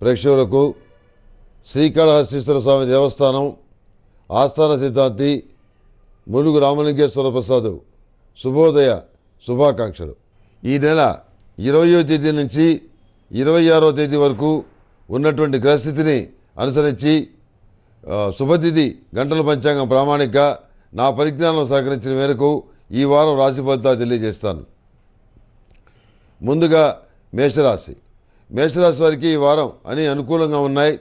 ప్రేక్షకులకు శ్రీకాళహస్తీశ్వర స్వామి దేవస్థానం ఆస్థాన సిద్ధాంతి ములుగు రామలింగేశ్వర ప్రసాద్ శుభోదయ శుభాకాంక్షలు ఈ నెల ఇరవయో తేదీ నుంచి ఇరవై ఆరో తేదీ వరకు ఉన్నటువంటి గ్రహస్థితిని అనుసరించి శుభతిథి గంటల పంచాంగం ప్రామాణిక నా పరిజ్ఞానం సహకరించిన మేరకు ఈ వారం రాశి ఫలితాలు తెలియజేస్తాను ముందుగా మేషరాశి మేషరాశి వారికి ఈ వారం అని అనుకూలంగా ఉన్నాయి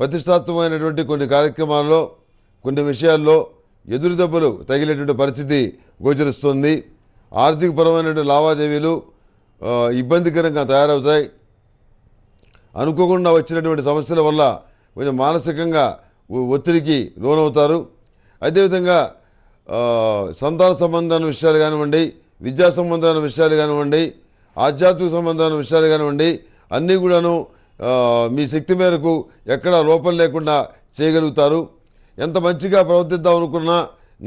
ప్రతిష్టాత్మకమైనటువంటి కొన్ని కార్యక్రమాల్లో కొన్ని విషయాల్లో ఎదురు దెబ్బలు తగిలేటువంటి పరిస్థితి గోచరిస్తుంది ఆర్థికపరమైనటువంటి లావాదేవీలు ఇబ్బందికరంగా తయారవుతాయి అనుకోకుండా వచ్చినటువంటి సమస్యల వల్ల కొంచెం మానసికంగా ఒత్తిడికి లోనవుతారు అదేవిధంగా సంతాన సంబంధమైన విషయాలు కానివ్వండి విద్యా సంబంధమైన విషయాలు కానివ్వండి ఆధ్యాత్మిక సంబంధమైన విషయాలు కానివ్వండి అన్నీ కూడాను మీ శక్తి మేరకు ఎక్కడా లోపం లేకుండా చేయగలుగుతారు ఎంత మంచిగా ప్రవర్తిద్దాం అనుకున్నా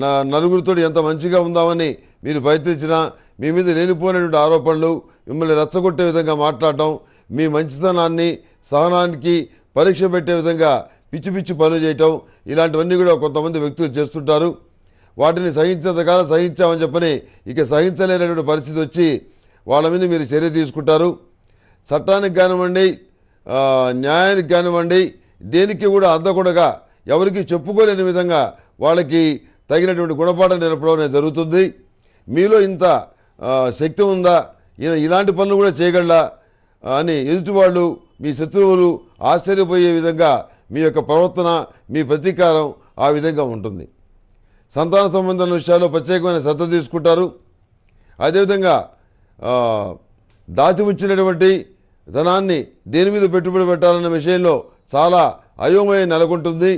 నా నలుగురితో ఎంత మంచిగా ఉందామని మీరు ప్రయత్నించినా మీ మీద లేనిపోయినటువంటి ఆరోపణలు మిమ్మల్ని రెచ్చగొట్టే విధంగా మాట్లాడటం మీ మంచితనాన్ని సహనానికి పరీక్ష పెట్టే విధంగా పిచ్చి పిచ్చి పనులు చేయటం ఇలాంటివన్నీ కూడా కొంతమంది వ్యక్తులు చేస్తుంటారు వాటిని సహించినంతకాలం సహించామని చెప్పని ఇక సహించలేనటువంటి పరిస్థితి వచ్చి వాళ్ళ మీద మీరు చర్య తీసుకుంటారు చట్టానికి కానివ్వండి న్యాయానికి కానివ్వండి దేనికి కూడా అందకూడగా ఎవరికి చెప్పుకోలేని విధంగా వాళ్ళకి తగినటువంటి గుణపాఠం నేర్పడం జరుగుతుంది మీలో ఇంత శక్తి ఉందా ఇలాంటి పనులు కూడా చేయగలరా అని ఎదుటివాళ్ళు మీ శత్రువులు ఆశ్చర్యపోయే విధంగా మీ యొక్క ప్రవర్తన మీ ప్రతీకారం ఆ విధంగా ఉంటుంది సంతాన సంబంధాల విషయాల్లో ప్రత్యేకమైన శ్రద్ధ తీసుకుంటారు అదేవిధంగా దాచి ఉంచినటువంటి ధనాన్ని దేని మీద పెట్టుబడి పెట్టాలన్న విషయంలో చాలా అయోమయం నెలకొంటుంది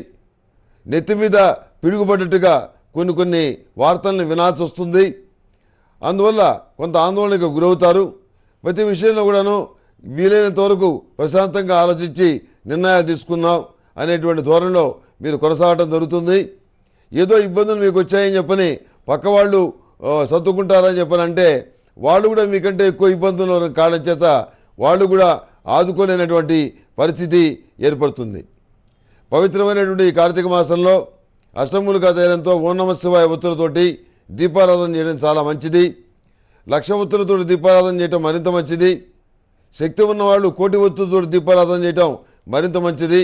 నెత్తి మీద పిడుగుపడ్డట్టుగా కొన్ని కొన్ని వార్తల్ని వినాల్సి వస్తుంది అందువల్ల కొంత ఆందోళనకు గురవుతారు ప్రతి విషయంలో కూడాను వీలైనంత వరకు ప్రశాంతంగా ఆలోచించి నిర్ణయాలు తీసుకున్నాం అనేటువంటి ధోరణిలో మీరు కొనసాగటం జరుగుతుంది ఏదో ఇబ్బందులు మీకు వచ్చాయని చెప్పని పక్క వాళ్ళు సర్దుకుంటారని చెప్పని అంటే వాళ్ళు కూడా మీకంటే ఎక్కువ ఇబ్బందులు కారణం చేత వాళ్ళు కూడా ఆదుకోలేనటువంటి పరిస్థితి ఏర్పడుతుంది పవిత్రమైనటువంటి కార్తీక మాసంలో అష్టములుగా ఓనమ శివాయ ఒత్తులతోటి దీపారాధన చేయడం చాలా మంచిది లక్ష ఒత్తులతో దీపారాధన చేయటం మరింత మంచిది శక్తి ఉన్నవాళ్ళు కోటి ఒత్తులతో దీపారాధన చేయటం మరింత మంచిది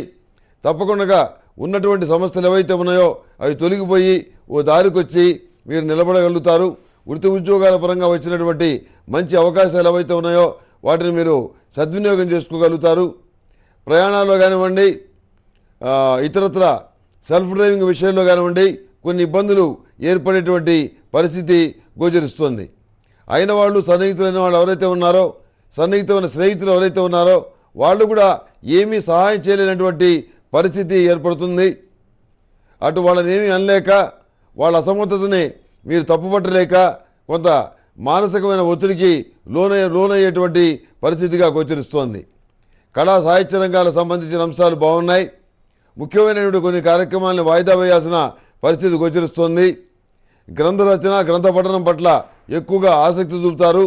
తప్పకుండా ఉన్నటువంటి సమస్యలు ఏవైతే ఉన్నాయో అవి తొలగిపోయి ఓ దారికొచ్చి మీరు నిలబడగలుగుతారు వృత్తి ఉద్యోగాల పరంగా వచ్చినటువంటి మంచి అవకాశాలు ఏవైతే ఉన్నాయో వాటిని మీరు సద్వినియోగం చేసుకోగలుగుతారు ప్రయాణాల్లో కానివ్వండి ఇతరత్ర సెల్ఫ్ డ్రైవింగ్ విషయంలో కానివ్వండి కొన్ని ఇబ్బందులు ఏర్పడేటువంటి పరిస్థితి గోచరిస్తుంది అయిన వాళ్ళు సన్నిహితులైన వాళ్ళు ఎవరైతే ఉన్నారో సన్నిహితమైన స్నేహితులు ఎవరైతే ఉన్నారో వాళ్ళు కూడా ఏమీ సహాయం చేయలేనటువంటి పరిస్థితి ఏర్పడుతుంది అటు వాళ్ళని ఏమీ అనలేక వాళ్ళ అసమర్థతని మీరు తప్పుపట్టలేక కొంత మానసికమైన ఒత్తిడికి లోనయ్య లోనయ్యేటువంటి పరిస్థితిగా గోచరిస్తోంది కళా సాహిత్య రంగాలకు సంబంధించిన అంశాలు బాగున్నాయి ముఖ్యమైనటువంటి కొన్ని కార్యక్రమాలను వాయిదా వేయాల్సిన పరిస్థితి గోచరిస్తోంది గ్రంథ రచన గ్రంథ పఠనం పట్ల ఎక్కువగా ఆసక్తి చూపుతారు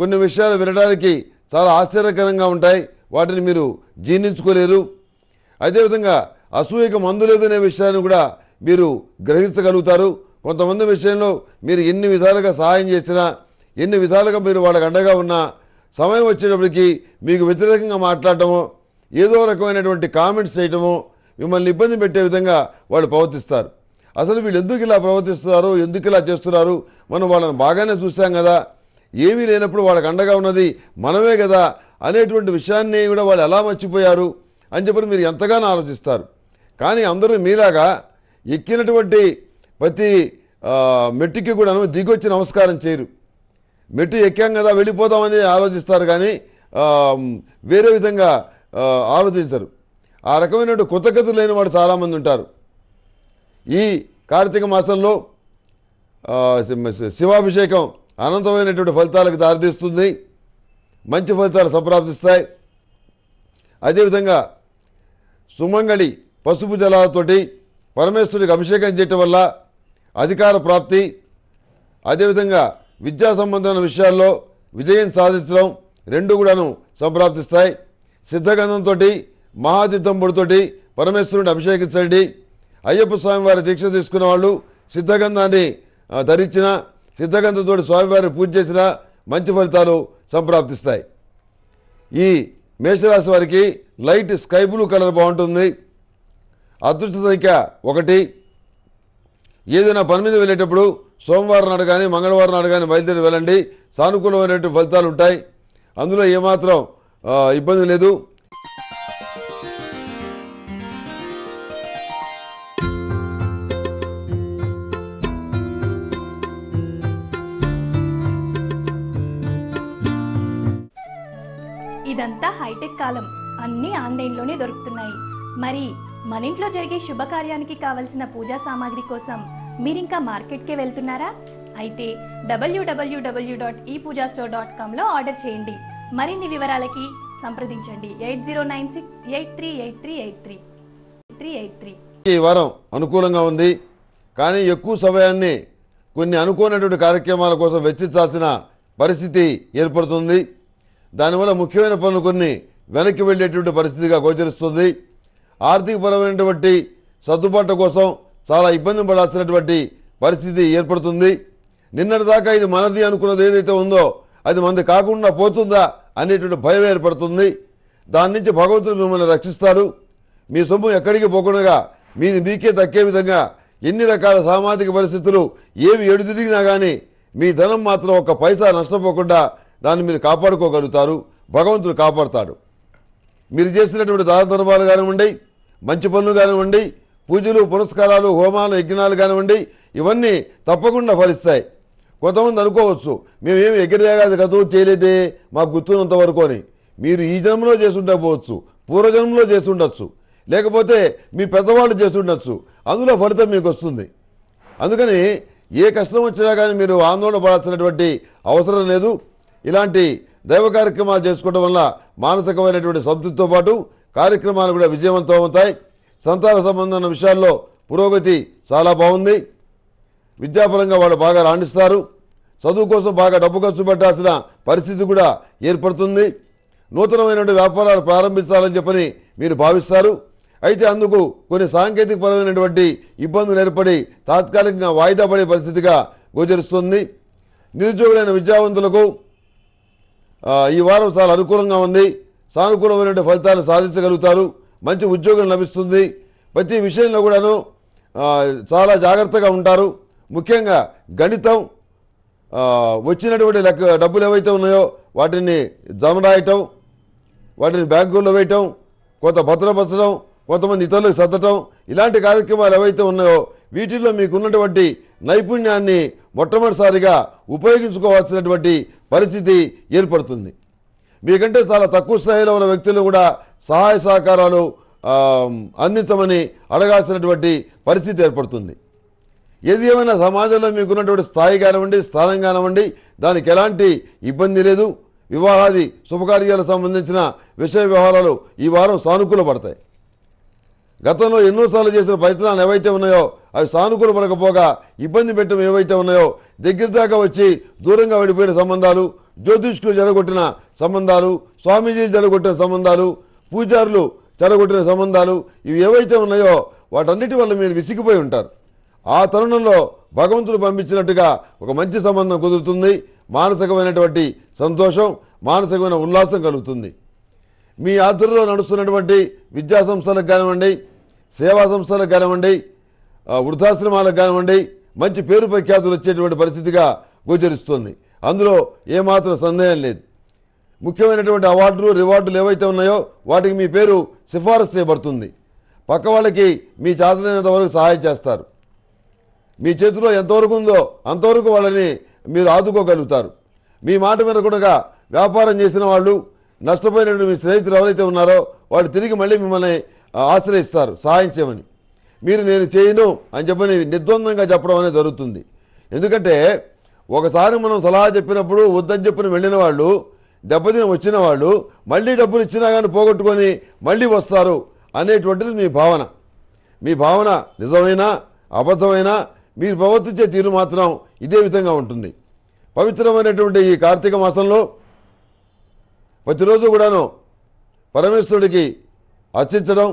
కొన్ని విషయాలు వినడానికి చాలా ఆశ్చర్యకరంగా ఉంటాయి వాటిని మీరు జీర్ణించుకోలేరు అదేవిధంగా అసూయకు మందు లేదనే విషయాన్ని కూడా మీరు గ్రహించగలుగుతారు కొంతమంది విషయంలో మీరు ఎన్ని విధాలుగా సహాయం చేసినా ఎన్ని విధాలుగా మీరు వాళ్ళకి అండగా ఉన్నా సమయం వచ్చేటప్పటికి మీకు వ్యతిరేకంగా మాట్లాడటము ఏదో రకమైనటువంటి కామెంట్స్ చేయటము మిమ్మల్ని ఇబ్బంది పెట్టే విధంగా వాళ్ళు ప్రవర్తిస్తారు అసలు వీళ్ళు ఎందుకు ఇలా ప్రవర్తిస్తున్నారు ఎందుకు ఇలా చేస్తున్నారు మనం వాళ్ళని బాగానే చూసాం కదా ఏమీ లేనప్పుడు వాళ్ళకి అండగా ఉన్నది మనమే కదా అనేటువంటి విషయాన్ని కూడా వాళ్ళు ఎలా మర్చిపోయారు అని చెప్పి మీరు ఎంతగానో ఆలోచిస్తారు కానీ అందరూ మీలాగా ఎక్కినటువంటి ప్రతి మెట్టుకి కూడాను దిగొచ్చి నమస్కారం చేయరు మెట్టు ఎక్కాం కదా వెళ్ళిపోదామని ఆలోచిస్తారు కానీ వేరే విధంగా ఆలోచించరు ఆ రకమైనటువంటి కృతజ్ఞతలు లేని వాడు చాలామంది ఉంటారు ఈ కార్తీక మాసంలో శివాభిషేకం అనంతమైనటువంటి ఫలితాలకు దారితీస్తుంది మంచి ఫలితాలు సంప్రాప్తిస్తాయి అదేవిధంగా సుమంగళి పసుపు జలాలతోటి పరమేశ్వరుడికి అభిషేకం చేయటం వల్ల అధికార ప్రాప్తి అదేవిధంగా విద్యా సంబంధమైన విషయాల్లో విజయం సాధించడం రెండు కూడాను సంప్రాప్తిస్తాయి సిద్ధగంధంతో మహాదిద్దంబుడితోటి పరమేశ్వరుని అభిషేకించండి అయ్యప్ప స్వామి వారి దీక్ష తీసుకున్న వాళ్ళు సిద్ధగంధాన్ని ధరించిన సిద్ధగంధతో స్వామివారిని పూజ చేసిన మంచి ఫలితాలు సంప్రాప్తిస్తాయి ఈ మేషరాశి వారికి లైట్ స్కై బ్లూ కలర్ బాగుంటుంది అదృష్ట సంఖ్య ఒకటి ఏదైనా పని మీద వెళ్ళేటప్పుడు సోమవారం నాడు కానీ మంగళవారం నాడు కానీ బయలుదేరి వెళ్ళండి సానుకూలమైనటువంటి ఫలితాలు ఉంటాయి అందులో ఏమాత్రం ఇబ్బంది లేదు ఇదంతా హైటెక్ కాలం అన్నీ ఆన్లైన్లోనే దొరుకుతున్నాయి మరి మన ఇంట్లో జరిగే శుభకార్యానికి కావలసిన పూజా సామాగ్రి కోసం మీరింకా మార్కెట్కే వెళ్తున్నారా అయితే WWW dot E Pooja store dot కామ్లో ఆర్డర్ చేయండి మరిన్ని వివరాలకి సంప్రదించండి eight zero nine six eight three eight three eight three three eight three ఈ వారం అనుకూలంగా ఉంది కానీ ఎక్కువ సమయాన్ని కొన్ని అనుకోనటువంటి కార్యక్రమాల కోసం వెచ్చించాల్సిన పరిస్థితి ఏర్పడుతుంది దానివల్ల ముఖ్యమైన పనులు కొన్ని వెనక్కి వెళ్ళేటువంటి పరిస్థితిగా గోచరిస్తుంది ఆర్థికపరమైనటువంటి సర్దుబాటు కోసం చాలా ఇబ్బంది పడాల్సినటువంటి పరిస్థితి ఏర్పడుతుంది నిన్నటిదాకా ఇది మనది అనుకున్నది ఏదైతే ఉందో అది మనది కాకుండా పోతుందా అనేటువంటి భయం ఏర్పడుతుంది దాని నుంచి భగవంతుడు మిమ్మల్ని రక్షిస్తారు మీ సొమ్ము ఎక్కడికి పోకుండా మీది మీకే దక్కే విధంగా ఎన్ని రకాల సామాజిక పరిస్థితులు ఏమి ఎడుదిరిగినా కానీ మీ ధనం మాత్రం ఒక పైసా నష్టపోకుండా దాన్ని మీరు కాపాడుకోగలుగుతారు భగవంతుడు కాపాడుతాడు మీరు చేసినటువంటి దాన ధర్మాలు కానివ్వండి మంచి పనులు కానివ్వండి పూజలు పురస్కారాలు హోమాలు యజ్ఞాలు కానివ్వండి ఇవన్నీ తప్పకుండా ఫలిస్తాయి కొంతమంది అనుకోవచ్చు మేమేమి ఎగ్గరేగాది గతం చేయలేదే మాకు గుర్తున్నంత వరకు అని మీరు ఈ జన్మలో చేసుండకపోవచ్చు పూర్వజన్మలో చేసుండొచ్చు లేకపోతే మీ పెద్దవాళ్ళు చేసుండొచ్చు అందులో ఫలితం మీకు వస్తుంది అందుకని ఏ కష్టం వచ్చినా కానీ మీరు ఆందోళన పడాల్సినటువంటి అవసరం లేదు ఇలాంటి దైవ కార్యక్రమాలు చేసుకోవడం వల్ల మానసికమైనటువంటి సంతృప్తితో పాటు కార్యక్రమాలు కూడా విజయవంతం అవుతాయి సంతాన సంబంధమైన విషయాల్లో పురోగతి చాలా బాగుంది విద్యాపరంగా వాళ్ళు బాగా రాణిస్తారు చదువు కోసం బాగా డబ్బు ఖర్చు పెట్టాల్సిన పరిస్థితి కూడా ఏర్పడుతుంది నూతనమైనటువంటి వ్యాపారాలు ప్రారంభించాలని చెప్పని మీరు భావిస్తారు అయితే అందుకు కొన్ని సాంకేతికపరమైనటువంటి ఇబ్బందులు ఏర్పడి తాత్కాలికంగా వాయిదా పడే పరిస్థితిగా గోచరిస్తుంది నిరుద్యోగులైన విద్యావంతులకు ఈ వారం చాలా అనుకూలంగా ఉంది సానుకూలమైనటువంటి ఫలితాలు సాధించగలుగుతారు మంచి ఉద్యోగం లభిస్తుంది ప్రతి విషయంలో కూడాను చాలా జాగ్రత్తగా ఉంటారు ముఖ్యంగా గణితం వచ్చినటువంటి లెక్క డబ్బులు ఏవైతే ఉన్నాయో వాటిని జమ రాయటం వాటిని బ్యాంకుల్లో వేయటం కొంత భద్రపరచడం కొంతమంది ఇతరులకు సర్దటం ఇలాంటి కార్యక్రమాలు ఏవైతే ఉన్నాయో వీటిల్లో మీకున్నటువంటి నైపుణ్యాన్ని మొట్టమొదటిసారిగా ఉపయోగించుకోవాల్సినటువంటి పరిస్థితి ఏర్పడుతుంది మీకంటే చాలా తక్కువ స్థాయిలో ఉన్న వ్యక్తులు కూడా సహాయ సహకారాలు అందించమని అడగాల్సినటువంటి పరిస్థితి ఏర్పడుతుంది ఏది ఏమైనా సమాజంలో మీకున్నటువంటి స్థాయి కానివ్వండి స్థానం కానివ్వండి దానికి ఎలాంటి ఇబ్బంది లేదు వివాహాది శుభకార్యాలకు సంబంధించిన విషయ వ్యవహారాలు ఈ వారం సానుకూల పడతాయి గతంలో ఎన్నోసార్లు చేసిన ప్రయత్నాలు ఏవైతే ఉన్నాయో అవి సానుకూల పడకపోగా ఇబ్బంది పెట్టడం ఏవైతే ఉన్నాయో దగ్గర దాకా వచ్చి దూరంగా వెళ్ళిపోయిన సంబంధాలు జ్యోతిష్కులు జరగొట్టిన సంబంధాలు స్వామీజీలు జరగొట్టిన సంబంధాలు పూజారులు చెడగొట్టిన సంబంధాలు ఇవి ఏవైతే ఉన్నాయో వాటన్నిటి వల్ల మీరు విసిగిపోయి ఉంటారు ఆ తరుణంలో భగవంతుడు పంపించినట్టుగా ఒక మంచి సంబంధం కుదురుతుంది మానసికమైనటువంటి సంతోషం మానసికమైన ఉల్లాసం కలుగుతుంది మీ ఆధ్వర్యంలో నడుస్తున్నటువంటి విద్యా సంస్థలకు కానివ్వండి సేవా సంస్థలకు కానివ్వండి వృద్ధాశ్రమాలకు కానివ్వండి మంచి పేరు ప్రఖ్యాతులు వచ్చేటువంటి పరిస్థితిగా గోచరిస్తుంది అందులో ఏమాత్రం సందేహం లేదు ముఖ్యమైనటువంటి అవార్డులు రివార్డులు ఏవైతే ఉన్నాయో వాటికి మీ పేరు సిఫారసు చేయబడుతుంది పక్క వాళ్ళకి మీ చేతనైనంత వరకు సహాయం చేస్తారు మీ చేతిలో ఎంతవరకు ఉందో అంతవరకు వాళ్ళని మీరు ఆదుకోగలుగుతారు మీ మాట మీద కూడా వ్యాపారం చేసిన వాళ్ళు నష్టపోయినటువంటి మీ స్నేహితులు ఎవరైతే ఉన్నారో వాళ్ళు తిరిగి మళ్ళీ మిమ్మల్ని ఆశ్రయిస్తారు సహాయం చేయమని మీరు నేను చేయను అని చెప్పని నిర్ద్వందంగా చెప్పడం అనేది జరుగుతుంది ఎందుకంటే ఒకసారి మనం సలహా చెప్పినప్పుడు వద్దని చెప్పిన వెళ్ళిన వాళ్ళు దెబ్బతిని వచ్చిన వాళ్ళు మళ్ళీ డబ్బులు ఇచ్చినా కానీ పోగొట్టుకొని మళ్ళీ వస్తారు అనేటువంటిది మీ భావన మీ భావన నిజమైనా అబద్ధమైనా మీరు ప్రవర్తించే తీరు మాత్రం ఇదే విధంగా ఉంటుంది పవిత్రమైనటువంటి ఈ కార్తీక మాసంలో ప్రతిరోజు కూడాను పరమేశ్వరుడికి అర్చించడం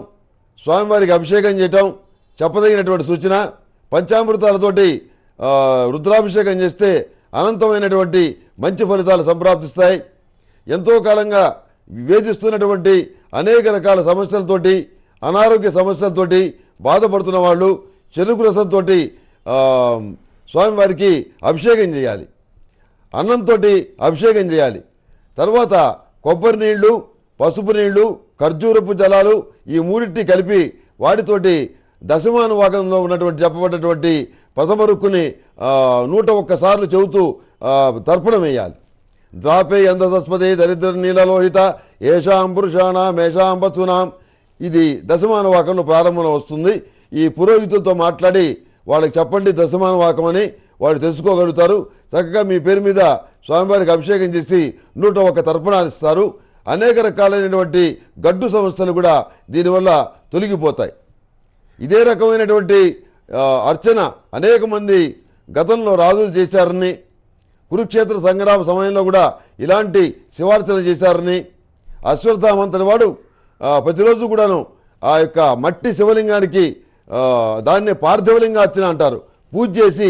స్వామివారికి అభిషేకం చేయటం చెప్పదగినటువంటి సూచన పంచామృతాలతోటి రుద్రాభిషేకం చేస్తే అనంతమైనటువంటి మంచి ఫలితాలు సంప్రాప్తిస్తాయి ఎంతో కాలంగా వేధిస్తున్నటువంటి అనేక రకాల సమస్యలతోటి అనారోగ్య సమస్యలతోటి బాధపడుతున్న వాళ్ళు చెరుకు రసంతో స్వామివారికి అభిషేకం చేయాలి అన్నంతో అభిషేకం చేయాలి తర్వాత కొబ్బరి నీళ్లు పసుపు నీళ్లు ఖర్జూరపు జలాలు ఈ మూడింటిని కలిపి వాటితోటి దశమానువాకంలో ఉన్నటువంటి చెప్పబడినటువంటి ప్రథమ రుక్కుని నూట ఒక్కసార్లు చెబుతూ తర్పణం వేయాలి ద్వాపే యంధస్పతి దరిద్ర నీలలోహిత ఏషాం పురుషాణం ఏషాం ఇది దశమాన వాకంలో ప్రారంభంలో వస్తుంది ఈ పురోహితులతో మాట్లాడి వాళ్ళకి చెప్పండి దశమాన వాకం అని వాళ్ళు తెలుసుకోగలుగుతారు చక్కగా మీ పేరు మీద స్వామివారికి అభిషేకం చేసి నూట ఒక తర్పణాలు ఇస్తారు అనేక రకాలైనటువంటి గడ్డు సమస్యలు కూడా దీనివల్ల తొలగిపోతాయి ఇదే రకమైనటువంటి అర్చన అనేక మంది గతంలో రాజులు చేశారని కురుక్షేత్ర సంగ్రామ సమయంలో కూడా ఇలాంటి శివార్చన చేశారని అశ్వత్థామంతటి వాడు ప్రతిరోజు కూడాను ఆ యొక్క మట్టి శివలింగానికి దాన్ని పార్థివలింగ అర్చన అంటారు పూజ చేసి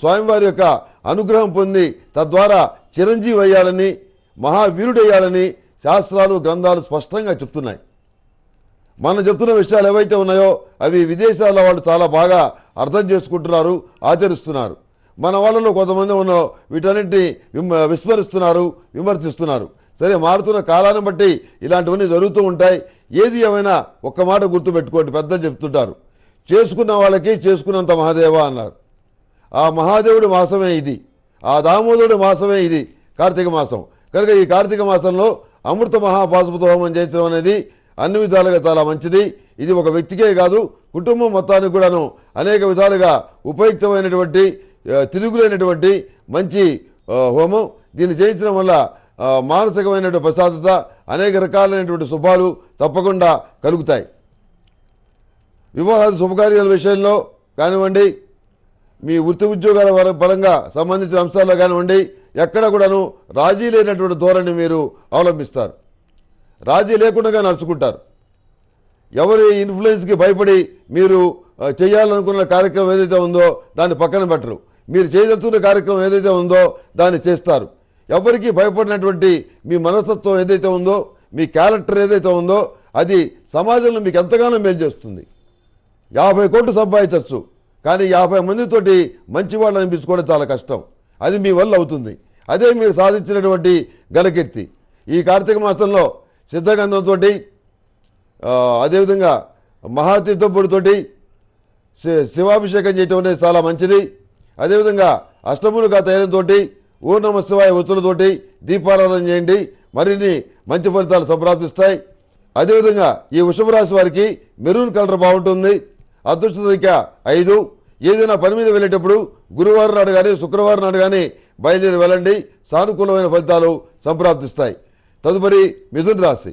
స్వామివారి యొక్క అనుగ్రహం పొంది తద్వారా చిరంజీవి అయ్యాలని మహావీరుడయ్యాలని శాస్త్రాలు గ్రంథాలు స్పష్టంగా చెప్తున్నాయి మనం చెప్తున్న విషయాలు ఏవైతే ఉన్నాయో అవి విదేశాల వాళ్ళు చాలా బాగా అర్థం చేసుకుంటున్నారు ఆచరిస్తున్నారు మన వాళ్ళలో కొంతమంది ఉన్న వీటన్నిటిని విస్మరిస్తున్నారు విమర్శిస్తున్నారు సరే మారుతున్న కాలాన్ని బట్టి ఇలాంటివన్నీ జరుగుతూ ఉంటాయి ఏది ఏమైనా ఒక్క మాట గుర్తుపెట్టుకోండి పెద్దలు చెప్తుంటారు చేసుకున్న వాళ్ళకి చేసుకున్నంత మహాదేవ అన్నారు ఆ మహాదేవుడి మాసమే ఇది ఆ దామోదరుడి మాసమే ఇది కార్తీక మాసం కనుక ఈ కార్తీక మాసంలో అమృత మహాపాశుపత హోమం చేయించడం అనేది అన్ని విధాలుగా చాలా మంచిది ఇది ఒక వ్యక్తికే కాదు కుటుంబం మొత్తానికి కూడాను అనేక విధాలుగా ఉపయుక్తమైనటువంటి తిరుగులేనటువంటి మంచి హోమం దీన్ని చేయించడం వల్ల మానసికమైనటువంటి ప్రశాంతత అనేక రకాలైనటువంటి శుభాలు తప్పకుండా కలుగుతాయి వివాహాలు శుభకార్యాల విషయంలో కానివ్వండి మీ వృత్తి ఉద్యోగాల పరంగా సంబంధించిన అంశాల్లో కానివ్వండి ఎక్కడ కూడాను రాజీ లేనటువంటి ధోరణి మీరు అవలంబిస్తారు రాజీ లేకుండా నడుచుకుంటారు ఎవరి ఇన్ఫ్లుయెన్స్కి భయపడి మీరు చేయాలనుకున్న కార్యక్రమం ఏదైతే ఉందో దాన్ని పక్కన పెట్టరు మీరు చేయదలుచుకున్న కార్యక్రమం ఏదైతే ఉందో దాన్ని చేస్తారు ఎవరికి భయపడినటువంటి మీ మనస్తత్వం ఏదైతే ఉందో మీ క్యారెక్టర్ ఏదైతే ఉందో అది సమాజంలో మీకు ఎంతగానో మేలు చేస్తుంది యాభై కోట్లు సంపాదించవచ్చు కానీ యాభై మందితోటి మంచివాళ్ళు అనిపించుకోవడం చాలా కష్టం అది మీ వల్ల అవుతుంది అదే మీరు సాధించినటువంటి గలకీర్తి ఈ కార్తీక మాసంలో సిద్ధగంధంతో అదేవిధంగా మహాతీర్థపుడితోటి శి శివాభిషేకం చేయటం అనేది చాలా మంచిది అదేవిధంగా అష్టములుగా తయారంతో ఓ నమశివాయ దీపారాధన చేయండి మరిన్ని మంచి ఫలితాలు సంప్రాప్తిస్తాయి అదేవిధంగా ఈ వృషభ రాశి వారికి మెరూన్ కలర్ బాగుంటుంది అదృష్ట సంఖ్య ఐదు ఏదైనా పని మీద వెళ్ళేటప్పుడు గురువారం నాడు కానీ శుక్రవారం నాడు కానీ బయలుదేరి వెళ్ళండి సానుకూలమైన ఫలితాలు సంప్రాప్తిస్తాయి తదుపరి మిథున్ రాశి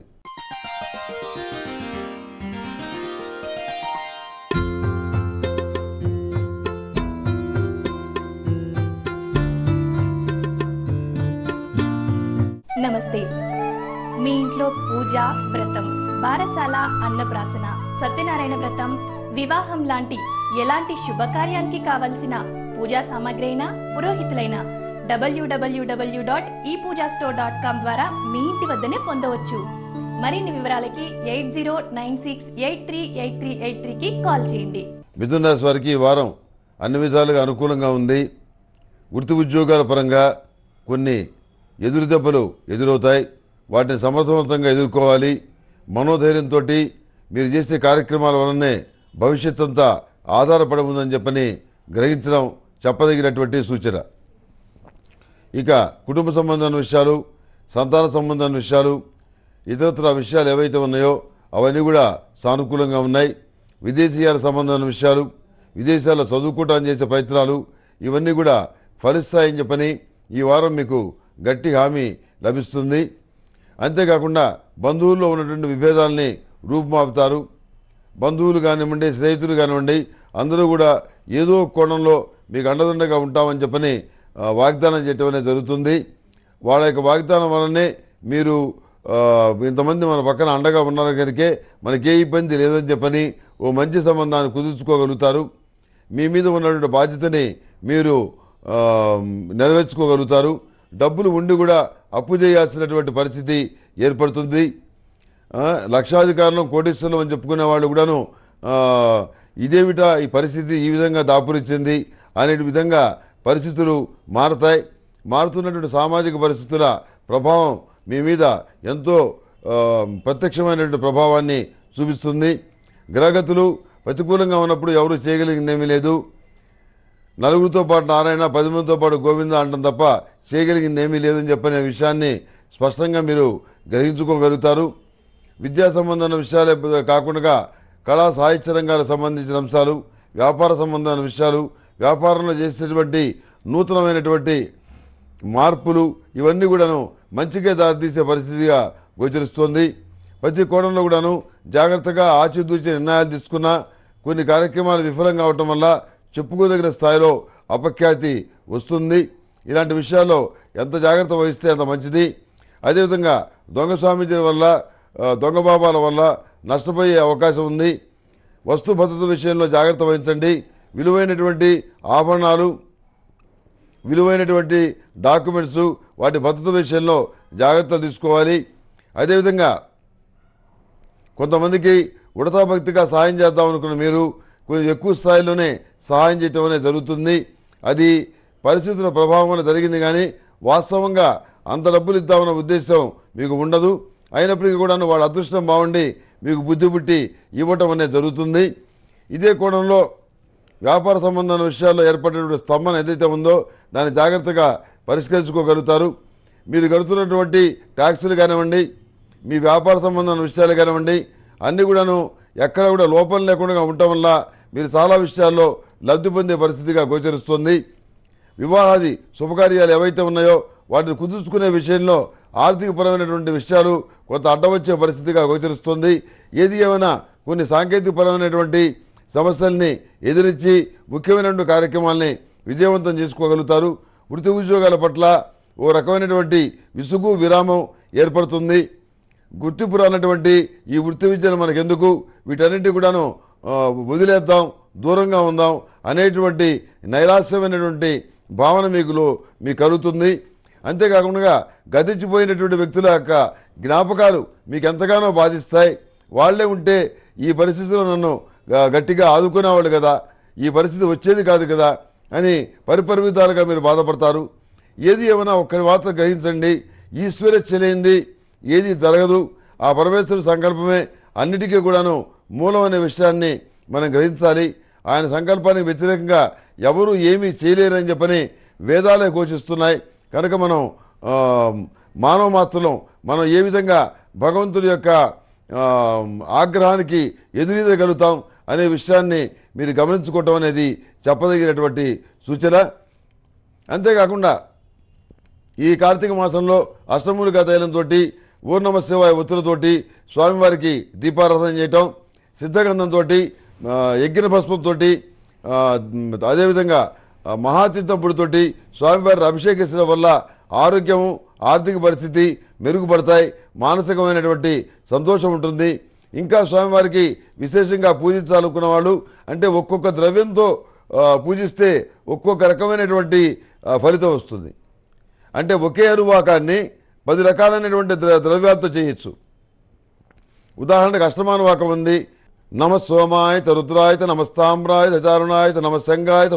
పూజ వ్రతం బారసాల అన్నప్రాసన సత్యనారాయణ వ్రతం వివాహం లాంటి ఎలాంటి శుభకార్యానికి కావలసిన పూజా సామాగ్రి అయినా పురోహితులైన డబ్ల్యూడబ్ల్యూడబ్ల్యూ dot E Pooja store dot com ద్వారా మీ ఇంటి వద్దనే పొందవచ్చు మరిన్ని వివరాలకి eight zero nine six eight three eight three eight త్రీకి కాల్ చేయండి మిథున్ రాశి వారికి ఈ వారం అన్ని విధాలుగా అనుకూలంగా ఉంది వృత్తి ఉద్యోగాల పరంగా కొన్ని ఎదురుదెబ్బలు ఎదురవుతాయి వాటిని సమర్థవంతంగా ఎదుర్కోవాలి మనోధైర్యంతో మీరు చేసే కార్యక్రమాల వలనే భవిష్యత్ అంతా ఆధారపడి ఉందని చెప్పని గ్రహించడం చెప్పదగినటువంటి సూచన ఇక కుటుంబ సంబంధమైన విషయాలు సంతాన సంబంధమైన విషయాలు ఇతరత్ర విషయాలు ఏవైతే ఉన్నాయో అవన్నీ కూడా సానుకూలంగా ఉన్నాయి విదేశీయాల సంబంధమైన విషయాలు విదేశాల్లో చదువుకోవటం చేసే ప్రయత్నాలు ఇవన్నీ కూడా ఫలిస్తాయని చెప్పని ఈ వారం మీకు గట్టి హామీ లభిస్తుంది అంతేకాకుండా బంధువుల్లో ఉన్నటువంటి విభేదాలని రూపుమాపుతారు బంధువులు కానివ్వండి స్నేహితులు కానివ్వండి అందరూ కూడా ఏదో కోణంలో మీకు అండదండగా ఉంటామని చెప్పని వాగ్దానం చేయటం అనేది జరుగుతుంది వాళ్ళ యొక్క వాగ్దానం వలనే మీరు ఇంతమంది మన పక్కన అండగా ఉన్నారు కనుకే మనకే ఇబ్బంది లేదని చెప్పని ఓ మంచి సంబంధాన్ని కుదుర్చుకోగలుగుతారు మీ మీద ఉన్నటువంటి బాధ్యతని మీరు నెరవేర్చుకోగలుగుతారు డబ్బులు ఉండి కూడా అప్పు చేయాల్సినటువంటి పరిస్థితి ఏర్పడుతుంది లక్షాధికారులు కోటీశ్వరులు అని చెప్పుకునే వాళ్ళు కూడాను ఇదేమిటా ఈ పరిస్థితి ఈ విధంగా దాపురించింది అనే విధంగా పరిస్థితులు మారతాయి మారుతున్నటువంటి సామాజిక పరిస్థితుల ప్రభావం మీ మీద ఎంతో ప్రత్యక్షమైనటువంటి ప్రభావాన్ని చూపిస్తుంది గ్రహగతులు ప్రతికూలంగా ఉన్నప్పుడు ఎవరు చేయగలిగిందేమీ లేదు నలుగురితో పాటు నారాయణ పది మందితో పాటు గోవింద అంటాం తప్ప చేయగలిగింది ఏమీ లేదని చెప్పనే విషయాన్ని స్పష్టంగా మీరు గ్రహించుకోగలుగుతారు విద్యా సంబంధమైన విషయాలే కాకుండా కళా సాహిత్య రంగాలకు సంబంధించిన అంశాలు వ్యాపార సంబంధమైన విషయాలు వ్యాపారంలో చేసేటువంటి నూతనమైనటువంటి మార్పులు ఇవన్నీ కూడాను మంచిగా దారితీసే పరిస్థితిగా గోచరిస్తోంది ప్రతి కోణంలో కూడాను జాగ్రత్తగా ఆచితూచి నిర్ణయాలు తీసుకున్న కొన్ని కార్యక్రమాలు విఫలం కావటం వల్ల చెప్పుకోదగిన స్థాయిలో అపఖ్యాతి వస్తుంది ఇలాంటి విషయాల్లో ఎంత జాగ్రత్త వహిస్తే అంత మంచిది అదేవిధంగా దొంగ స్వామీజీల వల్ల దొంగ బాబాల వల్ల నష్టపోయే అవకాశం ఉంది వస్తు భద్రత విషయంలో జాగ్రత్త వహించండి విలువైనటువంటి ఆభరణాలు విలువైనటువంటి డాక్యుమెంట్స్ వాటి భద్రత విషయంలో జాగ్రత్తలు తీసుకోవాలి అదేవిధంగా కొంతమందికి ఉడతాభక్తిగా సాయం చేద్దాం అనుకున్న మీరు కొంచెం ఎక్కువ స్థాయిలోనే సహాయం చేయటం అనేది జరుగుతుంది అది పరిస్థితుల ప్రభావం వల్ల జరిగింది కానీ వాస్తవంగా అంత డబ్బులు ఇద్దామన్న ఉద్దేశం మీకు ఉండదు అయినప్పటికీ కూడా వాళ్ళ అదృష్టం బాగుండి మీకు బుద్ధి పుట్టి ఇవ్వటం అనేది జరుగుతుంది ఇదే కోణంలో వ్యాపార సంబంధమైన విషయాల్లో ఏర్పడినటువంటి స్తంభన ఏదైతే ఉందో దాన్ని జాగ్రత్తగా పరిష్కరించుకోగలుగుతారు మీరు గడుతున్నటువంటి ట్యాక్సులు కానివ్వండి మీ వ్యాపార సంబంధమైన విషయాలు కానివ్వండి అన్నీ కూడాను ఎక్కడ కూడా లోపం లేకుండా ఉండటం వల్ల మీరు చాలా విషయాల్లో లబ్ధి పొందే పరిస్థితిగా గోచరిస్తోంది వివాహాది శుభకార్యాలు ఏవైతే ఉన్నాయో వాటిని కుదుర్చుకునే విషయంలో ఆర్థికపరమైనటువంటి విషయాలు కొంత అడ్డవచ్చే పరిస్థితిగా గోచరిస్తుంది ఏది ఏమైనా కొన్ని సాంకేతికపరమైనటువంటి సమస్యల్ని ఎదిరించి ముఖ్యమైనటువంటి కార్యక్రమాల్ని విజయవంతం చేసుకోగలుగుతారు వృత్తి ఉద్యోగాల పట్ల ఓ రకమైనటువంటి విసుగు విరామం ఏర్పడుతుంది గుర్తింపు రానటువంటి ఈ వృత్తి విద్యను మనకెందుకు వీటన్నిటి కూడాను వదిలేద్దాం దూరంగా ఉందాం అనేటువంటి నైరాస్యమైనటువంటి భావన మీకులో మీకు కలుగుతుంది అంతేకాకుండా గతించిపోయినటువంటి వ్యక్తుల యొక్క జ్ఞాపకాలు మీకు ఎంతగానో బాధిస్తాయి వాళ్లే ఉంటే ఈ పరిస్థితిలో నన్ను గట్టిగా ఆదుకునేవాళ్ళు కదా ఈ పరిస్థితి వచ్చేది కాదు కదా అని పరిపరిమితాలుగా మీరు బాధపడతారు ఏది ఏమైనా ఒక్కరి మాత్రం గ్రహించండి ఈశ్వర్య చెలైంది ఏది జరగదు ఆ పరమేశ్వరుడు సంకల్పమే అన్నిటికీ కూడాను మూలం అనే విషయాన్ని మనం గ్రహించాలి ఆయన సంకల్పానికి వ్యతిరేకంగా ఎవరూ ఏమీ చేయలేరని చెప్పని వేదాలే ఘోషిస్తున్నాయి కనుక మనం మానవ మాత్రం మనం ఏ విధంగా భగవంతుడి యొక్క ఆగ్రహానికి ఎదురీదగలుగుతాం అనే విషయాన్ని మీరు గమనించుకోవటం అనేది చెప్పదగినటువంటి సూచన అంతేకాకుండా ఈ కార్తీక మాసంలో అష్టమూలికా తైలంతో ఊర్ణమ శివాయ ఒత్తులతోటి స్వామివారికి దీపారాధన చేయటం సిద్ధగ్రంథంతో ఎగ్గిన భస్మంతో అదేవిధంగా పుడితోటి స్వామివారిని అభిషేకించడం వల్ల ఆరోగ్యం ఆర్థిక పరిస్థితి మెరుగుపడతాయి మానసికమైనటువంటి సంతోషం ఉంటుంది ఇంకా స్వామివారికి విశేషంగా పూజించాలనుకున్న వాళ్ళు అంటే ఒక్కొక్క ద్రవ్యంతో పూజిస్తే ఒక్కొక్క రకమైనటువంటి ఫలితం వస్తుంది అంటే ఒకే అనువాకాన్ని పది రకాలైనటువంటి ద్రవ్యాలతో చేయొచ్చు ఉదాహరణకు అష్టమానువాకం ఉంది నమ సోమాయత రుద్రాయత నమస్తామ్రాయత చారుణాయత నమస్సంగాయత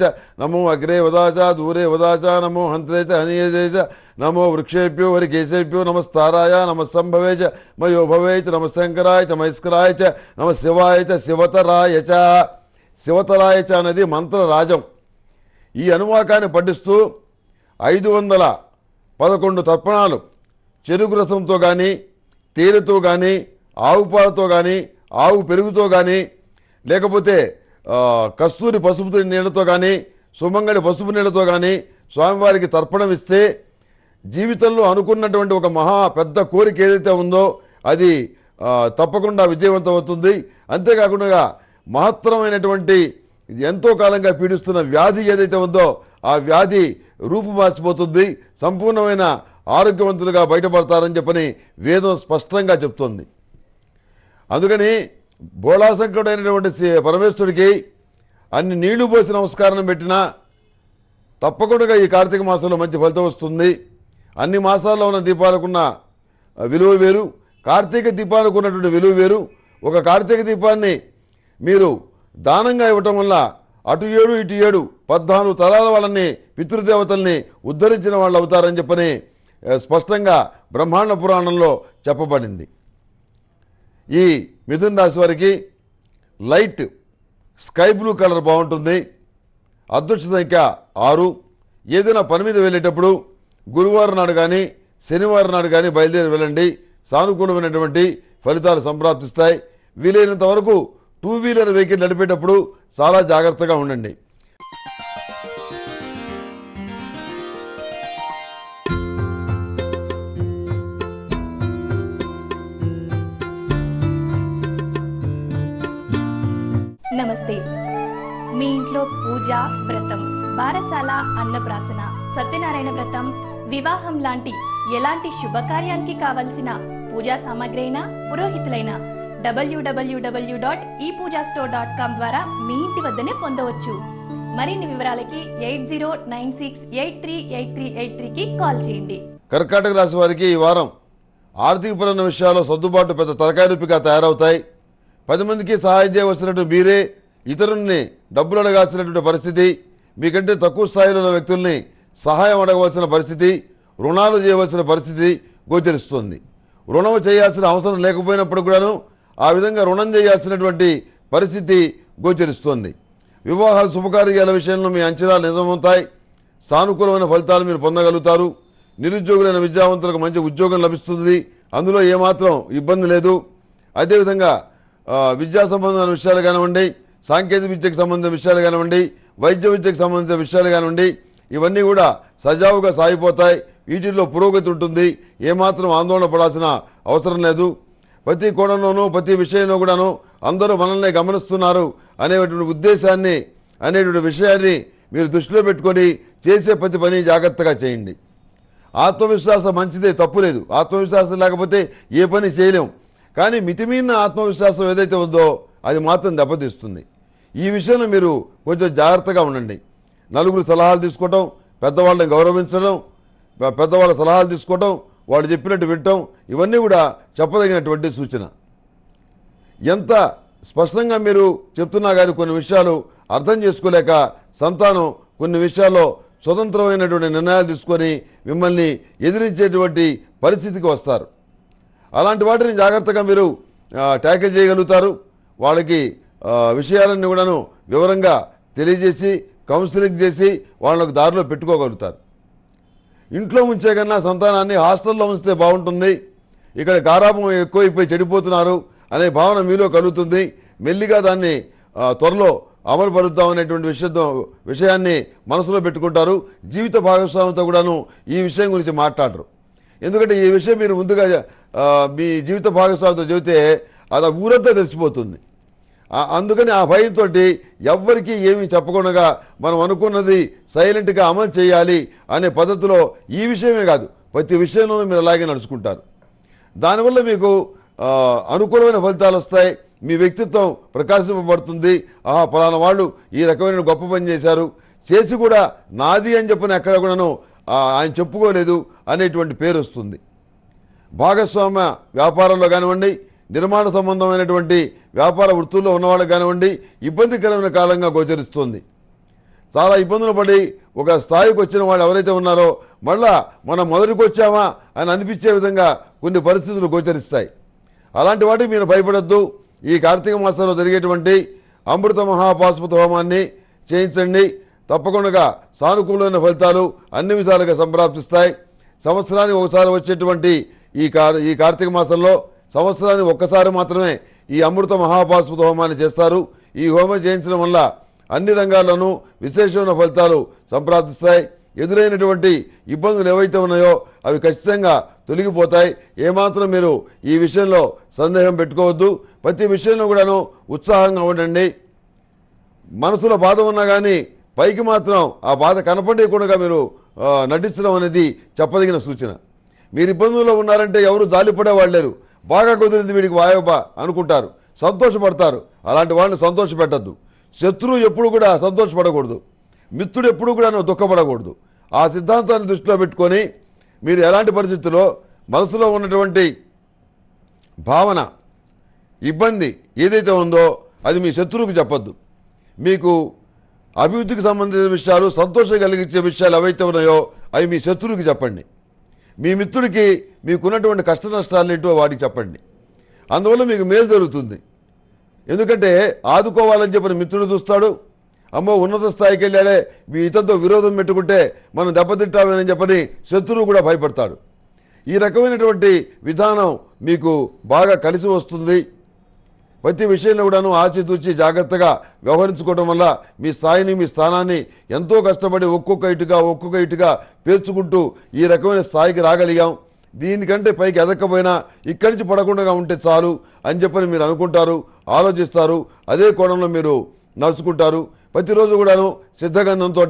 చ నమో అగ్రే వదాచ దూరే వదాచ నమో హంత్రేచ హనీయేచ నమో వృక్షేభ్యో వరికేశేభ్యో నమస్తారాయ నమస్సంభవేచ మయోభవేచ మయో మహస్కరాయచ నమ చ శివతరాయచ శివతరాయచ అనేది మంత్రరాజం ఈ అనువాకాన్ని పఠిస్తూ ఐదు వందల పదకొండు తర్పణాలు చెరుకు రసంతో కానీ తేలితో కానీ ఆవుపాలతో కానీ ఆవు పెరుగుతో కానీ లేకపోతే కస్తూరి పసుపు నీళ్లతో కానీ సుమంగళి పసుపు నీళ్లతో కానీ స్వామివారికి తర్పణం ఇస్తే జీవితంలో అనుకున్నటువంటి ఒక మహా పెద్ద కోరిక ఏదైతే ఉందో అది తప్పకుండా విజయవంతం అవుతుంది అంతేకాకుండా మహత్తరమైనటువంటి ఎంతో కాలంగా పీడిస్తున్న వ్యాధి ఏదైతే ఉందో ఆ వ్యాధి రూపు మార్చిపోతుంది సంపూర్ణమైన ఆరోగ్యవంతులుగా బయటపడతారని చెప్పని వేదం స్పష్టంగా చెప్తోంది అందుకని బోళాశంకుడైనటువంటి పరమేశ్వరికి అన్ని నీళ్లు పోసి నమస్కారం పెట్టినా తప్పకుండా ఈ కార్తీక మాసంలో మంచి ఫలితం వస్తుంది అన్ని మాసాల్లో ఉన్న దీపాలకున్న విలువ వేరు కార్తీక దీపాలకు ఉన్నటువంటి విలువ వేరు ఒక కార్తీక దీపాన్ని మీరు దానంగా ఇవ్వటం వల్ల అటు ఏడు ఇటు ఏడు పద్నాలుగు తరాల వాళ్ళని పితృదేవతల్ని ఉద్ధరించిన వాళ్ళు అవుతారని చెప్పని స్పష్టంగా బ్రహ్మాండ పురాణంలో చెప్పబడింది ఈ మిథున్ రాశి వారికి లైట్ స్కై బ్లూ కలర్ బాగుంటుంది అదృష్ట సంఖ్య ఆరు ఏదైనా పని మీద వెళ్ళేటప్పుడు గురువారం నాడు కానీ శనివారం నాడు కానీ బయలుదేరి వెళ్ళండి సానుకూలమైనటువంటి ఫలితాలు సంప్రాప్తిస్తాయి వీలైనంత వరకు టూ వీలర్ వెహికల్ నడిపేటప్పుడు చాలా జాగ్రత్తగా ఉండండి విద్యా వ్రతం బారసాల అన్నప్రాసన సత్యనారాయణ వ్రతం వివాహం లాంటి ఎలాంటి శుభకార్యానికి కావలసిన పూజా సామాగ్రి అయినా పురోహితులైన డబ్ల్యూడబ్ల్యూడబ్ల్యూ dot E Pooja store dot com ద్వారా మీ ఇంటి వద్దనే పొందవచ్చు మరిన్ని వివరాలకి eight zero nine six eight three eight three eight త్రీకి కాల్ చేయండి కర్కాటక రాశి వారికి ఈ వారం ఆర్థిక పరమైన విషయాల్లో సర్దుబాటు పెద్ద తలకాయ నొప్పిగా తయారవుతాయి పది మందికి సహాయం చేయవలసినట్టు మీరే ఇతరుల్ని డబ్బులు అడగాల్సినటువంటి పరిస్థితి మీకంటే తక్కువ స్థాయిలో ఉన్న వ్యక్తుల్ని సహాయం అడగవలసిన పరిస్థితి రుణాలు చేయవలసిన పరిస్థితి గోచరిస్తుంది రుణం చేయాల్సిన అవసరం లేకపోయినప్పుడు కూడాను ఆ విధంగా రుణం చేయాల్సినటువంటి పరిస్థితి గోచరిస్తుంది వివాహ శుభకార్యాల విషయంలో మీ అంచనాలు నిజమవుతాయి సానుకూలమైన ఫలితాలు మీరు పొందగలుగుతారు నిరుద్యోగులైన విద్యావంతులకు మంచి ఉద్యోగం లభిస్తుంది అందులో ఏమాత్రం ఇబ్బంది లేదు అదేవిధంగా విద్యా సంబంధమైన విషయాలు కానివ్వండి సాంకేతిక విద్యకు సంబంధించిన విషయాలు కానివ్వండి వైద్య విద్యకు సంబంధించిన విషయాలు కానివ్వండి ఇవన్నీ కూడా సజావుగా సాగిపోతాయి వీటిల్లో పురోగతి ఉంటుంది ఏమాత్రం ఆందోళన పడాల్సిన అవసరం లేదు ప్రతి కోణంలోనూ ప్రతి విషయంలో కూడాను అందరూ మనల్ని గమనిస్తున్నారు అనేటువంటి ఉద్దేశాన్ని అనేటువంటి విషయాన్ని మీరు దృష్టిలో పెట్టుకొని చేసే ప్రతి పని జాగ్రత్తగా చేయండి ఆత్మవిశ్వాసం మంచిదే తప్పులేదు ఆత్మవిశ్వాసం లేకపోతే ఏ పని చేయలేం కానీ మితిమీరిన ఆత్మవిశ్వాసం ఏదైతే ఉందో అది మాత్రం దెబ్బతీస్తుంది ఈ విషయంలో మీరు కొంచెం జాగ్రత్తగా ఉండండి నలుగురు సలహాలు తీసుకోవటం పెద్దవాళ్ళని గౌరవించడం పెద్దవాళ్ళ సలహాలు తీసుకోవటం వాళ్ళు చెప్పినట్టు వినటం ఇవన్నీ కూడా చెప్పదగినటువంటి సూచన ఎంత స్పష్టంగా మీరు చెప్తున్నా కానీ కొన్ని విషయాలు అర్థం చేసుకోలేక సంతానం కొన్ని విషయాల్లో స్వతంత్రమైనటువంటి నిర్ణయాలు తీసుకొని మిమ్మల్ని ఎదిరించేటువంటి పరిస్థితికి వస్తారు అలాంటి వాటిని జాగ్రత్తగా మీరు ట్యాకిల్ చేయగలుగుతారు వాళ్ళకి విషయాలన్నీ కూడాను వివరంగా తెలియజేసి కౌన్సిలింగ్ చేసి వాళ్ళకు దారిలో పెట్టుకోగలుగుతారు ఇంట్లో ఉంచే కన్నా సంతానాన్ని హాస్టల్లో ఉంచితే బాగుంటుంది ఇక్కడ గారాపం ఎక్కువైపోయి చెడిపోతున్నారు అనే భావన మీలో కలుగుతుంది మెల్లిగా దాన్ని త్వరలో అమలుపరుద్దాం అనేటువంటి విషయంతో విషయాన్ని మనసులో పెట్టుకుంటారు జీవిత భాగస్వామితో కూడాను ఈ విషయం గురించి మాట్లాడరు ఎందుకంటే ఈ విషయం మీరు ముందుగా మీ జీవిత భాగస్వామితో చెబితే అది ఊరంతా తెలిసిపోతుంది అందుకని ఆ భయంతో ఎవ్వరికీ ఏమి చెప్పకుండా మనం అనుకున్నది సైలెంట్గా అమలు చేయాలి అనే పద్ధతిలో ఈ విషయమే కాదు ప్రతి విషయంలోనూ మీరు అలాగే నడుచుకుంటారు దానివల్ల మీకు అనుకూలమైన ఫలితాలు వస్తాయి మీ వ్యక్తిత్వం ప్రకాశింపబడుతుంది ఆ పలాన వాళ్ళు ఈ రకమైన గొప్ప పని చేశారు చేసి కూడా నాది అని చెప్పిన ఎక్కడ కూడాను ఆయన చెప్పుకోలేదు అనేటువంటి పేరు వస్తుంది భాగస్వామ్య వ్యాపారంలో కానివ్వండి నిర్మాణ సంబంధమైనటువంటి వ్యాపార వృత్తుల్లో ఉన్నవాళ్ళు కానివ్వండి ఇబ్బందికరమైన కాలంగా గోచరిస్తుంది చాలా ఇబ్బందులు పడి ఒక స్థాయికి వచ్చిన వాళ్ళు ఎవరైతే ఉన్నారో మళ్ళా మనం మొదటికి వచ్చామా అని అనిపించే విధంగా కొన్ని పరిస్థితులు గోచరిస్తాయి అలాంటి వాటికి మీరు భయపడద్దు ఈ కార్తీక మాసంలో జరిగేటువంటి అమృత మహాపాశుపతి హోమాన్ని చేయించండి తప్పకుండా సానుకూలమైన ఫలితాలు అన్ని విధాలుగా సంప్రాప్తిస్తాయి సంవత్సరానికి ఒకసారి వచ్చేటువంటి ఈ ఈ కార్తీక మాసంలో సంవత్సరానికి ఒక్కసారి మాత్రమే ఈ అమృత మహాభాస్పత హోమాన్ని చేస్తారు ఈ హోమం చేయించడం వల్ల అన్ని రంగాల్లోనూ విశేషమైన ఫలితాలు సంప్రాప్తిస్తాయి ఎదురైనటువంటి ఇబ్బందులు ఏవైతే ఉన్నాయో అవి ఖచ్చితంగా తొలగిపోతాయి ఏమాత్రం మీరు ఈ విషయంలో సందేహం పెట్టుకోవద్దు ప్రతి విషయంలో కూడాను ఉత్సాహంగా ఉండండి మనసులో బాధ ఉన్నా కానీ పైకి మాత్రం ఆ బాధ కనపడేయకుండా మీరు నటించడం అనేది చెప్పదగిన సూచన మీరు ఇబ్బందుల్లో ఉన్నారంటే ఎవరు వాళ్ళు లేరు బాగా కుదిరింది వీడికి వాయవ అనుకుంటారు సంతోషపడతారు అలాంటి వాళ్ళని పెట్టద్దు శత్రువు ఎప్పుడు కూడా సంతోషపడకూడదు మిత్రుడు ఎప్పుడు కూడా దుఃఖపడకూడదు ఆ సిద్ధాంతాన్ని దృష్టిలో పెట్టుకొని మీరు ఎలాంటి పరిస్థితుల్లో మనసులో ఉన్నటువంటి భావన ఇబ్బంది ఏదైతే ఉందో అది మీ శత్రువుకి చెప్పద్దు మీకు అభివృద్ధికి సంబంధించిన విషయాలు సంతోషం కలిగించే విషయాలు ఏవైతే ఉన్నాయో అవి మీ శత్రువుకి చెప్పండి మీ మిత్రుడికి మీకున్నటువంటి కష్ట నష్టాలు ఏంటో వాడికి చెప్పండి అందువల్ల మీకు మేలు జరుగుతుంది ఎందుకంటే ఆదుకోవాలని చెప్పిన మిత్రుడు చూస్తాడు అమ్మో ఉన్నత స్థాయికి వెళ్ళాడే మీ ఇతరుతో విరోధం పెట్టుకుంటే మనం దెబ్బతింటామని చెప్పని శత్రువు కూడా భయపడతాడు ఈ రకమైనటువంటి విధానం మీకు బాగా కలిసి వస్తుంది ప్రతి విషయంలో కూడాను ఆచితూచి జాగ్రత్తగా వ్యవహరించుకోవడం వల్ల మీ స్థాయిని మీ స్థానాన్ని ఎంతో కష్టపడి ఒక్కొక్క ఇటుగా ఒక్కొక్క ఇటుగా పేర్చుకుంటూ ఈ రకమైన స్థాయికి రాగలిగాం దీనికంటే పైకి ఎదక్కపోయినా ఇక్కడి నుంచి పడకుండా ఉంటే చాలు అని చెప్పని మీరు అనుకుంటారు ఆలోచిస్తారు అదే కోణంలో మీరు నడుచుకుంటారు ప్రతిరోజు కూడాను సిద్ధగంధంతో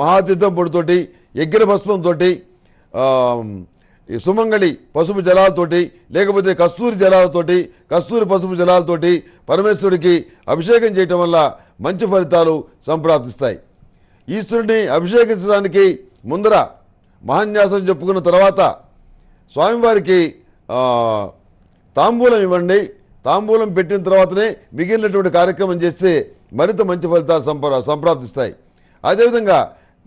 మహాతీర్థం పొడితోటి యజ్ఞ భస్మంతో ఈ సుమంగళి పసుపు జలాలతోటి లేకపోతే కస్తూరి జలాలతోటి కస్తూరి పసుపు జలాలతోటి పరమేశ్వరుడికి అభిషేకం చేయటం వల్ల మంచి ఫలితాలు సంప్రాప్తిస్తాయి ఈశ్వరుడిని అభిషేకించడానికి ముందర మహాన్యాసం చెప్పుకున్న తర్వాత స్వామివారికి తాంబూలం ఇవ్వండి తాంబూలం పెట్టిన తర్వాతనే మిగిలినటువంటి కార్యక్రమం చేస్తే మరింత మంచి ఫలితాలు సంప్రాప్తిస్తాయి అదేవిధంగా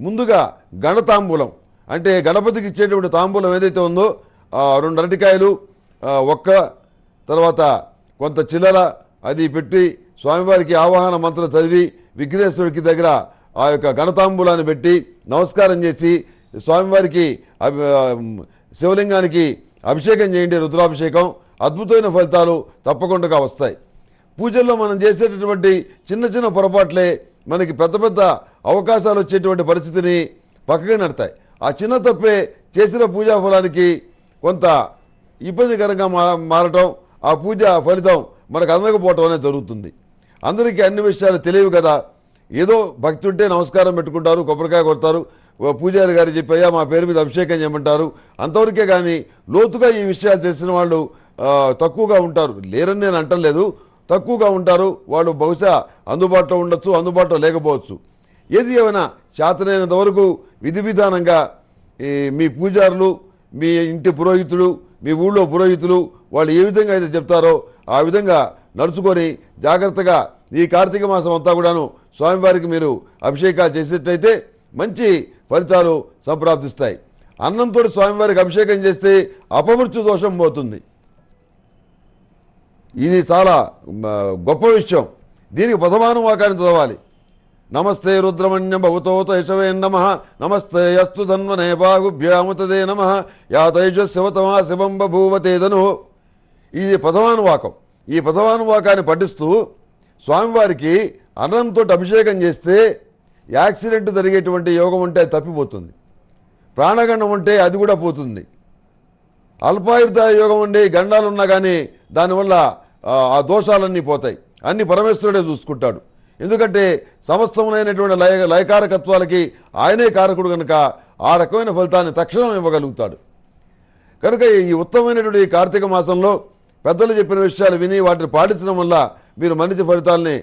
ముందుగా గణతాంబూలం అంటే గణపతికి ఇచ్చేటువంటి తాంబూలం ఏదైతే ఉందో రెండు అరటికాయలు ఒక్క తర్వాత కొంత చిల్లర అది పెట్టి స్వామివారికి ఆవాహన మంత్రం చదివి విఘ్నేశ్వరుడికి దగ్గర ఆ యొక్క గణతాంబూలాన్ని పెట్టి నమస్కారం చేసి స్వామివారికి శివలింగానికి అభిషేకం చేయండి రుద్రాభిషేకం అద్భుతమైన ఫలితాలు తప్పకుండా వస్తాయి పూజల్లో మనం చేసేటటువంటి చిన్న చిన్న పొరపాట్లే మనకి పెద్ద పెద్ద అవకాశాలు వచ్చేటువంటి పరిస్థితిని పక్కగా నడతాయి ఆ చిన్న తప్పే చేసిన పూజా ఫలానికి కొంత ఇబ్బందికరంగా మారటం ఆ పూజ ఫలితం మనకు అందకపోవటం అనేది జరుగుతుంది అందరికీ అన్ని విషయాలు తెలియవు కదా ఏదో భక్తి ఉంటే నమస్కారం పెట్టుకుంటారు కొబ్బరికాయ కొడతారు పూజారి గారు చెప్పయ్యా మా పేరు మీద అభిషేకం చేయమంటారు అంతవరకే కానీ లోతుగా ఈ విషయాలు తెలిసిన వాళ్ళు తక్కువగా ఉంటారు లేరని నేను అంటలేదు తక్కువగా ఉంటారు వాళ్ళు బహుశా అందుబాటులో ఉండొచ్చు అందుబాటులో లేకపోవచ్చు ఏది ఏమైనా చేతనైనంత వరకు విధి విధానంగా మీ పూజారులు మీ ఇంటి పురోహితులు మీ ఊళ్ళో పురోహితులు వాళ్ళు ఏ విధంగా అయితే చెప్తారో ఆ విధంగా నడుచుకొని జాగ్రత్తగా ఈ కార్తీక మాసం అంతా కూడాను స్వామివారికి మీరు అభిషేకాలు చేసేటైతే మంచి ఫలితాలు సంప్రాప్తిస్తాయి అన్నంతో స్వామివారికి అభిషేకం చేస్తే అపమృత్యు దోషం పోతుంది ఇది చాలా గొప్ప విషయం దీనికి పదమానం వాకాన్ని చదవాలి నమస్తే రుద్రమణ్యం యశవే నమ నమస్తే యస్తు ధన్వనే బాహుభ్యాముతదే నమ యాతైష శివతమా శివం ధను ఇది పదవానువాకం ఈ పదవానువాకాన్ని పఠిస్తూ స్వామివారికి అన్నంతో అభిషేకం చేస్తే యాక్సిడెంట్ జరిగేటువంటి యోగం ఉంటే అది తప్పిపోతుంది ప్రాణగండం ఉంటే అది కూడా పోతుంది అల్పాయుర్దాయ యోగం ఉండి గండాలున్నా కానీ దానివల్ల ఆ దోషాలన్నీ పోతాయి అన్నీ పరమేశ్వరుడే చూసుకుంటాడు ఎందుకంటే సమస్తములైనటువంటి లయ లయకారకత్వాలకి ఆయనే కారకుడు కనుక ఆ రకమైన ఫలితాన్ని తక్షణం ఇవ్వగలుగుతాడు కనుక ఈ ఉత్తమమైనటువంటి కార్తీక మాసంలో పెద్దలు చెప్పిన విషయాలు విని వాటిని పాటించడం వల్ల మీరు మంచి ఫలితాలని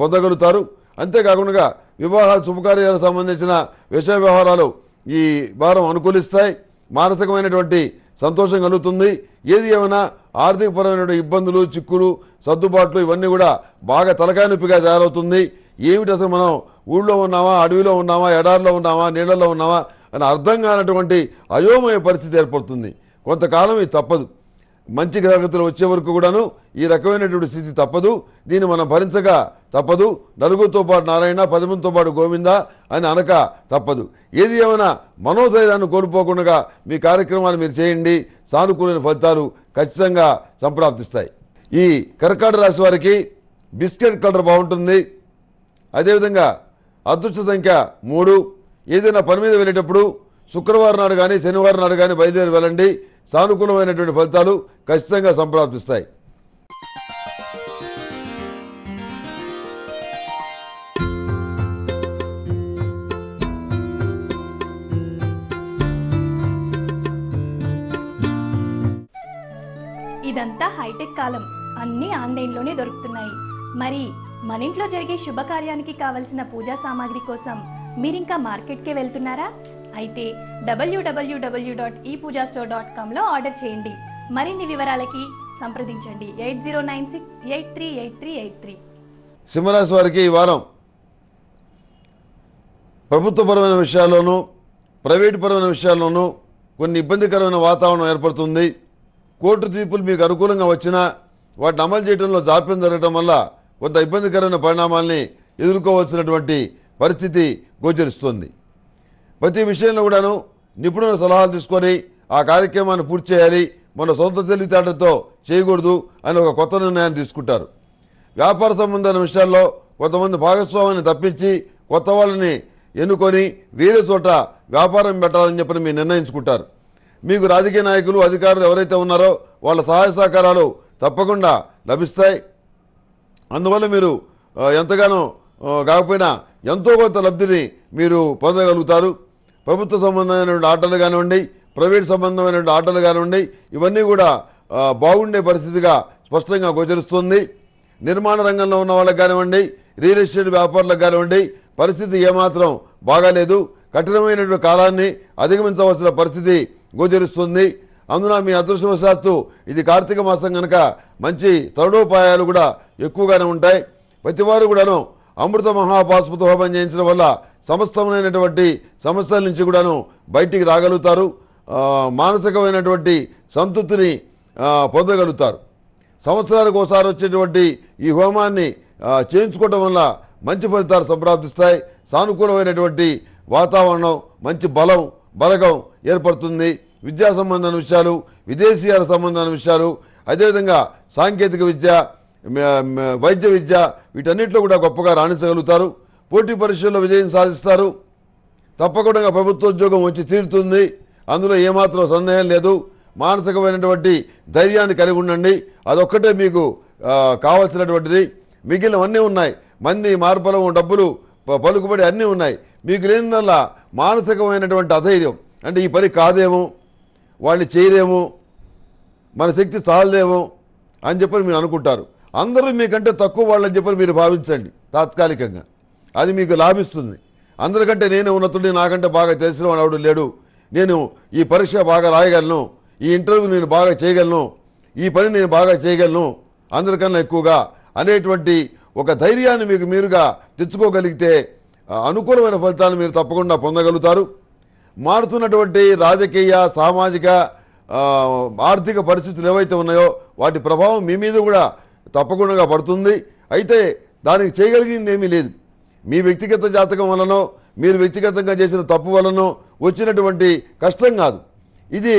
పొందగలుగుతారు అంతేకాకుండా వివాహాలు శుభకార్యాలకు సంబంధించిన విషయ వ్యవహారాలు ఈ వారం అనుకూలిస్తాయి మానసికమైనటువంటి సంతోషం కలుగుతుంది ఏది ఏమైనా ఆర్థికపరమైన ఇబ్బందులు చిక్కులు సర్దుబాట్లు ఇవన్నీ కూడా బాగా తలకాయ నొప్పిగా తయారవుతుంది ఏమిటి అసలు మనం ఊళ్ళో ఉన్నామా అడవిలో ఉన్నామా ఎడారిలో ఉన్నామా నీళ్ళలో ఉన్నామా అని అర్థం కానటువంటి అయోమయ పరిస్థితి ఏర్పడుతుంది కొంతకాలం ఇది తప్పదు మంచి గ్రహగతులు వచ్చే వరకు కూడాను ఈ రకమైనటువంటి స్థితి తప్పదు దీన్ని మనం భరించగా తప్పదు నలుగురితో పాటు నారాయణ పదమంతో పాటు గోవింద అని అనక తప్పదు ఏది ఏమైనా మనోధైర్యాన్ని కోల్పోకుండా మీ కార్యక్రమాలు మీరు చేయండి సానుకూలమైన ఫలితాలు ఖచ్చితంగా సంప్రాప్తిస్తాయి ఈ కర్కాట రాశి వారికి బిస్కెట్ కలర్ బాగుంటుంది అదేవిధంగా అదృష్ట సంఖ్య మూడు ఏదైనా పని మీద వెళ్ళేటప్పుడు శుక్రవారం నాడు కానీ శనివారం నాడు కానీ బయలుదేరి వెళ్ళండి సానుకూలమైనటువంటి ఫలితాలు ఖచ్చితంగా సంప్రాప్తిస్తాయి ఇదంతా హైటెక్ కాలం అన్ని ఆన్లైన్లోనే దొరుకుతున్నాయి మరి మన ఇంట్లో జరిగే శుభకార్యానికి కావలసిన పూజా సామాగ్రి కోసం మీరింకా మార్కెట్కే వెళ్తున్నారా అయితే డబ్ల్యూడబ్ల్యూడబ్ల్యూ డాట్ ఈ డాట్ కామ్లో ఆర్డర్ చేయండి మరిన్ని వివరాలకి సంప్రదించండి eight zero nine six eight three eight three eight three సింహరాశి వారికి ఈ వారం ప్రభుత్వపరమైన విషయాల్లోనూ ప్రైవేటు పరమైన విషయాల్లోనూ కొన్ని ఇబ్బందికరమైన వాతావరణం ఏర్పడుతుంది కోర్టు తీర్పులు మీకు అనుకూలంగా వచ్చినా వాటిని అమలు చేయడంలో జాప్యం జరగడం వల్ల కొంత ఇబ్బందికరమైన పరిణామాల్ని ఎదుర్కోవాల్సినటువంటి పరిస్థితి గోచరిస్తుంది ప్రతి విషయంలో కూడాను నిపుణుల సలహాలు తీసుకొని ఆ కార్యక్రమాన్ని పూర్తి చేయాలి మన సొంత తెలివితేటతో చేయకూడదు అని ఒక కొత్త నిర్ణయాన్ని తీసుకుంటారు వ్యాపార సంబంధమైన విషయాల్లో కొంతమంది భాగస్వామిని తప్పించి కొత్త వాళ్ళని ఎన్నుకొని వేరే చోట వ్యాపారం పెట్టాలని చెప్పని మీరు నిర్ణయించుకుంటారు మీకు రాజకీయ నాయకులు అధికారులు ఎవరైతే ఉన్నారో వాళ్ళ సహాయ సహకారాలు తప్పకుండా లభిస్తాయి అందువల్ల మీరు ఎంతగానో కాకపోయినా ఎంతో కొంత లబ్ధిని మీరు పొందగలుగుతారు ప్రభుత్వ సంబంధమైన ఆటలు కానివ్వండి ప్రైవేట్ సంబంధమైన ఆటలు కానివ్వండి ఇవన్నీ కూడా బాగుండే పరిస్థితిగా స్పష్టంగా గోచరిస్తుంది నిర్మాణ రంగంలో ఉన్న వాళ్ళకి కానివ్వండి రియల్ ఎస్టేట్ వ్యాపారులకు కానివ్వండి పరిస్థితి ఏమాత్రం బాగాలేదు కఠినమైనటువంటి కాలాన్ని అధిగమించవలసిన పరిస్థితి గోచరిస్తుంది అందున మీ అదృష్టవశాత్తు ఇది కార్తీక మాసం కనుక మంచి తరుడోపాయాలు కూడా ఎక్కువగానే ఉంటాయి ప్రతివారు కూడాను అమృత మహాపాస్పుతో హోమం చేయించడం వల్ల సమస్తమైనటువంటి సమస్యల నుంచి కూడాను బయటికి రాగలుగుతారు మానసికమైనటువంటి సంతృప్తిని పొందగలుగుతారు సంవత్సరానికి ఒకసారి వచ్చేటువంటి ఈ హోమాన్ని చేయించుకోవడం వల్ల మంచి ఫలితాలు సంప్రాప్తిస్తాయి సానుకూలమైనటువంటి వాతావరణం మంచి బలం బలగం ఏర్పడుతుంది విద్యా సంబంధమైన విషయాలు విదేశీయాల సంబంధమైన విషయాలు అదేవిధంగా సాంకేతిక విద్య వైద్య విద్య వీటన్నిటిలో కూడా గొప్పగా రాణించగలుగుతారు పోటీ పరీక్షల్లో విజయం సాధిస్తారు తప్పకుండా ప్రభుత్వ ఉద్యోగం వచ్చి తీరుతుంది అందులో ఏమాత్రం సందేహం లేదు మానసికమైనటువంటి ధైర్యాన్ని కలిగి ఉండండి అదొక్కటే మీకు కావలసినటువంటిది మిగిలినవన్నీ ఉన్నాయి మంది మార్బలం డబ్బులు పలుకుబడి అన్నీ ఉన్నాయి మీకు లేనిదల్లా మానసికమైనటువంటి అధైర్యం అంటే ఈ పని కాదేమో వాళ్ళు చేయలేము మన శక్తి చాలదేమో అని చెప్పని మీరు అనుకుంటారు అందరూ మీకంటే తక్కువ వాళ్ళని చెప్పి మీరు భావించండి తాత్కాలికంగా అది మీకు లాభిస్తుంది అందరికంటే నేనే ఉన్నతుడి నాకంటే బాగా తెలిసిన వాడు లేడు నేను ఈ పరీక్ష బాగా రాయగలను ఈ ఇంటర్వ్యూ నేను బాగా చేయగలను ఈ పని నేను బాగా చేయగలను అందరికన్నా ఎక్కువగా అనేటువంటి ఒక ధైర్యాన్ని మీకు మీరుగా తెచ్చుకోగలిగితే అనుకూలమైన ఫలితాలు మీరు తప్పకుండా పొందగలుగుతారు మారుతున్నటువంటి రాజకీయ సామాజిక ఆర్థిక పరిస్థితులు ఏవైతే ఉన్నాయో వాటి ప్రభావం మీ మీద కూడా తప్పకుండా పడుతుంది అయితే దానికి చేయగలిగింది ఏమీ లేదు మీ వ్యక్తిగత జాతకం వలనో మీరు వ్యక్తిగతంగా చేసిన తప్పు వలనో వచ్చినటువంటి కష్టం కాదు ఇది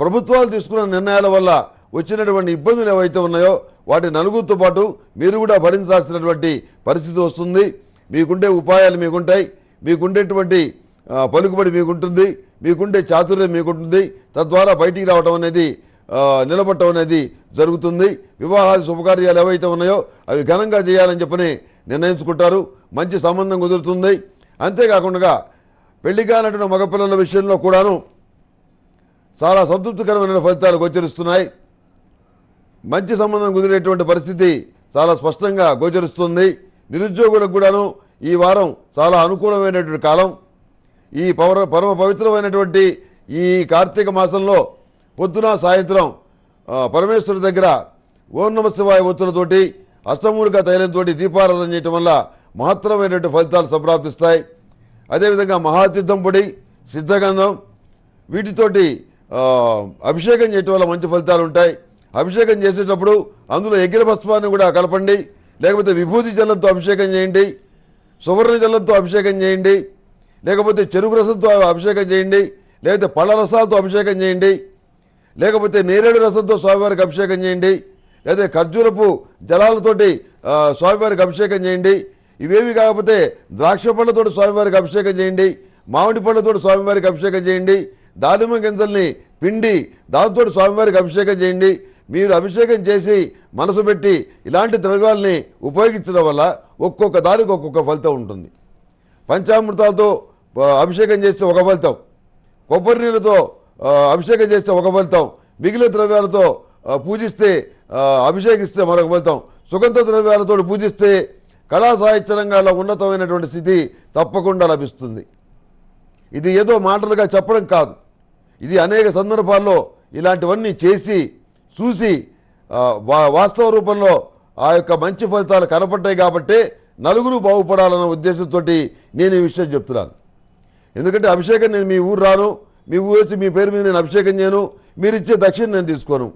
ప్రభుత్వాలు తీసుకున్న నిర్ణయాల వల్ల వచ్చినటువంటి ఇబ్బందులు ఏవైతే ఉన్నాయో వాటి నలుగురితో పాటు మీరు కూడా భరించాల్సినటువంటి పరిస్థితి వస్తుంది మీకుండే ఉపాయాలు మీకుంటాయి మీకుండేటువంటి పలుకుబడి మీకుంటుంది మీకుండే చాతుర్యం మీకుంటుంది తద్వారా బయటికి రావడం అనేది నిలబడటం అనేది జరుగుతుంది వివాహాది శుభకార్యాలు ఏవైతే ఉన్నాయో అవి ఘనంగా చేయాలని చెప్పని నిర్ణయించుకుంటారు మంచి సంబంధం కుదురుతుంది అంతేకాకుండా పెళ్లి కానటువంటి మగపిల్లల విషయంలో కూడాను చాలా సంతృప్తికరమైన ఫలితాలు గోచరిస్తున్నాయి మంచి సంబంధం కుదిరేటువంటి పరిస్థితి చాలా స్పష్టంగా గోచరిస్తుంది నిరుద్యోగులకు కూడాను ఈ వారం చాలా అనుకూలమైనటువంటి కాలం ఈ పవర పరమ పవిత్రమైనటువంటి ఈ కార్తీక మాసంలో పొద్దున సాయంత్రం పరమేశ్వరుడి దగ్గర ఓం నమ శివాయ ఒత్తులతోటి అష్టమూలిక తైలంతో దీపారాధన చేయటం వల్ల మహత్తరమైనటువంటి ఫలితాలు సంప్రాప్తిస్తాయి అదేవిధంగా మహాతీర్థం పొడి సిద్ధగంధం వీటితోటి అభిషేకం చేయటం వల్ల మంచి ఫలితాలు ఉంటాయి అభిషేకం చేసేటప్పుడు అందులో ఎగిర భస్మాన్ని కూడా కలపండి లేకపోతే విభూతి జలంతో అభిషేకం చేయండి సువర్ణ జలంతో అభిషేకం చేయండి లేకపోతే చెరుకు రసంతో అభిషేకం చేయండి లేకపోతే పళ్ళ రసాలతో అభిషేకం చేయండి లేకపోతే నేరేడు రసంతో స్వామివారికి అభిషేకం చేయండి లేదా ఖర్జూరపు జలాలతోటి స్వామివారికి అభిషేకం చేయండి ఇవేవి కాకపోతే ద్రాక్ష పళ్ళతో స్వామివారికి అభిషేకం చేయండి మామిడి పళ్ళతో స్వామివారికి అభిషేకం చేయండి దాదిమ గింజల్ని పిండి దాంతో స్వామివారికి అభిషేకం చేయండి మీరు అభిషేకం చేసి మనసు పెట్టి ఇలాంటి ద్రవ్యాల్ని ఉపయోగించడం వల్ల ఒక్కొక్క దానికి ఒక్కొక్క ఫలితం ఉంటుంది పంచామృతాలతో అభిషేకం చేస్తే ఒక ఫలితం కొబ్బరి నీళ్ళతో అభిషేకం చేస్తే ఒక ఫలితం మిగిలిన ద్రవ్యాలతో పూజిస్తే అభిషేకిస్తే మరొక ఫలితం సుగంధ ద్రవ్యాలతో పూజిస్తే కళా సాహిత్య రంగాల్లో ఉన్నతమైనటువంటి స్థితి తప్పకుండా లభిస్తుంది ఇది ఏదో మాటలుగా చెప్పడం కాదు ఇది అనేక సందర్భాల్లో ఇలాంటివన్నీ చేసి చూసి వాస్తవ రూపంలో ఆ యొక్క మంచి ఫలితాలు కనపడ్డాయి కాబట్టి నలుగురు బాగుపడాలన్న ఉద్దేశంతో నేను ఈ విషయం చెప్తున్నాను ఎందుకంటే అభిషేకం నేను మీ ఊరు రాను మీ వచ్చి మీ పేరు మీద నేను అభిషేకం చేయను మీరు ఇచ్చే దక్షిణ నేను తీసుకోను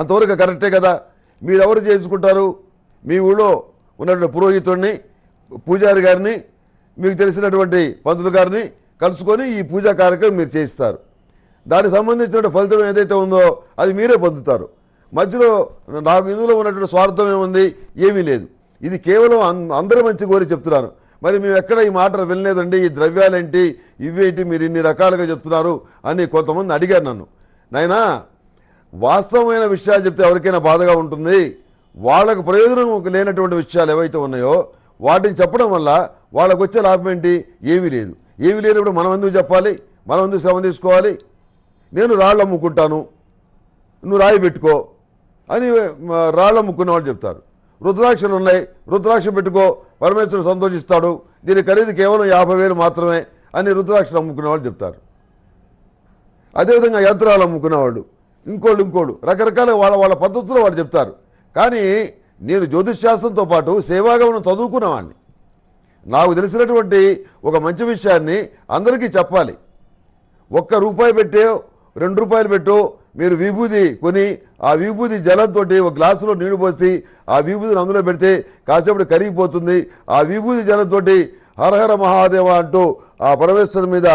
అంతవరకు కరెక్టే కదా మీరు ఎవరు చేయించుకుంటారు మీ ఊళ్ళో ఉన్నటువంటి పురోహితుడిని పూజారి గారిని మీకు తెలిసినటువంటి పంతులు గారిని కలుసుకొని ఈ పూజా కార్యక్రమం మీరు చేయిస్తారు దానికి సంబంధించిన ఫలితం ఏదైతే ఉందో అది మీరే పొందుతారు మధ్యలో నాకు ఇందులో ఉన్నటువంటి స్వార్థం ఏముంది ఏమీ లేదు ఇది కేవలం అందరి మంచి కోరి చెప్తున్నాను మరి మేము ఎక్కడ ఈ మాట వినలేదండి ఈ ద్రవ్యాలేంటి ఇవేంటి మీరు ఇన్ని రకాలుగా చెప్తున్నారు అని కొంతమంది అడిగారు నన్ను నాయనా వాస్తవమైన విషయాలు చెప్తే ఎవరికైనా బాధగా ఉంటుంది వాళ్ళకు ప్రయోజనం లేనటువంటి విషయాలు ఏవైతే ఉన్నాయో వాటిని చెప్పడం వల్ల వాళ్ళకు వచ్చే లాభం ఏంటి ఏమీ లేదు ఏమీ లేదు ఇప్పుడు మనం ఎందుకు చెప్పాలి మనం ఎందుకు శ్రమ తీసుకోవాలి నేను రాళ్ళు అమ్ముకుంటాను నువ్వు రాయి పెట్టుకో అని రాళ్ళు అమ్ముకున్న వాళ్ళు చెప్తారు రుద్రాక్షలు ఉన్నాయి రుద్రాక్ష పెట్టుకో పరమేశ్వరుడు సంతోషిస్తాడు దీని ఖరీదు కేవలం యాభై వేలు మాత్రమే అని రుద్రాక్షలు అమ్ముకునే వాళ్ళు చెప్తారు అదేవిధంగా యంత్రాలు అమ్ముకునేవాళ్ళు ఇంకోళ్ళు ఇంకోళ్ళు రకరకాల వాళ్ళ వాళ్ళ పద్ధతుల్లో వాళ్ళు చెప్తారు కానీ నేను జ్యోతిష్శాస్త్రంతో పాటు సేవాగమనం చదువుకునేవాడిని నాకు తెలిసినటువంటి ఒక మంచి విషయాన్ని అందరికీ చెప్పాలి ఒక్క రూపాయి పెట్టే రెండు రూపాయలు పెట్టు మీరు విభూది కొని ఆ విభూతి జలంతో ఒక గ్లాసులో నీళ్లు పోసి ఆ విభూతిని అందులో పెడితే కాసేపటి కరిగిపోతుంది ఆ విభూతి జలంతో హరహర మహాదేవ అంటూ ఆ పరమేశ్వరుని మీద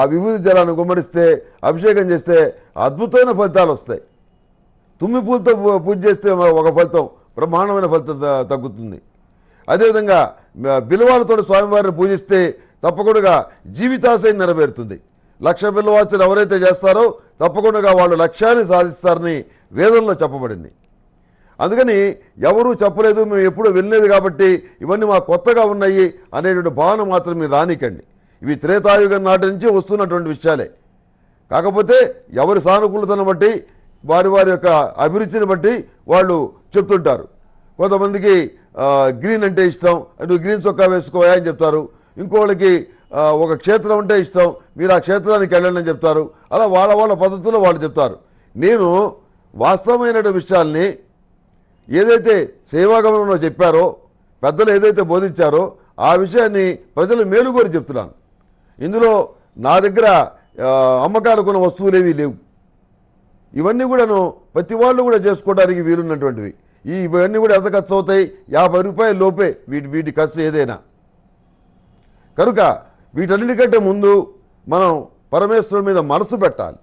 ఆ విభూతి జలాన్ని గుమ్మడిస్తే అభిషేకం చేస్తే అద్భుతమైన ఫలితాలు వస్తాయి తుమ్మి పూలతో పూజ చేస్తే ఒక ఫలితం బ్రహ్మాండమైన ఫలితం తగ్గుతుంది అదేవిధంగా బిలువాలతో స్వామివారిని పూజిస్తే తప్పకుండా జీవితాశయం నెరవేరుతుంది లక్ష్య పిల్లవాల్సిన ఎవరైతే చేస్తారో తప్పకుండా వాళ్ళు లక్ష్యాన్ని సాధిస్తారని వేదంలో చెప్పబడింది అందుకని ఎవరూ చెప్పలేదు మేము ఎప్పుడూ వెళ్ళలేదు కాబట్టి ఇవన్నీ మా కొత్తగా ఉన్నాయి అనేటువంటి భావన మాత్రం మీరు రానికండి ఇవి త్రేతాయుగం నాటి నుంచి వస్తున్నటువంటి విషయాలే కాకపోతే ఎవరి సానుకూలతను బట్టి వారి వారి యొక్క అభిరుచిని బట్టి వాళ్ళు చెప్తుంటారు కొంతమందికి గ్రీన్ అంటే ఇష్టం నువ్వు గ్రీన్ చొక్కా వేసుకోవా అని చెప్తారు ఇంకోళ్ళకి ఒక క్షేత్రం అంటే ఇష్టం మీరు ఆ క్షేత్రానికి వెళ్ళండి అని చెప్తారు అలా వాళ్ళ వాళ్ళ పద్ధతుల్లో వాళ్ళు చెప్తారు నేను వాస్తవమైన విషయాల్ని ఏదైతే సేవాగమనంలో చెప్పారో పెద్దలు ఏదైతే బోధించారో ఆ విషయాన్ని ప్రజలు మేలుగోరి చెప్తున్నాను ఇందులో నా దగ్గర అమ్మకాలకు వస్తువులు వస్తువులేవి లేవు ఇవన్నీ కూడాను ప్రతి వాళ్ళు కూడా చేసుకోవడానికి వీలున్నటువంటివి ఈ ఇవన్నీ కూడా ఎంత ఖర్చు అవుతాయి యాభై రూపాయల లోపే వీటి వీటి ఖర్చు ఏదైనా కనుక వీటన్నిటికంటే ముందు మనం పరమేశ్వరు మీద మనసు పెట్టాలి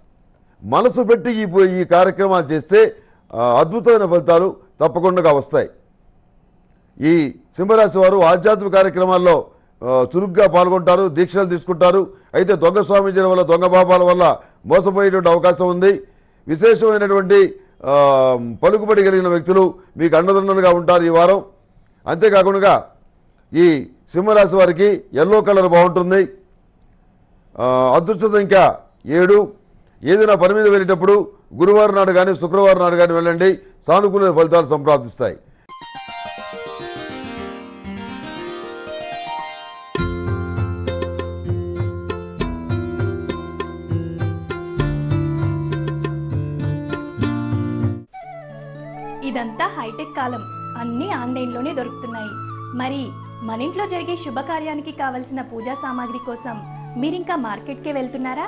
మనసు పెట్టి ఈ ఈ కార్యక్రమాలు చేస్తే అద్భుతమైన ఫలితాలు తప్పకుండా వస్తాయి ఈ సింహరాశి వారు ఆధ్యాత్మిక కార్యక్రమాల్లో చురుగ్గా పాల్గొంటారు దీక్షలు తీసుకుంటారు అయితే దొంగ స్వామీజీల వల్ల దొంగ పాపాల వల్ల మోసపోయేటువంటి అవకాశం ఉంది విశేషమైనటువంటి పలుకుబడి కలిగిన వ్యక్తులు మీకు అండదండలుగా ఉంటారు ఈ వారం అంతేకాకుండా ఈ సింహరాశి వారికి ఎల్లో కలర్ బాగుంటుంది అదృష్ట సంఖ్య ఏడు ఏదైనా పని మీద వెళ్ళేటప్పుడు గురువారం నాడు కానీ శుక్రవారం నాడు కానీ వెళ్ళండి సానుకూల ఫలితాలు సంప్రాప్తిస్తాయి ఇదంతా హైటెక్ కాలం అన్నీ ఆన్లైన్లోనే దొరుకుతున్నాయి మరి మన ఇంట్లో జరిగే శుభకార్యానికి కావలసిన పూజా సామాగ్రి కోసం మీరింకా మార్కెట్కే వెళ్తున్నారా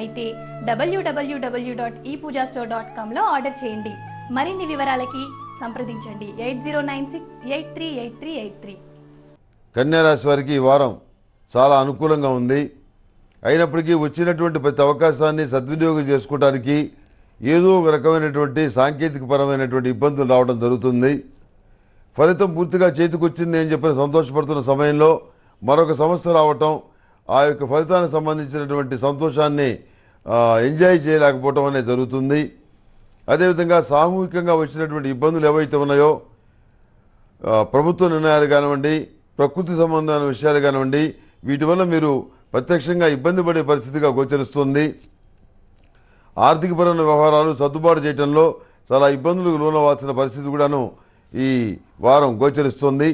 అయితే WWW dot E Pooja store dot కామ్లో ఆర్డర్ చేయండి మరిన్ని వివరాలకి సంప్రదించండి eight zero nine six eight three eight three eight three కన్యారాశి వారికి ఈ వారం చాలా అనుకూలంగా ఉంది అయినప్పటికీ వచ్చినటువంటి ప్రతి అవకాశాన్ని సద్వినియోగం చేసుకోవడానికి ఏదో ఒక రకమైనటువంటి సాంకేతికపరమైనటువంటి ఇబ్బందులు రావడం జరుగుతుంది ఫలితం పూర్తిగా చేతికొచ్చింది అని చెప్పిన సంతోషపడుతున్న సమయంలో మరొక సమస్య రావటం ఆ యొక్క ఫలితానికి సంబంధించినటువంటి సంతోషాన్ని ఎంజాయ్ చేయలేకపోవటం అనేది జరుగుతుంది అదేవిధంగా సామూహికంగా వచ్చినటువంటి ఇబ్బందులు ఏవైతే ఉన్నాయో ప్రభుత్వ నిర్ణయాలు కానివ్వండి ప్రకృతి సంబంధమైన విషయాలు కానివ్వండి వీటి వల్ల మీరు ప్రత్యక్షంగా ఇబ్బంది పడే పరిస్థితిగా గోచరిస్తుంది ఆర్థికపరమైన వ్యవహారాలు సర్దుబాటు చేయడంలో చాలా ఇబ్బందులకు లోనవ్వాల్సిన పరిస్థితి కూడాను ఈ వారం గోచరిస్తుంది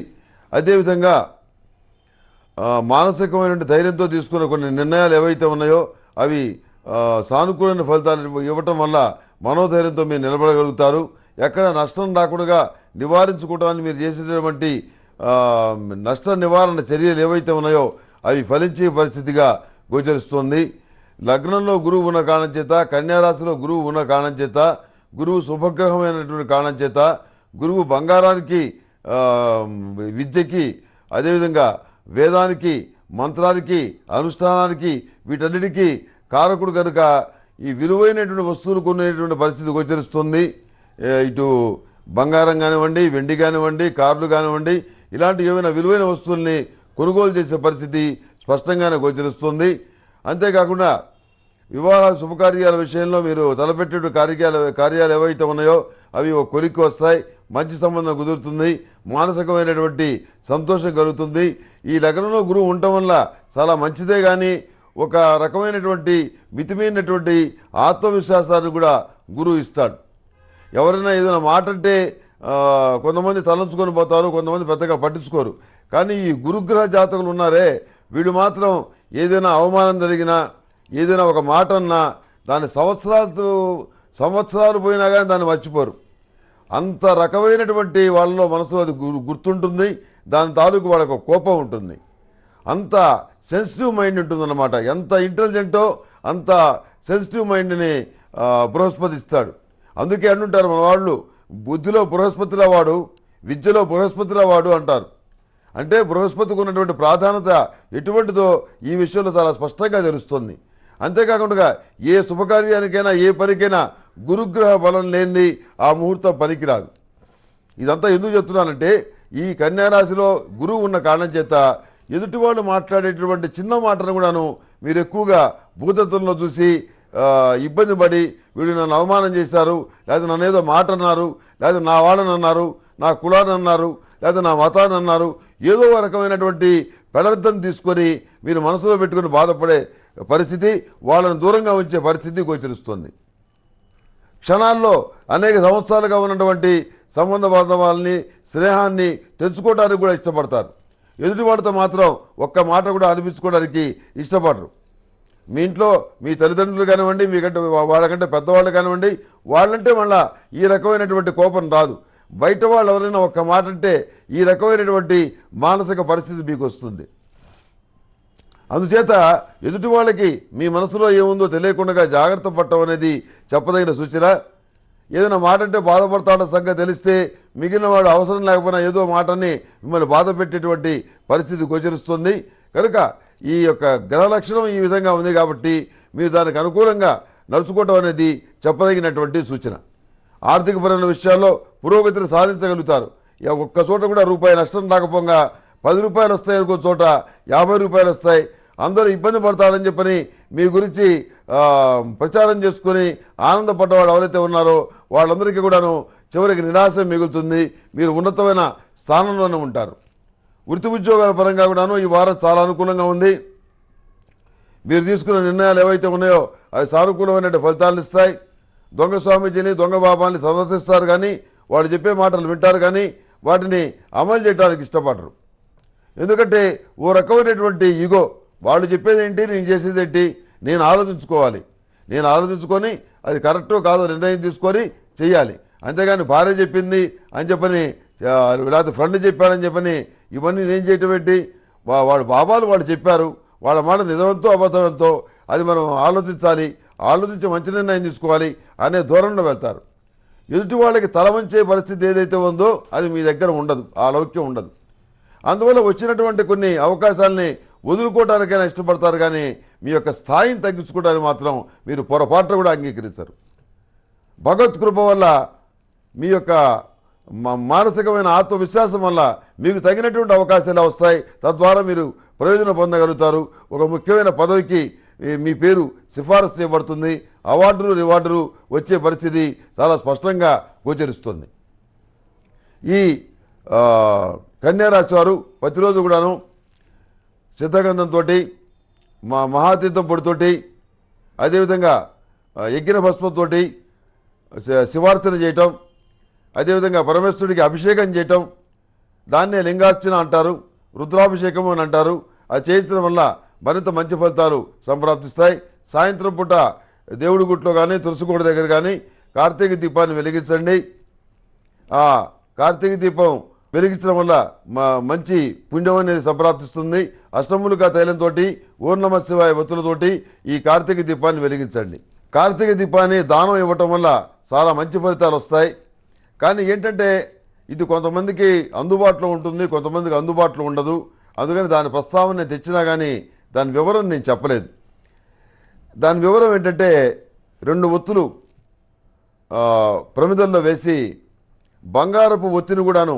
అదేవిధంగా మానసికమైనటువంటి ధైర్యంతో తీసుకున్న కొన్ని నిర్ణయాలు ఏవైతే ఉన్నాయో అవి సానుకూలమైన ఫలితాలు ఇవ్వటం వల్ల మనోధైర్యంతో మీరు నిలబడగలుగుతారు ఎక్కడ నష్టం రాకుండా నివారించుకోవడానికి మీరు చేసేటటువంటి నష్ట నివారణ చర్యలు ఏవైతే ఉన్నాయో అవి ఫలించే పరిస్థితిగా గోచరిస్తుంది లగ్నంలో గురువు ఉన్న కారణం చేత కన్యారాశిలో గురువు ఉన్న కారణం చేత గురువు శుభగ్రహమైనటువంటి కారణం చేత గురువు బంగారానికి విద్యకి అదేవిధంగా వేదానికి మంత్రానికి అనుష్ఠానానికి వీటన్నిటికీ కారకుడు కనుక ఈ విలువైనటువంటి వస్తువులు కొనేటువంటి పరిస్థితి గోచరిస్తుంది ఇటు బంగారం కానివ్వండి వెండి కానివ్వండి కార్లు కానివ్వండి ఇలాంటి ఏమైనా విలువైన వస్తువుల్ని కొనుగోలు చేసే పరిస్థితి స్పష్టంగానే గోచరిస్తుంది అంతేకాకుండా వివాహ శుభకార్యాల విషయంలో మీరు తలపెట్టే కార్యాల కార్యాలు ఏవైతే ఉన్నాయో అవి ఒక కొలిక్కి వస్తాయి మంచి సంబంధం కుదురుతుంది మానసికమైనటువంటి సంతోషం కలుగుతుంది ఈ లగ్నంలో గురువు ఉండటం వల్ల చాలా మంచిదే కానీ ఒక రకమైనటువంటి మితిమైనటువంటి ఆత్మవిశ్వాసాన్ని కూడా గురువు ఇస్తాడు ఎవరైనా ఏదైనా మాట అంటే కొంతమంది తలంచుకొని పోతారు కొంతమంది పెద్దగా పట్టించుకోరు కానీ ఈ గురుగ్రహ జాతకులు ఉన్నారే వీళ్ళు మాత్రం ఏదైనా అవమానం జరిగినా ఏదైనా ఒక మాట అన్నా దాని సంవత్సరాలు సంవత్సరాలు పోయినా కానీ దాన్ని మర్చిపోరు అంత రకమైనటువంటి వాళ్ళలో మనసులో అది గుర్తుంటుంది దాని తాలూకు వాళ్ళకు కోపం ఉంటుంది అంత సెన్సిటివ్ మైండ్ ఉంటుందన్నమాట ఎంత ఇంటెలిజెంటో అంత సెన్సిటివ్ మైండ్ని బృహస్పతి ఇస్తాడు అందుకే అంటుంటారు మన వాళ్ళు బుద్ధిలో బృహస్పతిల వాడు విద్యలో బృహస్పతిల వాడు అంటారు అంటే బృహస్పతికి ఉన్నటువంటి ప్రాధాన్యత ఎటువంటిదో ఈ విషయంలో చాలా స్పష్టంగా తెలుస్తుంది అంతేకాకుండా ఏ శుభకార్యానికైనా ఏ పనికైనా గురుగ్రహ బలం లేనిది ఆ ముహూర్తం పనికిరాదు ఇదంతా ఎందుకు చెప్తున్నానంటే ఈ కన్యారాశిలో గురువు ఉన్న కారణం చేత ఎదుటివాళ్ళు మాట్లాడేటటువంటి చిన్న మాటను కూడాను మీరు ఎక్కువగా భూతత్వంలో చూసి ఇబ్బంది పడి వీడు నన్ను అవమానం చేశారు లేదా నన్ను ఏదో మాట అన్నారు లేదా నా వాళ్ళనన్నారు అన్నారు నా కులాన్ని అన్నారు లేదా నా మతాన్ని అన్నారు ఏదో రకమైనటువంటి పెడర్థం తీసుకొని మీరు మనసులో పెట్టుకుని బాధపడే పరిస్థితి వాళ్ళని దూరంగా ఉంచే పరిస్థితి గోచరిస్తుంది క్షణాల్లో అనేక సంవత్సరాలుగా ఉన్నటువంటి సంబంధ బాంధవాల్ని స్నేహాన్ని తెలుసుకోవడానికి కూడా ఇష్టపడతారు ఎదుటివాడితో మాత్రం ఒక్క మాట కూడా అనిపించుకోవడానికి ఇష్టపడరు మీ ఇంట్లో మీ తల్లిదండ్రులు కానివ్వండి మీకంటే వాళ్ళకంటే పెద్దవాళ్ళు కానివ్వండి వాళ్ళంటే మళ్ళీ ఈ రకమైనటువంటి కోపం రాదు బయట వాళ్ళు ఎవరైనా ఒక్క మాట అంటే ఈ రకమైనటువంటి మానసిక పరిస్థితి మీకు వస్తుంది అందుచేత ఎదుటి వాళ్ళకి మీ మనసులో ఏముందో తెలియకుండా జాగ్రత్త పడటం అనేది చెప్పదగిన సూచన ఏదైనా మాట అంటే బాధపడతాడ సంగతి తెలిస్తే మిగిలిన వాడు అవసరం లేకపోయినా ఏదో మాటని మిమ్మల్ని బాధ పెట్టేటువంటి పరిస్థితి గోచరిస్తుంది కనుక ఈ యొక్క గ్రహ లక్షణం ఈ విధంగా ఉంది కాబట్టి మీరు దానికి అనుకూలంగా నడుచుకోవటం అనేది చెప్పదగినటువంటి సూచన ఆర్థికపరమైన విషయాల్లో పురోగతిని సాధించగలుగుతారు ఒక్క చోట కూడా రూపాయి నష్టం రాకపోగా పది రూపాయలు వస్తాయి ఒక చోట యాభై రూపాయలు వస్తాయి అందరూ ఇబ్బంది పడతారని చెప్పని మీ గురించి ప్రచారం చేసుకుని ఆనందపడ్డవాడు ఎవరైతే ఉన్నారో వాళ్ళందరికీ కూడాను చివరికి నిరాశ మిగులుతుంది మీరు ఉన్నతమైన స్థానంలోనే ఉంటారు వృత్తి ఉద్యోగాల పరంగా కూడాను ఈ వారం చాలా అనుకూలంగా ఉంది మీరు తీసుకున్న నిర్ణయాలు ఏవైతే ఉన్నాయో అవి సానుకూలమైన ఫలితాలు ఇస్తాయి దొంగ స్వామీజీని దొంగ బాబాని సందర్శిస్తారు కానీ వాడు చెప్పే మాటలు వింటారు కానీ వాటిని అమలు చేయడానికి ఇష్టపడరు ఎందుకంటే ఓ రకమైనటువంటి ఇగో వాళ్ళు చెప్పేది ఏంటి నేను చేసేది ఏంటి నేను ఆలోచించుకోవాలి నేను ఆలోచించుకొని అది కరెక్టో కాదో నిర్ణయం తీసుకొని చేయాలి అంతేగాని భార్య చెప్పింది అని చెప్పని లేకపోతే ఫ్రెండ్ చెప్పాడని చెప్పని ఇవన్నీ నేను చేయటం ఏంటి వాడు బాబాలు వాళ్ళు చెప్పారు వాళ్ళ మాట నిజమంతో అబద్ధమంతో అది మనం ఆలోచించాలి ఆలోచించి మంచి నిర్ణయం తీసుకోవాలి అనే ధోరణిలో వెళ్తారు ఎదుటి వాళ్ళకి తల వంచే పరిస్థితి ఏదైతే ఉందో అది మీ దగ్గర ఉండదు ఆ లౌక్యం ఉండదు అందువల్ల వచ్చినటువంటి కొన్ని అవకాశాలని వదులుకోవడానికైనా ఇష్టపడతారు కానీ మీ యొక్క స్థాయిని తగ్గించుకోవడానికి మాత్రం మీరు పొరపాటు కూడా అంగీకరించరు భగవత్ కృప వల్ల మీ యొక్క మానసికమైన ఆత్మవిశ్వాసం వల్ల మీకు తగినటువంటి అవకాశాలు వస్తాయి తద్వారా మీరు ప్రయోజనం పొందగలుగుతారు ఒక ముఖ్యమైన పదవికి మీ పేరు సిఫారసు చేయబడుతుంది అవార్డులు రివార్డులు వచ్చే పరిస్థితి చాలా స్పష్టంగా గోచరిస్తుంది ఈ కన్యారాశి వారు ప్రతిరోజు కూడాను సిద్ధగంధంతో మా మహాతీర్థం పొడితోటి అదేవిధంగా యజ్ఞ భస్మంతో శివార్చన చేయటం అదేవిధంగా పరమేశ్వరుడికి అభిషేకం చేయటం దాన్నే లింగార్చన అంటారు రుద్రాభిషేకం అని అంటారు అది చేయించడం వల్ల మరింత మంచి ఫలితాలు సంప్రాప్తిస్తాయి సాయంత్రం పూట దేవుడి గుట్లో కానీ తులసికోట దగ్గర కానీ కార్తీక దీపాన్ని వెలిగించండి ఆ కార్తీక దీపం వెలిగించడం వల్ల మంచి పుణ్యం అనేది సంప్రాప్తిస్తుంది అష్టములుగా తైలంతో ఓర్ణమ శివాయ వత్తులతోటి ఈ కార్తీక దీపాన్ని వెలిగించండి కార్తీక దీపాన్ని దానం ఇవ్వటం వల్ల చాలా మంచి ఫలితాలు వస్తాయి కానీ ఏంటంటే ఇది కొంతమందికి అందుబాటులో ఉంటుంది కొంతమందికి అందుబాటులో ఉండదు అందుకని దాని ప్రస్తావన తెచ్చినా కానీ దాని వివరం నేను చెప్పలేదు దాని వివరం ఏంటంటే రెండు ఒత్తులు ప్రమిదల్లో వేసి బంగారపు ఒత్తిని కూడాను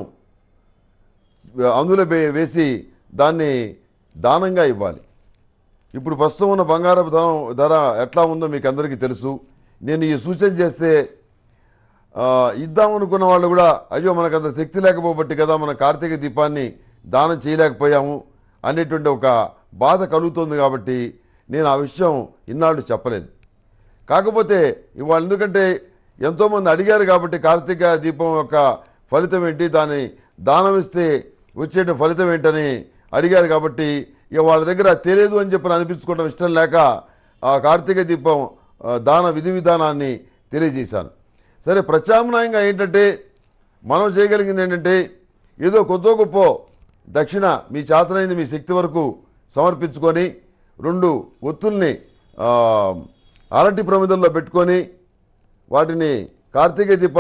అందులో వేసి దాన్ని దానంగా ఇవ్వాలి ఇప్పుడు ప్రస్తుతం ఉన్న బంగారపు ధనం ధర ఎట్లా ఉందో మీకు అందరికీ తెలుసు నేను ఈ సూచన చేస్తే ఇద్దామనుకున్న వాళ్ళు కూడా అయ్యో మనకు అంత శక్తి లేకపోబట్టి కదా మన కార్తీక దీపాన్ని దానం చేయలేకపోయాము అనేటువంటి ఒక బాధ కలుగుతోంది కాబట్టి నేను ఆ విషయం ఇన్నాళ్ళు చెప్పలేదు కాకపోతే ఇవాళ ఎందుకంటే ఎంతోమంది అడిగారు కాబట్టి కార్తీక దీపం యొక్క ఫలితం ఏంటి దాని దానం ఇస్తే వచ్చే ఫలితం ఏంటని అడిగారు కాబట్టి ఇక వాళ్ళ దగ్గర తెలియదు అని చెప్పి అనిపించుకోవడం ఇష్టం లేక ఆ కార్తీక దీపం దాన విధి విధానాన్ని తెలియజేశాను సరే ప్రత్యామ్నాయంగా ఏంటంటే మనం చేయగలిగింది ఏంటంటే ఏదో కొద్దో గొప్ప దక్షిణ మీ చేతనైంది మీ శక్తి వరకు సమర్పించుకొని రెండు ఒత్తుల్ని అరటి ప్రమిదల్లో పెట్టుకొని వాటిని కార్తీక దీప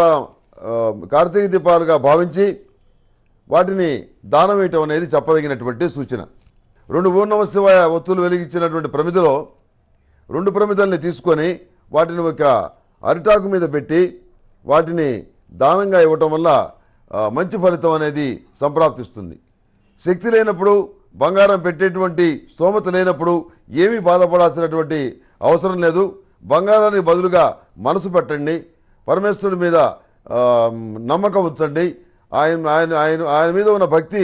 కార్తీక దీపాలుగా భావించి వాటిని దానం వేయటం అనేది చెప్పదగినటువంటి సూచన రెండు పూర్ణమశివ ఒత్తులు వెలిగించినటువంటి ప్రమిదలో రెండు ప్రమిదల్ని తీసుకొని వాటిని ఒక అరిటాకు మీద పెట్టి వాటిని దానంగా ఇవ్వటం వల్ల మంచి ఫలితం అనేది సంప్రాప్తిస్తుంది శక్తి లేనప్పుడు బంగారం పెట్టేటువంటి స్తోమత లేనప్పుడు ఏమీ బాధపడాల్సినటువంటి అవసరం లేదు బంగారానికి బదులుగా మనసు పెట్టండి పరమేశ్వరుడి మీద నమ్మకం ఉంచండి ఆయన ఆయన ఆయన ఆయన మీద ఉన్న భక్తి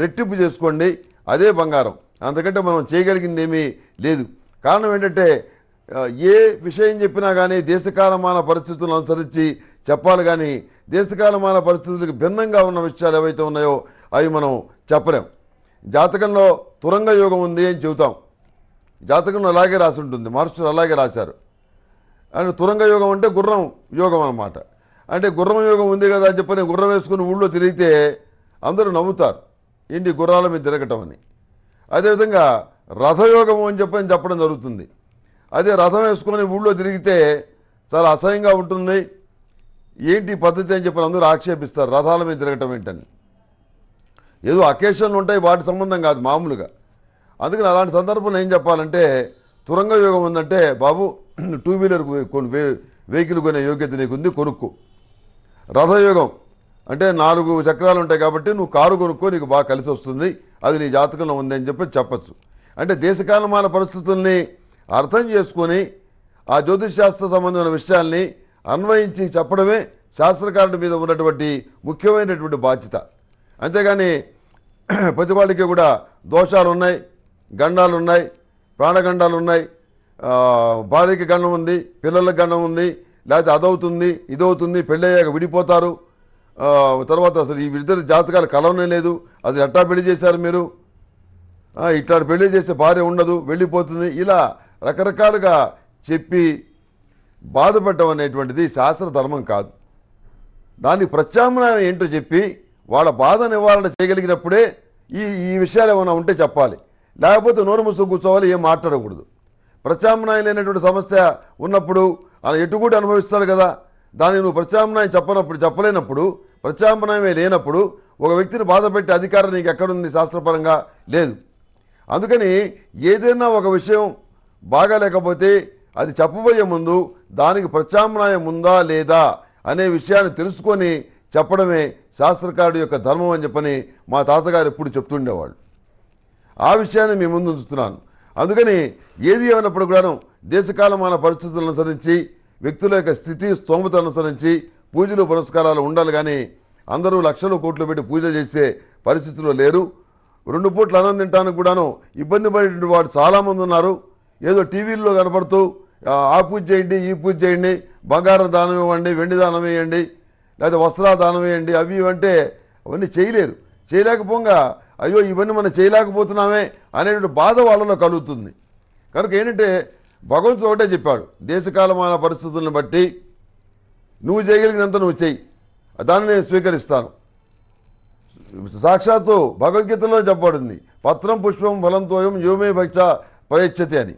రెట్టింపు చేసుకోండి అదే బంగారం అంతకంటే మనం చేయగలిగింది ఏమీ లేదు కారణం ఏంటంటే ఏ విషయం చెప్పినా కానీ దేశకాలమాన పరిస్థితులను అనుసరించి చెప్పాలి కానీ దేశకాలమాన పరిస్థితులకు భిన్నంగా ఉన్న విషయాలు ఏవైతే ఉన్నాయో అవి మనం చెప్పలేం జాతకంలో తురంగ యోగం ఉంది అని చెబుతాం జాతకంలో అలాగే రాసి ఉంటుంది మహర్షులు అలాగే రాశారు అంటే తురంగ యోగం అంటే గుర్రం యోగం అనమాట అంటే గుర్రం యోగం ఉంది కదా అని చెప్పని గుర్రం వేసుకుని ఊళ్ళో తిరిగితే అందరూ నవ్వుతారు ఏంటి గుర్రాల మీద తిరగటం అని అదేవిధంగా రథయోగం అని చెప్పని చెప్పడం జరుగుతుంది అదే రథం వేసుకొని ఊళ్ళో తిరిగితే చాలా అసహ్యంగా ఉంటుంది ఏంటి పద్ధతి అని చెప్పని అందరూ ఆక్షేపిస్తారు రథాల మీద తిరగటం ఏంటని ఏదో అకేషన్లు ఉంటాయి వాటి సంబంధం కాదు మామూలుగా అందుకని అలాంటి సందర్భంలో ఏం చెప్పాలంటే తురంగ యోగం ఉందంటే బాబు టూ వీలర్ కొన్ని వెహికల్ కొనే యోగ్యత నీకుంది కొనుక్కు రథయోగం అంటే నాలుగు చక్రాలు ఉంటాయి కాబట్టి నువ్వు కారు కొనుక్కో నీకు బాగా కలిసి వస్తుంది అది నీ జాతకంలో ఉంది అని చెప్పి చెప్పచ్చు అంటే దేశకాలమాన పరిస్థితుల్ని అర్థం చేసుకొని ఆ జ్యోతిషశాస్త్ర సంబంధమైన విషయాల్ని అన్వయించి చెప్పడమే శాస్త్రకారుడి మీద ఉన్నటువంటి ముఖ్యమైనటువంటి బాధ్యత అంతేగాని ప్రతి వాళ్ళకి కూడా దోషాలు ఉన్నాయి గండాలు ఉన్నాయి ప్రాణగండాలు ఉన్నాయి భార్యకి గండం ఉంది పిల్లలకు గండం ఉంది లేకపోతే అదవుతుంది ఇదవుతుంది పెళ్ళయ్యాక విడిపోతారు తర్వాత అసలు ఈ ఇద్దరు జాతకాలు కలవనే లేదు అది ఎట్టా పెళ్లి చేశారు మీరు ఇట్లా పెళ్లి చేసే భార్య ఉండదు వెళ్ళిపోతుంది ఇలా రకరకాలుగా చెప్పి బాధపడటం అనేటువంటిది శాస్త్ర ధర్మం కాదు దానికి ప్రత్యామ్నాయం ఏంటో చెప్పి వాళ్ళ బాధ నివారణ చేయగలిగినప్పుడే ఈ ఈ విషయాలు ఏమైనా ఉంటే చెప్పాలి లేకపోతే నోరు ముసుగు కూర్చోవాలి ఏం మాట్లాడకూడదు ప్రత్యామ్నాయం లేనటువంటి సమస్య ఉన్నప్పుడు ఎటు కూడా అనుభవిస్తాడు కదా దాన్ని నువ్వు ప్రత్యామ్నాయం చెప్పనప్పుడు చెప్పలేనప్పుడు ప్రత్యామ్నాయమే లేనప్పుడు ఒక వ్యక్తిని బాధపెట్టే అధికారం నీకు ఎక్కడుంది శాస్త్రపరంగా లేదు అందుకని ఏదైనా ఒక విషయం బాగాలేకపోతే అది చెప్పబోయే ముందు దానికి ప్రత్యామ్నాయం ఉందా లేదా అనే విషయాన్ని తెలుసుకొని చెప్పడమే శాస్త్రకారుడు యొక్క ధర్మం అని చెప్పని మా తాతగారు ఎప్పుడు చెప్తుండేవాళ్ళు ఆ విషయాన్ని మీ ముందు ఉంచుతున్నాను అందుకని ఏది ఏమైనప్పుడు కూడాను దేశకాలమాన పరిస్థితులను అనుసరించి వ్యక్తుల యొక్క స్థితి స్తోమతలు అనుసరించి పూజలు పురస్కారాలు ఉండాలి కానీ అందరూ లక్షలు కోట్లు పెట్టి పూజ చేసే పరిస్థితుల్లో లేరు రెండు పూట్ల అన్నం తింటానికి కూడాను ఇబ్బంది పడేటువంటి వాడు చాలామంది ఉన్నారు ఏదో టీవీల్లో కనపడుతూ ఆ పూజ చేయండి ఈ పూజ చేయండి బంగారం దానం ఇవ్వండి వెండి దానం వేయండి లేదా వస్త్రాదానం వేయండి అవి ఇవంటే అవన్నీ చేయలేరు చేయలేకపోగా అయ్యో ఇవన్నీ మనం చేయలేకపోతున్నామే అనేటువంటి బాధ వాళ్ళలో కలుగుతుంది కనుక ఏంటంటే భగవంతుడు ఒకటే చెప్పాడు దేశకాలమైన పరిస్థితులను బట్టి నువ్వు చేయగలిగినంత నువ్వు చెయ్యి దాన్ని నేను స్వీకరిస్తాను సాక్షాత్తు భగవద్గీతలో చెప్పబడింది పత్రం పుష్పం తోయం యోమే భక్త ప్రయచ్చతి అని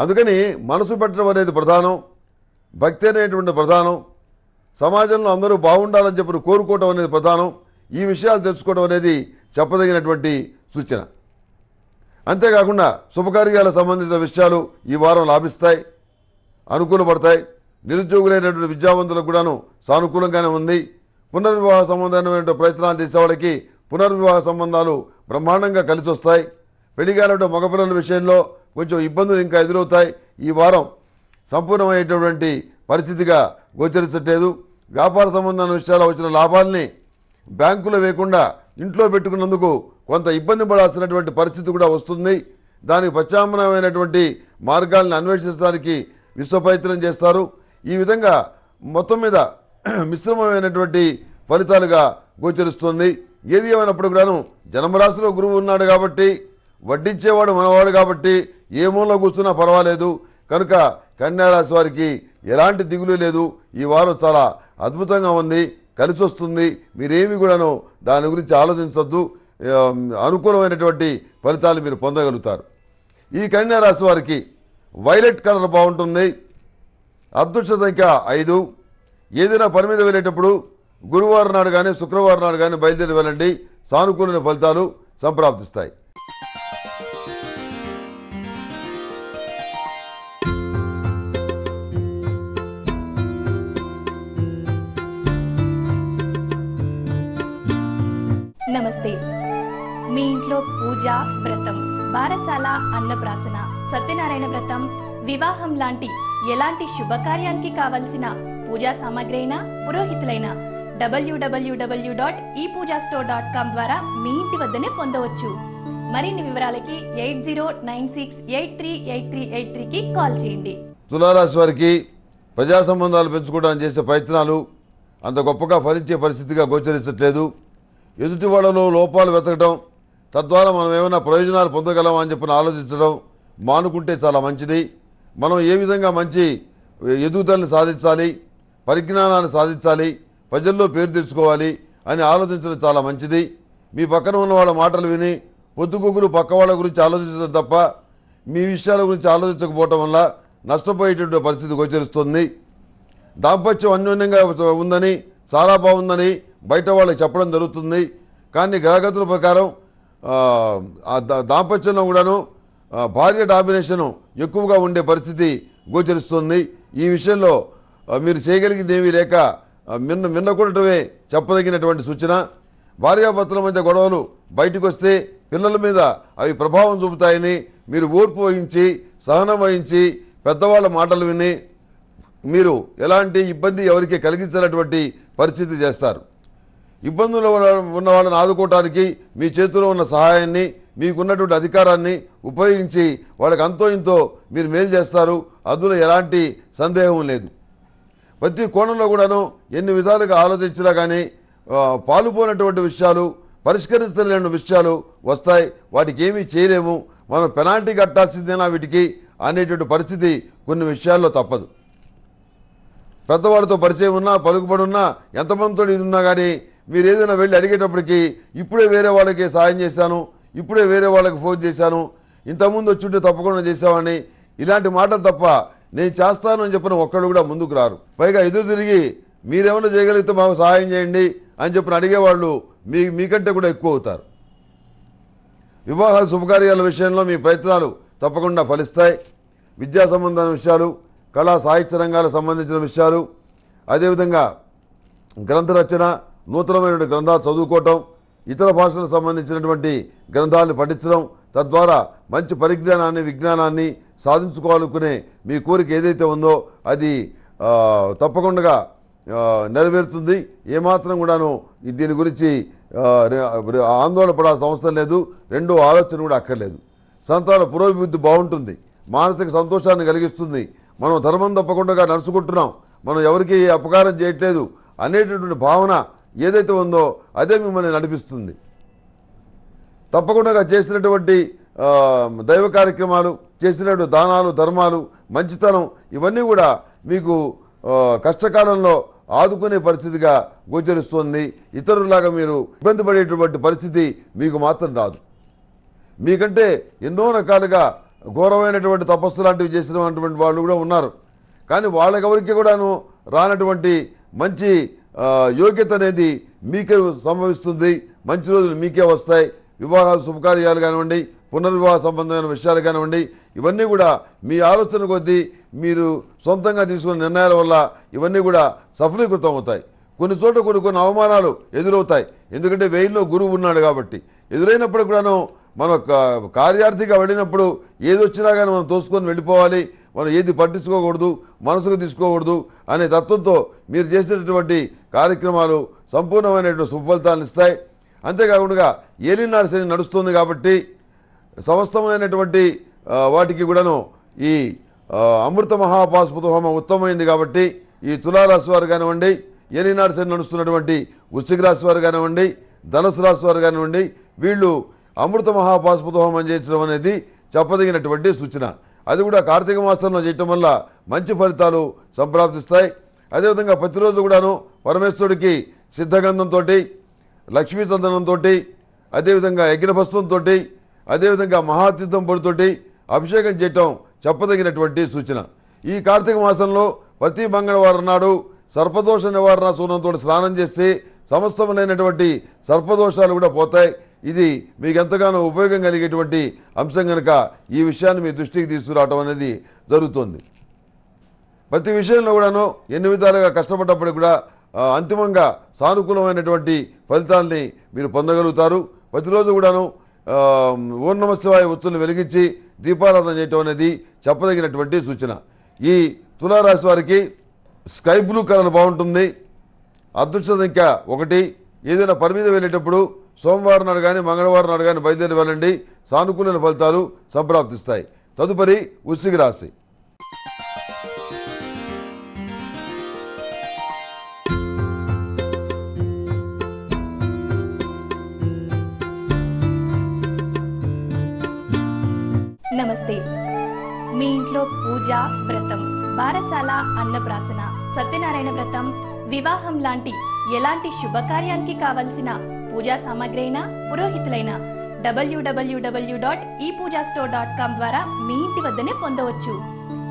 అందుకని మనసు పెట్టడం అనేది ప్రధానం భక్తి అనేటువంటి ప్రధానం సమాజంలో అందరూ బాగుండాలని చెప్పి కోరుకోవటం అనేది ప్రధానం ఈ విషయాలు తెలుసుకోవడం అనేది చెప్పదగినటువంటి సూచన అంతేకాకుండా శుభకార్యాల సంబంధిత విషయాలు ఈ వారం లాభిస్తాయి అనుకూలపడతాయి నిరుద్యోగులైనటువంటి విద్యావంతులకు కూడాను సానుకూలంగానే ఉంది పునర్వివాహ సంబంధమైన ప్రయత్నాలు చేసేవాళ్ళకి పునర్వివాహ సంబంధాలు బ్రహ్మాండంగా కలిసి వస్తాయి పెళ్లిగాలంటే మగపిల్లల విషయంలో కొంచెం ఇబ్బందులు ఇంకా ఎదురవుతాయి ఈ వారం సంపూర్ణమైనటువంటి పరిస్థితిగా గోచరించట్లేదు వ్యాపార సంబంధమైన విషయాల వచ్చిన లాభాల్ని బ్యాంకులో వేయకుండా ఇంట్లో పెట్టుకున్నందుకు కొంత ఇబ్బంది పడాల్సినటువంటి పరిస్థితి కూడా వస్తుంది దానికి ప్రత్యామ్నాయమైనటువంటి మార్గాలను అన్వేషించడానికి విశ్వప్రయత్నం చేస్తారు ఈ విధంగా మొత్తం మీద మిశ్రమమైనటువంటి ఫలితాలుగా గోచరిస్తుంది ఏది ఏమైనప్పుడు కూడాను జన్మరాశిలో గురువు ఉన్నాడు కాబట్టి వడ్డించేవాడు మనవాడు కాబట్టి ఏ మూలలో కూర్చున్నా పర్వాలేదు కనుక రాశి వారికి ఎలాంటి దిగులు లేదు ఈ వారం చాలా అద్భుతంగా ఉంది కలిసి వస్తుంది మీరేమి కూడాను దాని గురించి ఆలోచించద్దు అనుకూలమైనటువంటి ఫలితాలు మీరు పొందగలుగుతారు ఈ రాశి వారికి వైలెట్ కలర్ బాగుంటుంది అదృష్ట సంఖ్య ఐదు ఏదైనా పని మీద వెళ్ళేటప్పుడు గురువారం నాడు కానీ శుక్రవారం నాడు కానీ బయలుదేరి వెళ్ళండి సానుకూలమైన ఫలితాలు సంప్రాప్తిస్తాయి నమస్తే మీ ఇంట్లో పూజ వ్రతం బారసాల అన్నప్రాసన సత్యనారాయణ వ్రతం వివాహం లాంటి ఎలాంటి శుభకార్యానికి కావలసిన పూజా సామాగ్రి అయినా పురోహితులైనా డబ్ల్యూడబ్ల్యూడబ్ల్యూ dot E Pooja store dot com ద్వారా మీ ఇంటి వద్దనే పొందవచ్చు మరిన్ని వివరాలకి eight zero nine six eight three eight three eight త్రీకి కాల్ చేయండి తులారాశి వారికి ప్రజా సంబంధాలు పెంచుకోవడానికి చేసే ప్రయత్నాలు అంత గొప్పగా ఫలించే పరిస్థితిగా గోచరించట్లేదు ఎదుటి వాళ్ళలో లోపాలు వెతకడం తద్వారా మనం ఏమైనా ప్రయోజనాలు పొందగలం అని చెప్పిన ఆలోచించడం మానుకుంటే చాలా మంచిది మనం ఏ విధంగా మంచి ఎదుగుదలను సాధించాలి పరిజ్ఞానాన్ని సాధించాలి ప్రజల్లో పేరు తెచ్చుకోవాలి అని ఆలోచించడం చాలా మంచిది మీ పక్కన ఉన్న వాళ్ళ మాటలు విని పొద్దుగొగ్గులు పక్క వాళ్ళ గురించి ఆలోచించడం తప్ప మీ విషయాల గురించి ఆలోచించకపోవటం వల్ల నష్టపోయేటువంటి పరిస్థితి గోచరిస్తుంది దాంపత్యం అన్యోన్యంగా ఉందని చాలా బాగుందని బయట వాళ్ళకి చెప్పడం జరుగుతుంది కానీ గ్రహగతుల ప్రకారం ఆ దాంపత్యంలో కూడాను భార్య డామినేషను ఎక్కువగా ఉండే పరిస్థితి గోచరిస్తుంది ఈ విషయంలో మీరు చేయగలిగింది ఏమీ లేక మిన్న మిన్నకూడటమే చెప్పదగినటువంటి సూచన భార్యాభర్తల మధ్య గొడవలు బయటకు వస్తే పిల్లల మీద అవి ప్రభావం చూపుతాయని మీరు ఓర్పు వహించి సహనం వహించి పెద్దవాళ్ళ మాటలు విని మీరు ఎలాంటి ఇబ్బంది ఎవరికి కలిగించినటువంటి పరిస్థితి చేస్తారు ఇబ్బందులు ఉన్న వాళ్ళని ఆదుకోవటానికి మీ చేతిలో ఉన్న సహాయాన్ని మీకున్నటువంటి అధికారాన్ని ఉపయోగించి వాళ్ళకి అంతో ఇంతో మీరు మేలు చేస్తారు అందులో ఎలాంటి సందేహం లేదు ప్రతి కోణంలో కూడాను ఎన్ని విధాలుగా ఆలోచించినా కానీ పాలుపోనటువంటి విషయాలు పరిష్కరించలేని విషయాలు వస్తాయి వాటికి ఏమీ చేయలేము మనం పెనాల్టీ కట్టాల్సిందేనా వీటికి అనేటువంటి పరిస్థితి కొన్ని విషయాల్లో తప్పదు పెద్దవాడితో పరిచయం ఉన్నా పలుకుబడి ఉన్నా ఎంతమందితో ఇది ఉన్నా కానీ మీరు ఏదైనా వెళ్ళి అడిగేటప్పటికీ ఇప్పుడే వేరే వాళ్ళకి సాయం చేశాను ఇప్పుడే వేరే వాళ్ళకి ఫోన్ చేశాను ఇంతకుముందు వచ్చింటే తప్పకుండా చేసామని ఇలాంటి మాటలు తప్ప నేను చేస్తాను అని చెప్పిన ఒక్కళ్ళు కూడా ముందుకు రారు పైగా ఎదురు తిరిగి మీరేమన్నా చేయగలిగితే మాకు సహాయం చేయండి అని చెప్పిన అడిగేవాళ్ళు మీ మీకంటే కూడా ఎక్కువ అవుతారు వివాహాల శుభకార్యాల విషయంలో మీ ప్రయత్నాలు తప్పకుండా ఫలిస్తాయి విద్యా సంబంధమైన విషయాలు కళా సాహిత్య రంగాలకు సంబంధించిన విషయాలు అదేవిధంగా గ్రంథ రచన నూతనమైన గ్రంథాలు చదువుకోవటం ఇతర భాషలకు సంబంధించినటువంటి గ్రంథాలను పఠించడం తద్వారా మంచి పరిజ్ఞానాన్ని విజ్ఞానాన్ని సాధించుకోవాలనుకునే మీ కోరిక ఏదైతే ఉందో అది తప్పకుండా నెరవేరుతుంది ఏమాత్రం కూడాను దీని గురించి ఆందోళన పడాల్సిన అవసరం లేదు రెండో ఆలోచన కూడా అక్కర్లేదు సంతాన పురోభివృద్ధి బాగుంటుంది మానసిక సంతోషాన్ని కలిగిస్తుంది మనం ధర్మం తప్పకుండా నడుచుకుంటున్నాం మనం ఎవరికి అపకారం చేయట్లేదు అనేటటువంటి భావన ఏదైతే ఉందో అదే మిమ్మల్ని నడిపిస్తుంది తప్పకుండా చేసినటువంటి దైవ కార్యక్రమాలు చేసినటువంటి దానాలు ధర్మాలు మంచితనం ఇవన్నీ కూడా మీకు కష్టకాలంలో ఆదుకునే పరిస్థితిగా గోచరిస్తుంది ఇతరులాగా మీరు ఇబ్బంది పడేటటువంటి పరిస్థితి మీకు మాత్రం రాదు మీకంటే ఎన్నో రకాలుగా ఘోరమైనటువంటి తపస్సు లాంటివి చేసినటువంటి వాళ్ళు కూడా ఉన్నారు కానీ వాళ్ళకెవరికి కూడాను రానటువంటి మంచి యోగ్యత అనేది మీకే సంభవిస్తుంది మంచి రోజులు మీకే వస్తాయి వివాహాలు శుభకార్యాలు కానివ్వండి పునర్వివాహ సంబంధమైన విషయాలు కానివ్వండి ఇవన్నీ కూడా మీ ఆలోచన కొద్దీ మీరు సొంతంగా తీసుకున్న నిర్ణయాల వల్ల ఇవన్నీ కూడా సఫలీకృతం అవుతాయి కొన్ని చోట్ల కొన్ని కొన్ని అవమానాలు ఎదురవుతాయి ఎందుకంటే వెయిల్లో గురువు ఉన్నాడు కాబట్టి ఎదురైనప్పుడు కూడాను మన కార్యార్థిగా వెళ్ళినప్పుడు ఏది వచ్చినా కానీ మనం తోసుకొని వెళ్ళిపోవాలి మనం ఏది పట్టించుకోకూడదు మనసుకు తీసుకోకూడదు అనే తత్వంతో మీరు చేసేటటువంటి కార్యక్రమాలు సంపూర్ణమైనటువంటి సుఫలితాలను ఇస్తాయి అంతేకాకుండా ఏలినాడు శని నడుస్తుంది కాబట్టి సమస్తమైనటువంటి వాటికి కూడాను ఈ అమృత హోమం ఉత్తమమైంది కాబట్టి ఈ తులారాశి వారు కానివ్వండి ఏలినాడు శని నడుస్తున్నటువంటి వృశ్చిక రాశి వారు కానివ్వండి ధనుసు రాశి వారు కానివ్వండి వీళ్ళు అమృత మహాపాశుపతోహోమం చేయించడం అనేది చెప్పదగినటువంటి సూచన అది కూడా కార్తీక మాసంలో చేయటం వల్ల మంచి ఫలితాలు సంప్రాప్తిస్తాయి అదేవిధంగా ప్రతిరోజు కూడాను పరమేశ్వరుడికి సిద్ధగంధంతో లక్ష్మీ చందనంతో అదేవిధంగా యజ్ఞభస్వంతో అదేవిధంగా మహాతీర్థం పొడితోటి అభిషేకం చేయటం చెప్పదగినటువంటి సూచన ఈ కార్తీక మాసంలో ప్రతి మంగళవారం నాడు సర్పదోష నివారణ సూనంతో స్నానం చేస్తే సమస్తమైనటువంటి సర్పదోషాలు కూడా పోతాయి ఇది మీకు ఎంతగానో ఉపయోగం కలిగేటువంటి అంశం కనుక ఈ విషయాన్ని మీ దృష్టికి తీసుకురావటం అనేది జరుగుతుంది ప్రతి విషయంలో కూడాను ఎన్ని విధాలుగా కష్టపడ్డప్పుడు కూడా అంతిమంగా సానుకూలమైనటువంటి ఫలితాల్ని మీరు పొందగలుగుతారు ప్రతిరోజు కూడాను ఓం నమశివాయ ఒత్తులను వెలిగించి దీపారాధన చేయటం అనేది చెప్పదగినటువంటి సూచన ఈ తులారాశి వారికి స్కై బ్లూ కలర్ బాగుంటుంది అదృష్ట సంఖ్య ఒకటి ఏదైనా పని వెళ్ళేటప్పుడు సోమవారం నాడు కానీ మంగళవారం నాడు కానీ బయలుదేరి వెళ్ళండి సానుకూలమైన ఫలితాలు సంప్రాప్తిస్తాయి తదుపరి ఉసిగి రాశి నమస్తే మీ ఇంట్లో పూజ వ్రతం బారసాల అన్నప్రాసన సత్యనారాయణ వ్రతం వివాహం లాంటి ఎలాంటి శుభకార్యానికి కావలసిన పూజా సామాగ్రి అయినా పురోహితులైనా డబ్ల్యూడబ్ల్యూడబ్ల్యూ dot E Pooja store dot com ద్వారా మీ ఇంటి వద్దనే పొందవచ్చు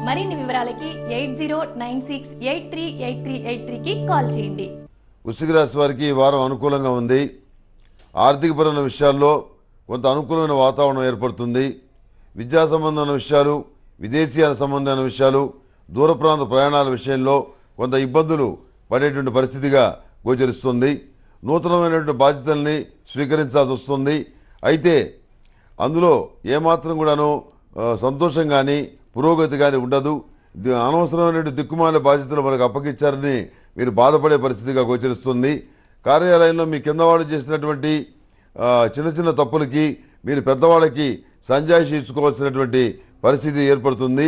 మరిన్ని వివరాలకి eight zero nine six eight three eight three eight త్రీకి కాల్ చేయండి వృశ్చిక రాశి వారికి ఈ వారం అనుకూలంగా ఉంది ఆర్థికపరమైన విషయాల్లో కొంత అనుకూలమైన వాతావరణం ఏర్పడుతుంది విద్యా సంబంధమైన విషయాలు విదేశీయాల సంబంధమైన విషయాలు దూర ప్రాంత ప్రయాణాల విషయంలో కొంత ఇబ్బందులు పడేటువంటి పరిస్థితిగా గోచరిస్తుంది నూతనమైనటువంటి బాధ్యతల్ని స్వీకరించాల్సి వస్తుంది అయితే అందులో ఏమాత్రం కూడాను సంతోషం కానీ పురోగతి కానీ ఉండదు అనవసరమైనటువంటి దిక్కుమాల బాధ్యతలు మనకు అప్పగించారని మీరు బాధపడే పరిస్థితిగా గోచరిస్తుంది కార్యాలయంలో మీ కిందవాడు చేసినటువంటి చిన్న చిన్న తప్పులకి మీరు పెద్దవాళ్ళకి సంజాయిషి ఇచ్చుకోవాల్సినటువంటి పరిస్థితి ఏర్పడుతుంది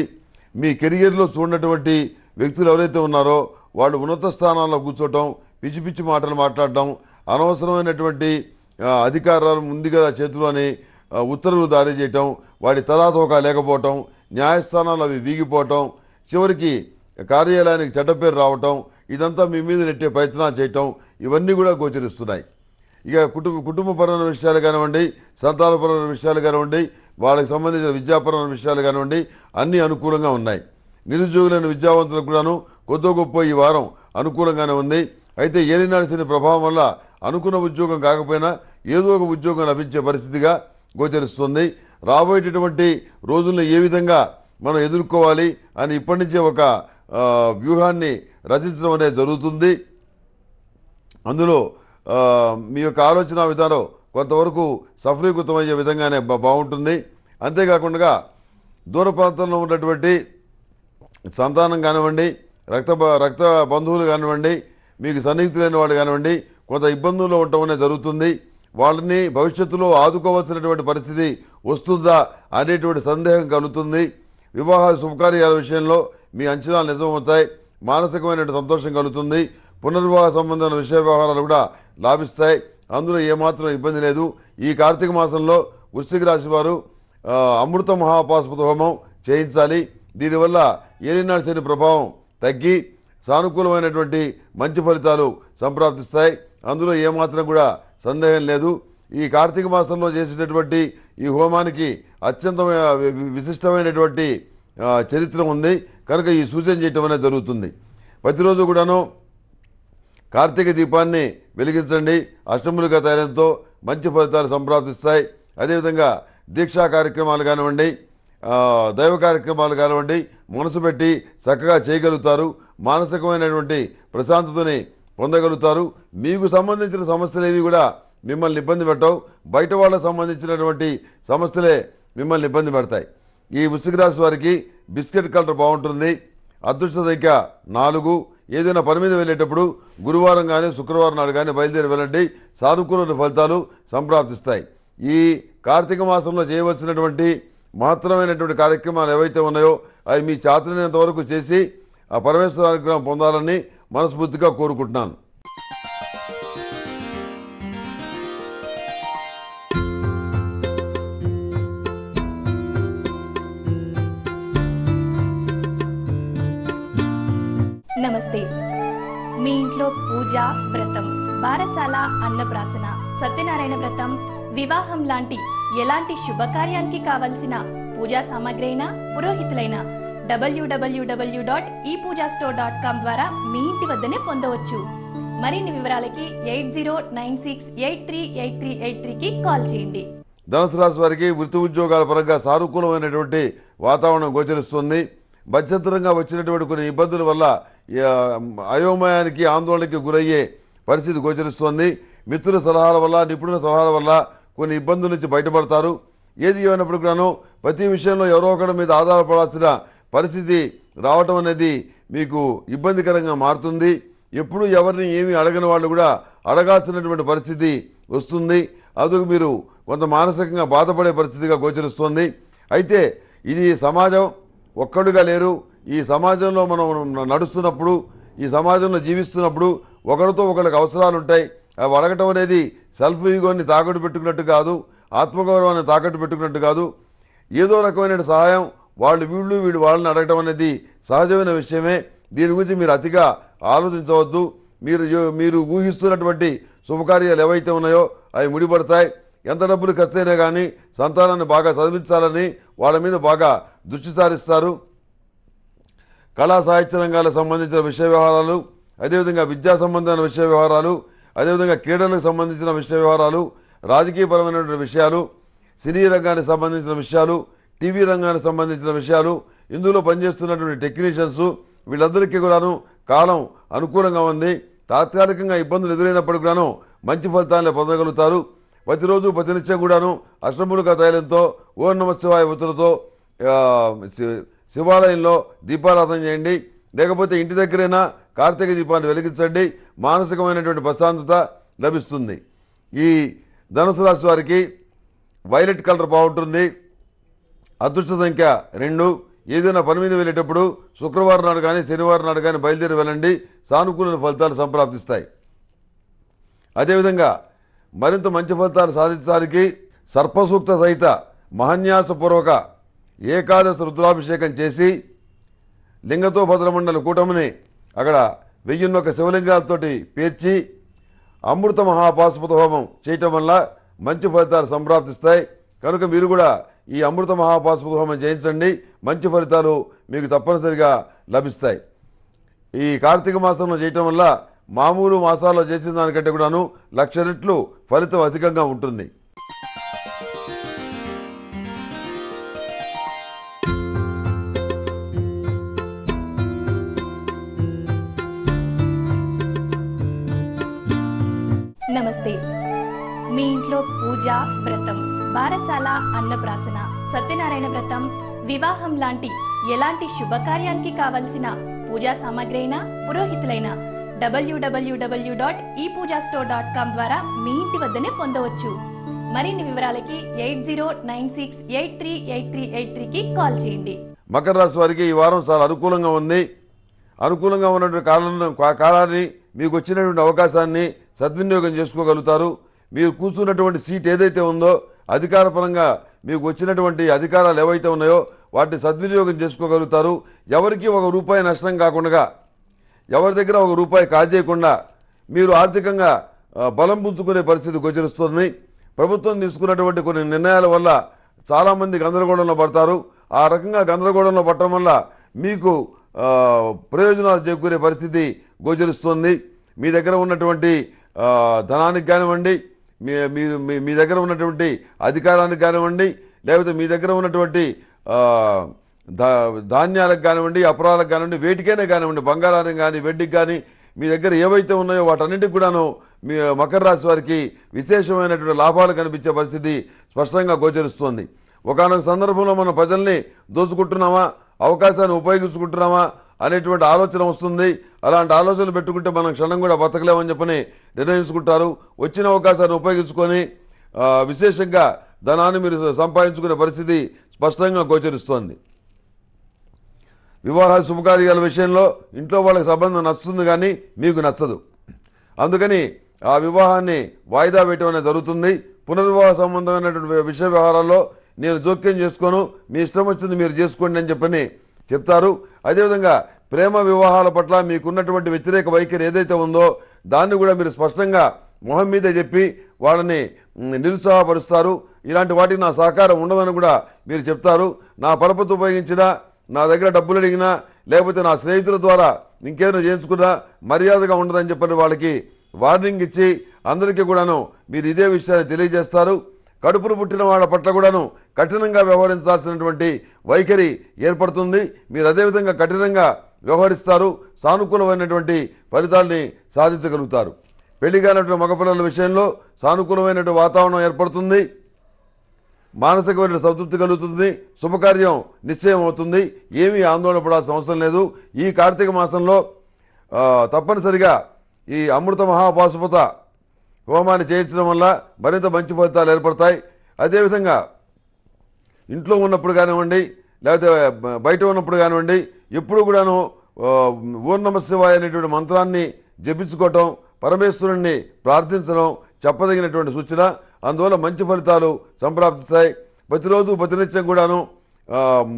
మీ కెరియర్లో చూడనటువంటి వ్యక్తులు ఎవరైతే ఉన్నారో వాళ్ళు ఉన్నత స్థానాల్లో కూర్చోవటం పిచ్చి పిచ్చి మాటలు మాట్లాడటం అనవసరమైనటువంటి అధికారాలు ఉంది కదా చేతిలోని ఉత్తర్వులు దారి చేయటం వాటి తోక లేకపోవటం న్యాయస్థానాలు అవి వీగిపోవటం చివరికి కార్యాలయానికి చెడ్డ పేరు రావటం ఇదంతా మీ మీద నెట్టే ప్రయత్నాలు చేయటం ఇవన్నీ కూడా గోచరిస్తున్నాయి ఇక కుటుంబ కుటుంబపరమైన విషయాలు కానివ్వండి సంతానపరమైన విషయాలు కానివ్వండి వాళ్ళకి సంబంధించిన విద్యాపరమైన విషయాలు కానివ్వండి అన్నీ అనుకూలంగా ఉన్నాయి నిరుద్యోగులైన విద్యావంతులకు కూడాను కొద్దో గొప్ప ఈ వారం అనుకూలంగానే ఉంది అయితే ఏలినాడిసిన ప్రభావం వల్ల అనుకున్న ఉద్యోగం కాకపోయినా ఏదో ఒక ఉద్యోగం లభించే పరిస్థితిగా గోచరిస్తుంది రాబోయేటటువంటి రోజుల్లో ఏ విధంగా మనం ఎదుర్కోవాలి అని ఇప్పటి నుంచే ఒక వ్యూహాన్ని రచించడం అనేది జరుగుతుంది అందులో మీ యొక్క ఆలోచన విధానం కొంతవరకు సఫలీకృతమయ్యే విధంగానే బాగుంటుంది అంతేకాకుండా దూర ప్రాంతంలో ఉన్నటువంటి సంతానం కానివ్వండి రక్త రక్త బంధువులు కానివ్వండి మీకు సన్నిహితులైన వాళ్ళు కానివ్వండి కొంత ఇబ్బందుల్లో ఉండటం జరుగుతుంది వాళ్ళని భవిష్యత్తులో ఆదుకోవాల్సినటువంటి పరిస్థితి వస్తుందా అనేటువంటి సందేహం కలుగుతుంది వివాహ శుభకార్యాల విషయంలో మీ అంచనాలు నిజమవుతాయి మానసికమైనటువంటి సంతోషం కలుగుతుంది పునర్వివాహ సంబంధమైన విషయ వ్యవహారాలు కూడా లాభిస్తాయి అందులో ఏమాత్రం ఇబ్బంది లేదు ఈ కార్తీక మాసంలో వృష్టికి రాశి వారు అమృత మహాపాస్పత హోమం చేయించాలి దీనివల్ల ఏలినాడు శని ప్రభావం తగ్గి సానుకూలమైనటువంటి మంచి ఫలితాలు సంప్రాప్తిస్తాయి అందులో ఏమాత్రం కూడా సందేహం లేదు ఈ కార్తీక మాసంలో చేసేటటువంటి ఈ హోమానికి అత్యంత విశిష్టమైనటువంటి చరిత్ర ఉంది కనుక ఈ సూచన చేయటం అనేది జరుగుతుంది ప్రతిరోజు కూడాను కార్తీక దీపాన్ని వెలిగించండి అష్టములుగా తయారంతో మంచి ఫలితాలు సంప్రాప్తిస్తాయి అదేవిధంగా దీక్షా కార్యక్రమాలు కానివ్వండి దైవ కార్యక్రమాలు కానివ్వండి మనసు పెట్టి చక్కగా చేయగలుగుతారు మానసికమైనటువంటి ప్రశాంతతని పొందగలుగుతారు మీకు సంబంధించిన సమస్యలు ఏవి కూడా మిమ్మల్ని ఇబ్బంది పెట్టవు బయట వాళ్ళకు సంబంధించినటువంటి సమస్యలే మిమ్మల్ని ఇబ్బంది పెడతాయి ఈ వృశ్చిక రాశి వారికి బిస్కెట్ కలర్ బాగుంటుంది అదృష్ట సంఖ్య నాలుగు ఏదైనా పని మీద వెళ్ళేటప్పుడు గురువారం కానీ శుక్రవారం నాడు కానీ బయలుదేరి వెళ్ళండి సానుకూల ఫలితాలు సంప్రాప్తిస్తాయి ఈ కార్తీక మాసంలో చేయవలసినటువంటి మాత్రమైనటువంటి కార్యక్రమాలు ఏవైతే ఉన్నాయో అవి మీ చేతనైనంత వరకు చేసి ఆ పరమేశ్వర అనుగ్రహం పొందాలని మనస్ఫూర్తిగా కోరుకుంటున్నాను నమస్తే మీ ఇంట్లో పూజ వ్రతం బారసాల అన్నప్రాసన సత్యనారాయణ వ్రతం వివాహం లాంటి ఎలాంటి శుభకార్యానికి కావలసిన పూజా సామాగ్రి అయినా పురోహితులైనా డబ్ల్యూడబ్ల్యూడబ్ల్యూ dot E Pooja store dot com ద్వారా మీ ఇంటి వద్దనే పొందవచ్చు మరిన్ని వివరాలకి eight zero nine six eight three eight three eight త్రీకి కాల్ చేయండి ధనుసు రాశి వారికి వృత్తి ఉద్యోగాల పరంగా సానుకూలమైనటువంటి వాతావరణం గోచరిస్తుంది మధ్యంతరంగా వచ్చినటువంటి కొన్ని ఇబ్బందుల వల్ల అయోమయానికి ఆందోళనకి గురయ్యే పరిస్థితి గోచరిస్తోంది మిత్రుల సలహాల వల్ల నిపుణుల సలహాల వల్ల కొన్ని ఇబ్బందుల నుంచి బయటపడతారు ఏది ఏమైనప్పుడు కూడాను ప్రతి విషయంలో ఎవరో ఒకరి మీద ఆధారపడాల్సిన పరిస్థితి రావటం అనేది మీకు ఇబ్బందికరంగా మారుతుంది ఎప్పుడు ఎవరిని ఏమి అడగని వాళ్ళు కూడా అడగాల్సినటువంటి పరిస్థితి వస్తుంది అందుకు మీరు కొంత మానసికంగా బాధపడే పరిస్థితిగా గోచరిస్తుంది అయితే ఇది సమాజం ఒక్కడుగా లేరు ఈ సమాజంలో మనం నడుస్తున్నప్పుడు ఈ సమాజంలో జీవిస్తున్నప్పుడు ఒకరితో ఒకరికి అవసరాలు ఉంటాయి వడగటం అనేది సెల్ఫ్ ఈగోని తాకట్టు పెట్టుకున్నట్టు కాదు ఆత్మగౌరవాన్ని తాకట్టు పెట్టుకున్నట్టు కాదు ఏదో రకమైన సహాయం వాళ్ళు వీళ్ళు వీళ్ళు వాళ్ళని అడగటం అనేది సహజమైన విషయమే దీని గురించి మీరు అతిగా ఆలోచించవద్దు మీరు మీరు ఊహిస్తున్నటువంటి శుభకార్యాలు ఏవైతే ఉన్నాయో అవి ముడిపడతాయి ఎంత డబ్బులు ఖర్చైనా కానీ సంతానాన్ని బాగా చదివించాలని వాళ్ళ మీద బాగా దృష్టి సారిస్తారు కళా సాహిత్య రంగాలకు సంబంధించిన విషయ వ్యవహారాలు అదేవిధంగా విద్యా సంబంధమైన విషయ వ్యవహారాలు అదేవిధంగా క్రీడలకు సంబంధించిన విషయ వ్యవహారాలు రాజకీయపరమైనటువంటి విషయాలు సినీ రంగానికి సంబంధించిన విషయాలు టీవీ రంగానికి సంబంధించిన విషయాలు ఇందులో పనిచేస్తున్నటువంటి టెక్నీషియన్స్ వీళ్ళందరికీ కూడాను కాలం అనుకూలంగా ఉంది తాత్కాలికంగా ఇబ్బందులు ఎదురైనప్పటికి కూడాను మంచి ఫలితాలను పొందగలుగుతారు ప్రతిరోజు ప్రతినిత్యం కూడాను అష్టములుగా తైలంతో ఓర్ణమత్సవాయ శివాయ ఉత్తరతో శివాలయంలో దీపారాధన చేయండి లేకపోతే ఇంటి దగ్గరైనా కార్తీక దీపాన్ని వెలిగించండి మానసికమైనటువంటి ప్రశాంతత లభిస్తుంది ఈ ధనుసు రాశి వారికి వైలెట్ కలర్ బాగుంటుంది అదృష్ట సంఖ్య రెండు ఏదైనా పని మీద వెళ్ళేటప్పుడు శుక్రవారం నాడు కానీ శనివారం నాడు కానీ బయలుదేరి వెళ్ళండి సానుకూల ఫలితాలు సంప్రాప్తిస్తాయి అదేవిధంగా మరింత మంచి ఫలితాలు సాధించడానికి సర్పసూక్త సహిత మహన్యాసపూర్వక ఏకాదశి రుద్రాభిషేకం చేసి లింగతో భద్రమండలి కూటమిని అక్కడ వెయ్యిన్నొక శివలింగాలతోటి పేర్చి అమృత మహాపాశుపత హోమం చేయటం వల్ల మంచి ఫలితాలు సంప్రాప్తిస్తాయి కనుక మీరు కూడా ఈ అమృత మహాపాశుపత హోమం చేయించండి మంచి ఫలితాలు మీకు తప్పనిసరిగా లభిస్తాయి ఈ కార్తీక మాసంలో చేయటం వల్ల మామూలు మాసాల్లో చేసిన దానికంటే కూడాను లక్ష రెట్లు ఫలితం అధికంగా ఉంటుంది ఇంట్లో పూజ వ్రతం బారసాల అన్నప్రాసన సత్యనారాయణ వ్రతం వివాహం లాంటి ఎలాంటి శుభకార్యానికి కావలసిన పూజా సామాగ్రి అయినా పురోహితులైన డబ్ల్యూడబ్ల్యూడబ్ల్యూ dot E Pooja store dot com ద్వారా మీ ఇంటి వద్దనే పొందవచ్చు మరిన్ని వివరాలకి eight zero nine six eight three eight three eight త్రీకి కాల్ చేయండి మకర రాశి వారికి ఈ వారం చాలా అనుకూలంగా ఉంది అనుకూలంగా ఉన్నటువంటి కాలం కాలాన్ని మీకు వచ్చినటువంటి అవకాశాన్ని సద్వినియోగం చేసుకోగలుగుతారు మీరు కూర్చున్నటువంటి సీట్ ఏదైతే ఉందో అధికారపరంగా మీకు వచ్చినటువంటి అధికారాలు ఏవైతే ఉన్నాయో వాటిని సద్వినియోగం చేసుకోగలుగుతారు ఎవరికి ఒక రూపాయి నష్టం కాకుండా ఎవరి దగ్గర ఒక రూపాయి కాజేయకుండా మీరు ఆర్థికంగా బలం పుంచుకునే పరిస్థితి గోచరిస్తుంది ప్రభుత్వం తీసుకున్నటువంటి కొన్ని నిర్ణయాల వల్ల చాలామంది గందరగోళంలో పడతారు ఆ రకంగా గందరగోళంలో పడటం వల్ల మీకు ప్రయోజనాలు చేకూరే పరిస్థితి గోచరిస్తుంది మీ దగ్గర ఉన్నటువంటి ధనానికి కానివ్వండి మీరు మీ దగ్గర ఉన్నటువంటి అధికారానికి కానివ్వండి లేకపోతే మీ దగ్గర ఉన్నటువంటి ధాన్యాలకు కానివ్వండి అపరాలకు కానివ్వండి వేటికైనా కానివ్వండి బంగారానికి కానీ వెడ్డికి కానీ మీ దగ్గర ఏవైతే ఉన్నాయో వాటన్నిటికి కూడాను మీ మకర రాశి వారికి విశేషమైనటువంటి లాభాలు కనిపించే పరిస్థితి స్పష్టంగా గోచరిస్తోంది ఒకనొక సందర్భంలో మనం ప్రజల్ని దోచుకుంటున్నామా అవకాశాన్ని ఉపయోగించుకుంటున్నామా అనేటువంటి ఆలోచన వస్తుంది అలాంటి ఆలోచనలు పెట్టుకుంటే మనం క్షణం కూడా బతకలేమని చెప్పని నిర్ణయించుకుంటారు వచ్చిన అవకాశాన్ని ఉపయోగించుకొని విశేషంగా ధనాన్ని మీరు సంపాదించుకునే పరిస్థితి స్పష్టంగా గోచరిస్తోంది వివాహాలు శుభకార్యాల విషయంలో ఇంట్లో వాళ్ళకి సంబంధం నచ్చుతుంది కానీ మీకు నచ్చదు అందుకని ఆ వివాహాన్ని వాయిదా వేయటం అనేది జరుగుతుంది పునర్వివాహ సంబంధమైనటువంటి విషయ వ్యవహారాల్లో నేను జోక్యం చేసుకోను మీ ఇష్టం వచ్చింది మీరు చేసుకోండి అని చెప్పని చెప్తారు అదేవిధంగా ప్రేమ వివాహాల పట్ల మీకున్నటువంటి వ్యతిరేక వైఖరి ఏదైతే ఉందో దాన్ని కూడా మీరు స్పష్టంగా మొహం మీదే చెప్పి వాళ్ళని నిరుత్సాహపరుస్తారు ఇలాంటి వాటికి నా సహకారం ఉండదని కూడా మీరు చెప్తారు నా పరపతి ఉపయోగించినా నా దగ్గర డబ్బులు అడిగినా లేకపోతే నా స్నేహితుల ద్వారా ఇంకేదైనా చేయించుకున్నా మర్యాదగా ఉండదని చెప్పని వాళ్ళకి వార్నింగ్ ఇచ్చి అందరికీ కూడాను మీరు ఇదే విషయాన్ని తెలియజేస్తారు కడుపును పుట్టిన వాళ్ళ పట్ల కూడాను కఠినంగా వ్యవహరించాల్సినటువంటి వైఖరి ఏర్పడుతుంది మీరు అదేవిధంగా కఠినంగా వ్యవహరిస్తారు సానుకూలమైనటువంటి ఫలితాల్ని సాధించగలుగుతారు పెళ్లి కానటువంటి మగపిల్లల విషయంలో సానుకూలమైనటువంటి వాతావరణం ఏర్పడుతుంది మానసికమైన సంతృప్తి కలుగుతుంది శుభకార్యం నిశ్చయం అవుతుంది ఏమీ ఆందోళన పడాల్సిన అవసరం లేదు ఈ కార్తీక మాసంలో తప్పనిసరిగా ఈ అమృత మహాపాశుపత హోమాన్ని చేయించడం వల్ల మరింత మంచి ఫలితాలు ఏర్పడతాయి అదేవిధంగా ఇంట్లో ఉన్నప్పుడు కానివ్వండి లేకపోతే బయట ఉన్నప్పుడు కానివ్వండి ఎప్పుడు కూడాను ఊర్ణమ శివాయ అనేటువంటి మంత్రాన్ని జపించుకోవటం పరమేశ్వరుణ్ణి ప్రార్థించడం చెప్పదగినటువంటి సూచన అందువల్ల మంచి ఫలితాలు సంప్రాప్తిస్తాయి ప్రతిరోజు ప్రతినిత్యం కూడాను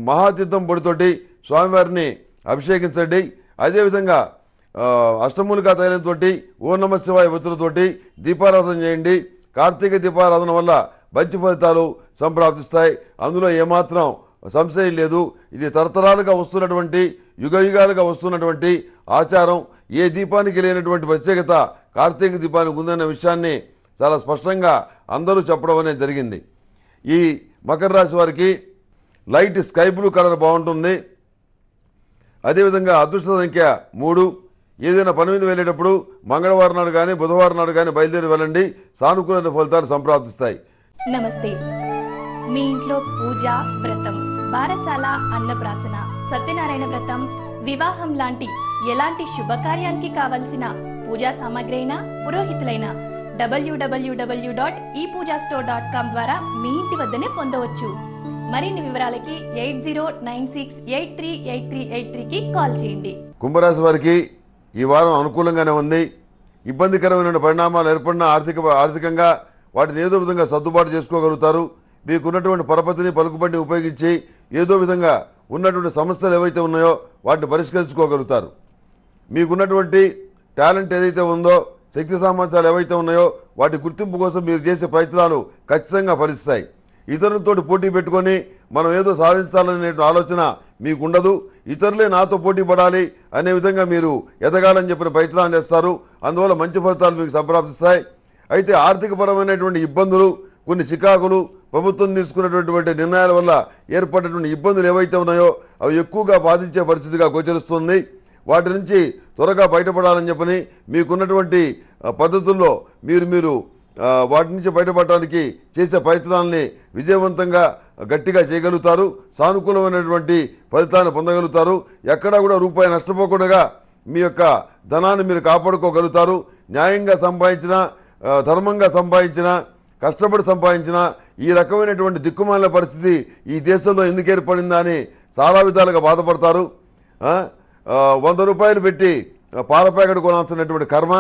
మహాతీర్థం పొడితోటి స్వామివారిని అభిషేకించండి అదేవిధంగా అష్టమూలికా తైలంతోటి ఓ నమ శివాయ ఒత్తులతోటి దీపారాధన చేయండి కార్తీక దీపారాధన వల్ల మంచి ఫలితాలు సంప్రాప్తిస్తాయి అందులో ఏమాత్రం సంశయం లేదు ఇది తరతరాలుగా వస్తున్నటువంటి యుగయుగాలుగా వస్తున్నటువంటి ఆచారం ఏ దీపానికి లేనటువంటి ప్రత్యేకత కార్తీక దీపానికి ఉందన్న విషయాన్ని చాలా స్పష్టంగా అందరూ చెప్పడం అనేది జరిగింది ఈ మకర రాశి వారికి లైట్ స్కై బ్లూ కలర్ బాగుంటుంది అదేవిధంగా అదృష్ట సంఖ్య మూడు ఏదైనా పని మీద వెళ్ళేటప్పుడు మంగళవారం నాడు కానీ బుధవారం నాడు కానీ బయలుదేరి వెళ్ళండి సానుకూలమైన ఫలితాలు సంప్రాప్తిస్తాయి నమస్తే మీ ఇంట్లో పూజ వ్రతం బారసాల అన్నప్రాసన సత్యనారాయణ వ్రతం వివాహం లాంటి ఎలాంటి శుభకార్యానికి కావలసిన పూజా సామాగ్రి అయినా పురోహితులైనా W dot E Pooja store dot com ద్వారా మీ ఇంటి వద్దనే పొందవచ్చు మరిన్ని వివరాలకి eight zero nine six eight three eight three eight త్రీకి కాల్ చేయండి కుంభరాశి వారికి ఈ వారం అనుకూలంగానే ఉంది ఇబ్బందికరమైన పరిణామాలు ఏర్పడిన ఆర్థిక ఆర్థికంగా వాటిని ఏదో విధంగా సర్దుబాటు చేసుకోగలుగుతారు మీకున్నటువంటి పరపతిని పలుకుబడిని ఉపయోగించి ఏదో విధంగా ఉన్నటువంటి సమస్యలు ఏవైతే ఉన్నాయో వాటిని పరిష్కరించుకోగలుగుతారు మీకున్నటువంటి టాలెంట్ ఏదైతే ఉందో శక్తి సామర్థ్యాలు ఏవైతే ఉన్నాయో వాటి గుర్తింపు కోసం మీరు చేసే ప్రయత్నాలు ఖచ్చితంగా ఫలిస్తాయి ఇతరులతో పోటీ పెట్టుకొని మనం ఏదో సాధించాలనే ఆలోచన మీకుండదు ఇతరులే నాతో పోటీ పడాలి అనే విధంగా మీరు ఎదగాలని చెప్పిన ప్రయత్నాలు చేస్తారు అందువల్ల మంచి ఫలితాలు మీకు సంప్రాప్తిస్తాయి అయితే ఆర్థికపరమైనటువంటి ఇబ్బందులు కొన్ని చికాకులు ప్రభుత్వం తీసుకున్నటువంటి నిర్ణయాల వల్ల ఏర్పడినటువంటి ఇబ్బందులు ఏవైతే ఉన్నాయో అవి ఎక్కువగా బాధించే పరిస్థితిగా గోచరిస్తుంది వాటి నుంచి త్వరగా బయటపడాలని చెప్పని మీకున్నటువంటి పద్ధతుల్లో మీరు మీరు వాటి నుంచి బయటపడటానికి చేసే ప్రయత్నాలని విజయవంతంగా గట్టిగా చేయగలుగుతారు సానుకూలమైనటువంటి ఫలితాన్ని పొందగలుగుతారు ఎక్కడా కూడా రూపాయి నష్టపోకుండా మీ యొక్క ధనాన్ని మీరు కాపాడుకోగలుగుతారు న్యాయంగా సంపాదించిన ధర్మంగా సంపాదించిన కష్టపడి సంపాదించిన ఈ రకమైనటువంటి దిక్కుమాల పరిస్థితి ఈ దేశంలో ఎందుకు ఏర్పడిందా అని చాలా విధాలుగా బాధపడతారు వంద రూపాయలు పెట్టి పాల ప్యాకెట్ కొనాల్సినటువంటి కర్మ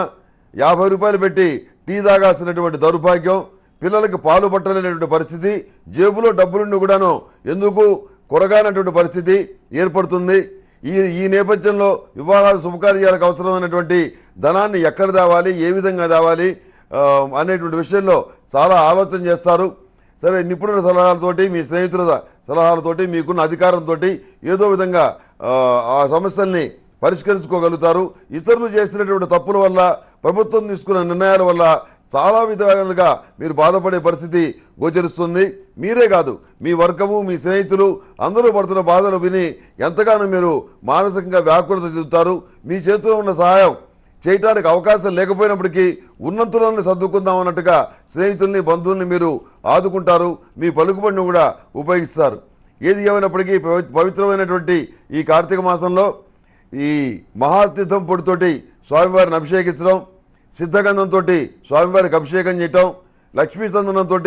యాభై రూపాయలు పెట్టి టీ తాగాల్సినటువంటి దౌర్భాగ్యం పిల్లలకు పాలు పట్టలేనటువంటి పరిస్థితి జేబులో డబ్బులుండి కూడాను ఎందుకు కొరగానటువంటి పరిస్థితి ఏర్పడుతుంది ఈ ఈ నేపథ్యంలో వివాహాలు శుభకార్యాలకు అవసరమైనటువంటి ధనాన్ని ఎక్కడ దావాలి ఏ విధంగా దావాలి అనేటువంటి విషయంలో చాలా ఆలోచన చేస్తారు సరే నిపుణుల సలహాలతోటి మీ స్నేహితుల సలహాలతోటి మీకున్న అధికారంతో ఏదో విధంగా ఆ సమస్యల్ని పరిష్కరించుకోగలుగుతారు ఇతరులు చేసినటువంటి తప్పుల వల్ల ప్రభుత్వం తీసుకున్న నిర్ణయాల వల్ల చాలా విధాలుగా మీరు బాధపడే పరిస్థితి గోచరిస్తుంది మీరే కాదు మీ వర్గము మీ స్నేహితులు అందరూ పడుతున్న బాధలు విని ఎంతగానో మీరు మానసికంగా వ్యాకులత చెందుతారు మీ చేతిలో ఉన్న సహాయం చేయటానికి అవకాశం లేకపోయినప్పటికీ ఉన్నంతలోనే సర్దుకుందాం అన్నట్టుగా స్నేహితుల్ని బంధువుల్ని మీరు ఆదుకుంటారు మీ పలుకుబడిని కూడా ఉపయోగిస్తారు ఏది ఏమైనప్పటికీ పవిత్రమైనటువంటి ఈ కార్తీక మాసంలో ఈ మహాతీర్థం పొడితోటి స్వామివారిని అభిషేకించడం సిద్ధగంధంతో స్వామివారికి అభిషేకం చేయటం లక్ష్మీ చందనంతో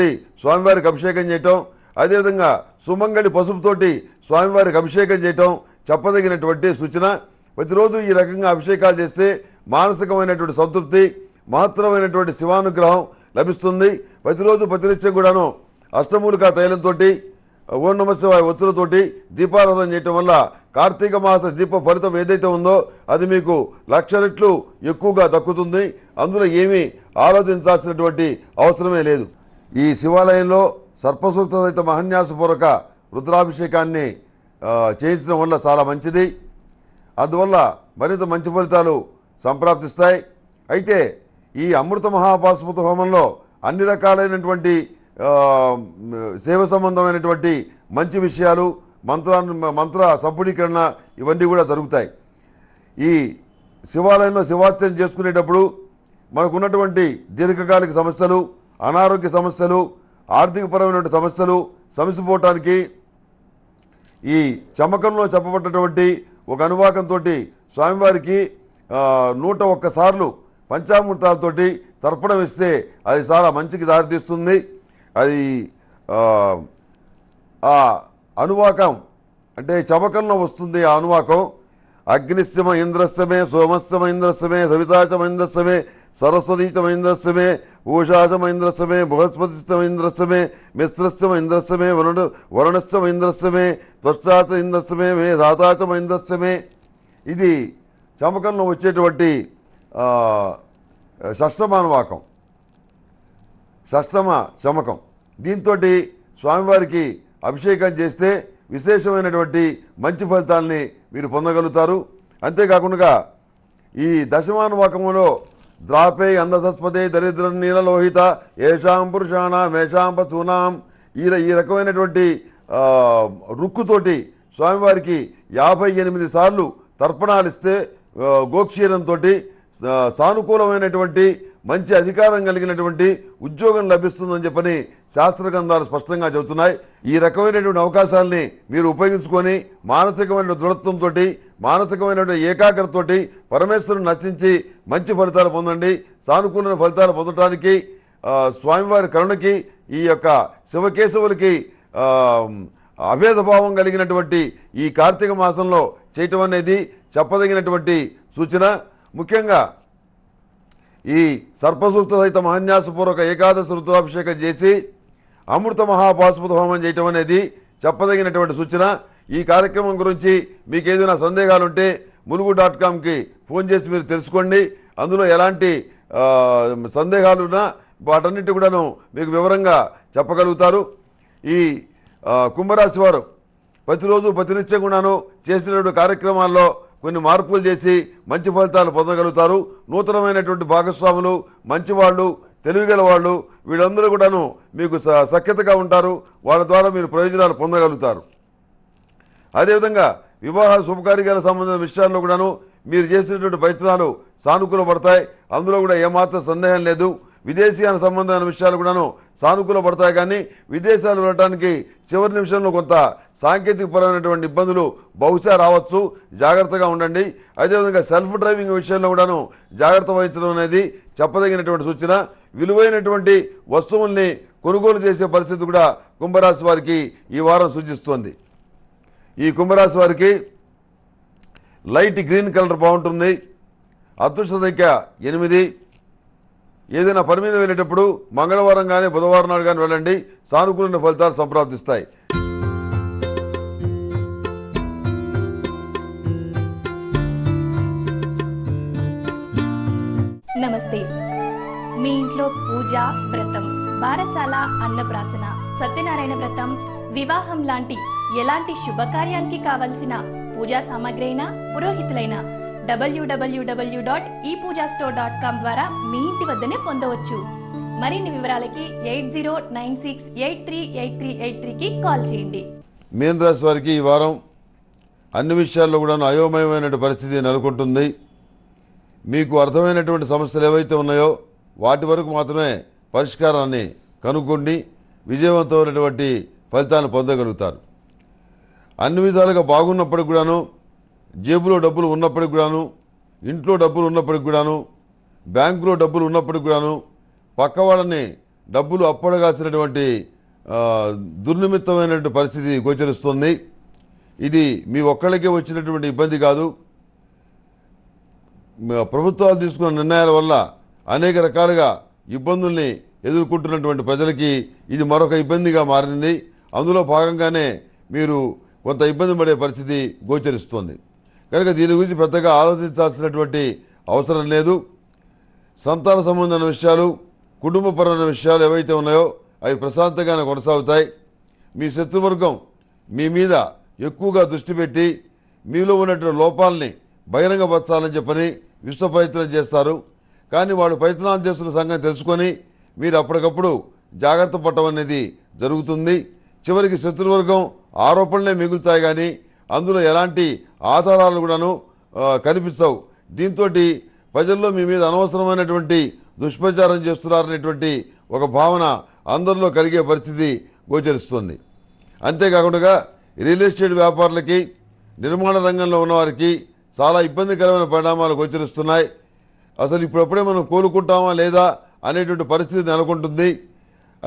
స్వామివారికి అభిషేకం చేయటం అదేవిధంగా సుమంగళి పసుపుతోటి స్వామివారికి అభిషేకం చేయటం చెప్పదగినటువంటి సూచన ప్రతిరోజు ఈ రకంగా అభిషేకాలు చేస్తే మానసికమైనటువంటి సంతృప్తి మహత్తరమైనటువంటి శివానుగ్రహం లభిస్తుంది ప్రతిరోజు ప్రతినిత్యం కూడాను అష్టమూలికా తైలంతో ఓ నమశివాయ ఒత్తులతోటి దీపారాధన చేయటం వల్ల కార్తీక మాస దీప ఫలితం ఏదైతే ఉందో అది మీకు లక్ష రెట్లు ఎక్కువగా దక్కుతుంది అందులో ఏమీ ఆలోచించాల్సినటువంటి అవసరమే లేదు ఈ శివాలయంలో సర్పసూక్త సహిత మహన్యాసపూర్వక రుద్రాభిషేకాన్ని చేయించడం వల్ల చాలా మంచిది అందువల్ల మరింత మంచి ఫలితాలు సంప్రాప్తిస్తాయి అయితే ఈ అమృత మహాపాశపుత హోమంలో అన్ని రకాలైనటువంటి సేవ సంబంధమైనటువంటి మంచి విషయాలు మంత్ర మంత్ర సంపుణీకరణ ఇవన్నీ కూడా జరుగుతాయి ఈ శివాలయంలో శివార్చన చేసుకునేటప్పుడు మనకున్నటువంటి దీర్ఘకాలిక సమస్యలు అనారోగ్య సమస్యలు ఆర్థికపరమైనటువంటి సమస్యలు సమసిపోవటానికి ఈ చమకంలో చెప్పబడ్డటువంటి ఒక అనువాకంతో స్వామివారికి నూట ఒక్కసార్లు పంచామృతాలతోటి తర్పణం ఇస్తే అది చాలా మంచికి దారితీస్తుంది అది ఆ అనువాకం అంటే చమకంలో వస్తుంది ఆ అనువాకం అగ్నిశ్యమ ఇంద్రస్యమే సోమస్యమ ఇంద్రస్యమే సవితాచమ ఇంద్రస్యమే సరస్వతీచమ ఇంద్రస్యమే ఊషాచమ ఇంద్రస్యమే బృహస్పతిస్తమ ఇంద్రస్యమే మిశ్రస్యమ ఇంద్రస్యమే వరుణ వరుణస్థమ ఇంద్రస్యమే త్వచ్చాచ ఇంద్రస్యమే మే దాతాచమ ఇంద్రస్యమే ఇది చమకంలో వచ్చేటువంటి షష్టమానువాకం సస్తమ శమకం దీంతో స్వామివారికి అభిషేకం చేస్తే విశేషమైనటువంటి మంచి ఫలితాలని మీరు పొందగలుగుతారు అంతేకాకుండా ఈ దశమానువాకములో ద్రాపే అంధసత్పదే దరిద్ర లోహిత ఏషాం పురుషాణ మేషాంప పశూనాం ఈ ఈ రకమైనటువంటి రుక్కుతోటి స్వామివారికి యాభై ఎనిమిది సార్లు తర్పణాలిస్తే గోక్షీరంతో సానుకూలమైనటువంటి మంచి అధికారం కలిగినటువంటి ఉద్యోగం లభిస్తుందని చెప్పని శాస్త్రగ్రంథాలు స్పష్టంగా చెబుతున్నాయి ఈ రకమైనటువంటి అవకాశాలని మీరు ఉపయోగించుకొని మానసికమైన దృఢత్వంతో మానసికమైనటువంటి ఏకాగ్రతతోటి పరమేశ్వరుని నచ్చించి మంచి ఫలితాలు పొందండి సానుకూల ఫలితాలు పొందటానికి స్వామివారి కరుణకి ఈ యొక్క శివకేశవులకి అభేదభావం కలిగినటువంటి ఈ కార్తీక మాసంలో చేయటం అనేది చెప్పదగినటువంటి సూచన ముఖ్యంగా ఈ సర్పసూక్త సహిత అన్యాసపూర్వక ఏకాదశి రుద్రాభిషేకం చేసి అమృత మహాభాస్పత హోమం చేయటం అనేది చెప్పదగినటువంటి సూచన ఈ కార్యక్రమం గురించి మీకు ఏదైనా సందేహాలు ఉంటే ములుగు డాట్ కామ్కి ఫోన్ చేసి మీరు తెలుసుకోండి అందులో ఎలాంటి సందేహాలున్నా వాటన్నిటి కూడాను మీకు వివరంగా చెప్పగలుగుతారు ఈ కుంభరాశి వారు ప్రతిరోజు ప్రతినిత్యం కూడాను చేసినటువంటి కార్యక్రమాల్లో కొన్ని మార్పులు చేసి మంచి ఫలితాలు పొందగలుగుతారు నూతనమైనటువంటి భాగస్వాములు మంచివాళ్ళు తెలివిగల వాళ్ళు వీళ్ళందరూ కూడాను మీకు సఖ్యతగా ఉంటారు వాళ్ళ ద్వారా మీరు ప్రయోజనాలు పొందగలుగుతారు అదేవిధంగా వివాహ శుభకార్యాల సంబంధించిన విషయాల్లో కూడాను మీరు చేసినటువంటి ప్రయత్నాలు సానుకూలపడతాయి అందులో కూడా ఏమాత్రం సందేహం లేదు విదేశీయాన సంబంధమైన విషయాలు కూడాను సానుకూల పడతాయి కానీ విదేశాలు వెళ్ళడానికి చివరి నిమిషంలో కొంత సాంకేతికపరమైనటువంటి ఇబ్బందులు బహుశా రావచ్చు జాగ్రత్తగా ఉండండి అదేవిధంగా సెల్ఫ్ డ్రైవింగ్ విషయంలో కూడాను జాగ్రత్త వహించడం అనేది చెప్పదగినటువంటి సూచన విలువైనటువంటి వస్తువుల్ని కొనుగోలు చేసే పరిస్థితి కూడా కుంభరాశి వారికి ఈ వారం సూచిస్తోంది ఈ కుంభరాశి వారికి లైట్ గ్రీన్ కలర్ బాగుంటుంది అదృష్ట సంఖ్య ఎనిమిది ఏదైనా పని మీద వెళ్ళేటప్పుడు మంగళవారం కానీ బుధవారం నాడు కానీ వెళ్ళండి సానుకూలమైన ఫలితాలు సంప్రాప్తిస్తాయి నమస్తే మీ ఇంట్లో పూజ వ్రతం బారసాల అన్నప్రాసన సత్యనారాయణ వ్రతం వివాహం లాంటి ఎలాంటి శుభకార్యానికి కావలసిన పూజా సామాగ్రి అయినా పురోహితులైనా డబ్ల్యూడబ్ల్యూడబ్ల్యూ e ద్వారా మీ ఇంటి వద్దనే పొందవచ్చు మరిన్ని వివరాలకి eight zero nine six eight three eight three eight త్రీకి కాల్ చేయండి మీన వారికి ఈ వారం అన్ని విషయాల్లో కూడా అయోమయమైన పరిస్థితి నెలకొంటుంది మీకు అర్థమైనటువంటి సమస్యలు ఏవైతే ఉన్నాయో వాటి వరకు మాత్రమే పరిష్కారాన్ని కనుక్కోండి విజయవంతమైనటువంటి ఫలితాన్ని పొందగలుగుతారు అన్ని విధాలుగా బాగున్నప్పటికి కూడాను జేబులో డబ్బులు ఉన్నప్పటికి కూడాను ఇంట్లో డబ్బులు ఉన్నప్పటికి కూడాను బ్యాంకులో డబ్బులు ఉన్నప్పటికి కూడాను పక్క వాళ్ళని డబ్బులు అప్పడగాల్సినటువంటి దుర్నిమిత్తమైనటువంటి పరిస్థితి గోచరిస్తుంది ఇది మీ ఒక్కళ్ళకే వచ్చినటువంటి ఇబ్బంది కాదు ప్రభుత్వాలు తీసుకున్న నిర్ణయాల వల్ల అనేక రకాలుగా ఇబ్బందుల్ని ఎదుర్కొంటున్నటువంటి ప్రజలకి ఇది మరొక ఇబ్బందిగా మారింది అందులో భాగంగానే మీరు కొంత ఇబ్బంది పడే పరిస్థితి గోచరిస్తుంది కనుక దీని గురించి పెద్దగా ఆలోచించాల్సినటువంటి అవసరం లేదు సంతాన సంబంధమైన విషయాలు కుటుంబపరమైన విషయాలు ఏవైతే ఉన్నాయో అవి ప్రశాంతంగానే కొనసాగుతాయి మీ శత్రువర్గం మీ మీద ఎక్కువగా దృష్టి పెట్టి మీలో ఉన్నటువంటి లోపాలని బహిరంగపరచాలని చెప్పని విశ్వ ప్రయత్నం చేస్తారు కానీ వాళ్ళు ప్రయత్నాలు చేస్తున్న సంఘం తెలుసుకొని మీరు అప్పటికప్పుడు జాగ్రత్త పడటం అనేది జరుగుతుంది చివరికి శత్రువర్గం ఆరోపణలే మిగులుతాయి కానీ అందులో ఎలాంటి ఆధారాలు కూడాను కనిపిస్తావు దీంతో ప్రజల్లో మీ మీద అనవసరమైనటువంటి దుష్ప్రచారం చేస్తున్నారనేటువంటి ఒక భావన అందరిలో కలిగే పరిస్థితి గోచరిస్తుంది అంతేకాకుండా రియల్ ఎస్టేట్ వ్యాపారులకి నిర్మాణ రంగంలో ఉన్నవారికి చాలా ఇబ్బందికరమైన పరిణామాలు గోచరిస్తున్నాయి అసలు ఇప్పుడప్పుడే మనం కోలుకుంటామా లేదా అనేటువంటి పరిస్థితి నెలకొంటుంది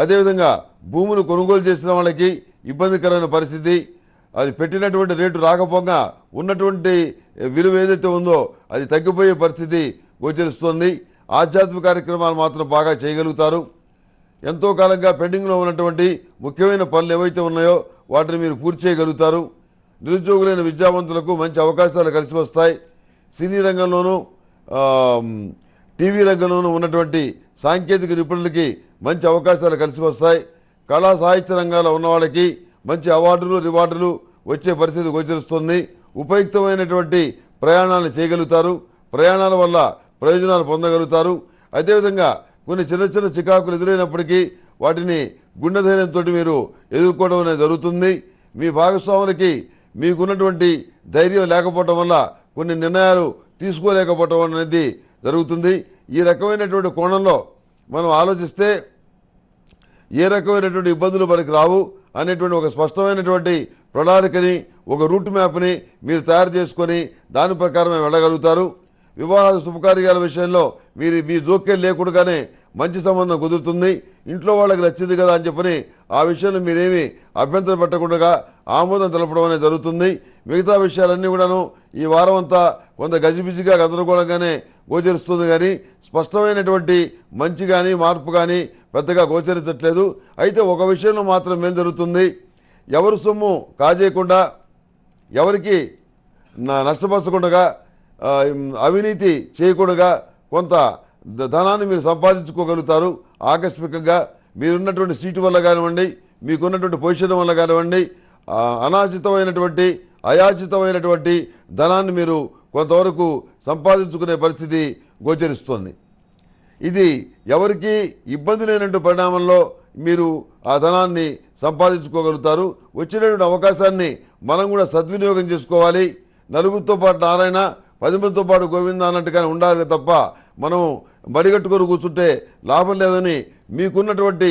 అదేవిధంగా భూములు కొనుగోలు చేసిన వాళ్ళకి ఇబ్బందికరమైన పరిస్థితి అది పెట్టినటువంటి రేటు రాకపోగా ఉన్నటువంటి విలువ ఏదైతే ఉందో అది తగ్గిపోయే పరిస్థితి గోచరిస్తోంది ఆధ్యాత్మిక కార్యక్రమాలు మాత్రం బాగా చేయగలుగుతారు ఎంతో కాలంగా పెండింగ్లో ఉన్నటువంటి ముఖ్యమైన పనులు ఏవైతే ఉన్నాయో వాటిని మీరు పూర్తి చేయగలుగుతారు నిరుద్యోగులైన విద్యావంతులకు మంచి అవకాశాలు కలిసి వస్తాయి సినీ రంగంలోనూ టీవీ రంగంలోనూ ఉన్నటువంటి సాంకేతిక నిపుణులకి మంచి అవకాశాలు కలిసి వస్తాయి కళా సాహిత్య రంగాల్లో ఉన్నవాళ్ళకి మంచి అవార్డులు రివార్డులు వచ్చే పరిస్థితి గోచరిస్తుంది ఉపయుక్తమైనటువంటి ప్రయాణాలను చేయగలుగుతారు ప్రయాణాల వల్ల ప్రయోజనాలు పొందగలుగుతారు అదేవిధంగా కొన్ని చిన్న చిన్న చికాకులు ఎదురైనప్పటికీ వాటిని గుండె ధైర్యంతో మీరు ఎదుర్కోవడం అనేది జరుగుతుంది మీ భాగస్వాములకి మీకున్నటువంటి ధైర్యం లేకపోవటం వల్ల కొన్ని నిర్ణయాలు తీసుకోలేకపోవటం అనేది జరుగుతుంది ఈ రకమైనటువంటి కోణంలో మనం ఆలోచిస్తే ఏ రకమైనటువంటి ఇబ్బందులు మనకి రావు అనేటువంటి ఒక స్పష్టమైనటువంటి ప్రణాళికని ఒక రూట్ మ్యాప్ని మీరు తయారు చేసుకొని దాని ప్రకారమే వెళ్ళగలుగుతారు వివాహ శుభకార్యాల విషయంలో మీరు మీ జోక్యం లేకుండానే మంచి సంబంధం కుదురుతుంది ఇంట్లో వాళ్ళకి నచ్చింది కదా అని చెప్పని ఆ విషయంలో మీరేమి అభ్యంతరం పెట్టకుండా ఆమోదం తెలపడం అనేది జరుగుతుంది మిగతా విషయాలన్నీ కూడాను ఈ వారం అంతా కొంత గజిబిజిగా గదరగోళంగానే గోచరిస్తుంది కానీ స్పష్టమైనటువంటి మంచి కానీ మార్పు కానీ పెద్దగా గోచరించట్లేదు అయితే ఒక విషయంలో మాత్రం ఏం జరుగుతుంది ఎవరు సొమ్ము కాజేయకుండా ఎవరికి నష్టపరచకుండా అవినీతి చేయకుండా కొంత ధనాన్ని మీరు సంపాదించుకోగలుగుతారు ఆకస్మికంగా మీరున్నటువంటి సీటు వల్ల కానివ్వండి మీకున్నటువంటి పొజిషన్ వల్ల కానివ్వండి అనాచితమైనటువంటి అయాచితమైనటువంటి ధనాన్ని మీరు కొంతవరకు సంపాదించుకునే పరిస్థితి గోచరిస్తుంది ఇది ఎవరికి ఇబ్బంది లేనటువంటి పరిణామంలో మీరు ఆ ధనాన్ని సంపాదించుకోగలుగుతారు వచ్చినటువంటి అవకాశాన్ని మనం కూడా సద్వినియోగం చేసుకోవాలి నలుగురితో పాటు నారాయణ పది మందితో పాటు గోవింద అన్నట్టుగానే ఉండాలి తప్ప మనం బడిగట్టుకొని కూర్చుంటే లాభం లేదని మీకున్నటువంటి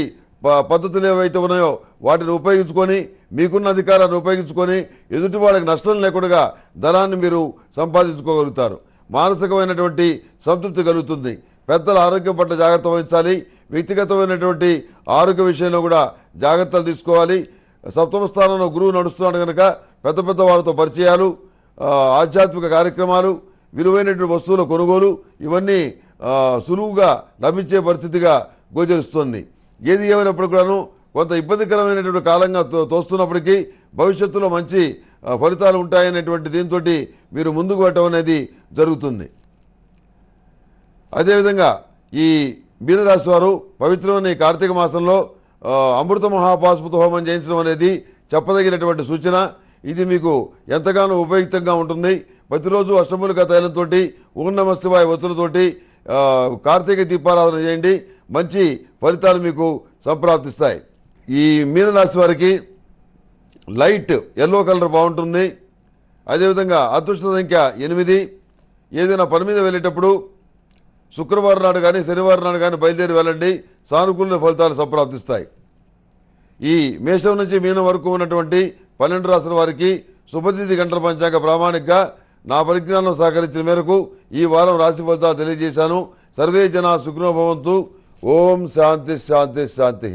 పద్ధతులు ఏవైతే ఉన్నాయో వాటిని ఉపయోగించుకొని మీకున్న అధికారాన్ని ఉపయోగించుకొని ఎదుటి వాళ్ళకి నష్టం లేకుండా ధనాన్ని మీరు సంపాదించుకోగలుగుతారు మానసికమైనటువంటి సంతృప్తి కలుగుతుంది పెద్దల ఆరోగ్యం పట్ల జాగ్రత్త వహించాలి వ్యక్తిగతమైనటువంటి ఆరోగ్య విషయంలో కూడా జాగ్రత్తలు తీసుకోవాలి సప్తమ స్థానంలో గురువు నడుస్తున్నాడు కనుక పెద్ద పెద్ద వాళ్ళతో పరిచయాలు ఆధ్యాత్మిక కార్యక్రమాలు విలువైనటువంటి వస్తువుల కొనుగోలు ఇవన్నీ సులువుగా లభించే పరిస్థితిగా గోచరిస్తోంది ఏది ఏమైనప్పుడు కూడాను కొంత ఇబ్బందికరమైనటువంటి కాలంగా తోస్తున్నప్పటికీ భవిష్యత్తులో మంచి ఫలితాలు ఉంటాయనేటువంటి దీంతో మీరు ముందుకు వెళ్ళటం అనేది జరుగుతుంది అదేవిధంగా ఈ మీనరాశి వారు పవిత్రమైన ఈ కార్తీక మాసంలో అమృత మహాపాస్మృత హోమం చేయించడం అనేది చెప్పదగినటువంటి సూచన ఇది మీకు ఎంతగానో ఉపయుక్తంగా ఉంటుంది ప్రతిరోజు అష్టములుగా తైలంతో ఓం వాయి వత్తులతోటి ఒత్తులతోటి కార్తీక దీపారాధన చేయండి మంచి ఫలితాలు మీకు సంప్రాప్తిస్తాయి ఈ మీనరాశి వారికి లైట్ ఎల్లో కలర్ బాగుంటుంది అదేవిధంగా అదృష్ట సంఖ్య ఎనిమిది ఏదైనా పని మీద వెళ్ళేటప్పుడు శుక్రవారం నాడు కానీ శనివారం నాడు కానీ బయలుదేరి వెళ్ళండి సానుకూల ఫలితాలు సంప్రాప్తిస్తాయి ఈ మేషం నుంచి మీనం వరకు ఉన్నటువంటి పన్నెండు రాసుల వారికి శుభతిథి గంటల పంచాంగ ప్రామాణికంగా నా పరిజ్ఞానం సహకరించిన మేరకు ఈ వారం రాశి ఫలితాలు తెలియజేశాను సర్వే జన సుగ్నోభవంతు ఓం శాంతి శాంతి శాంతి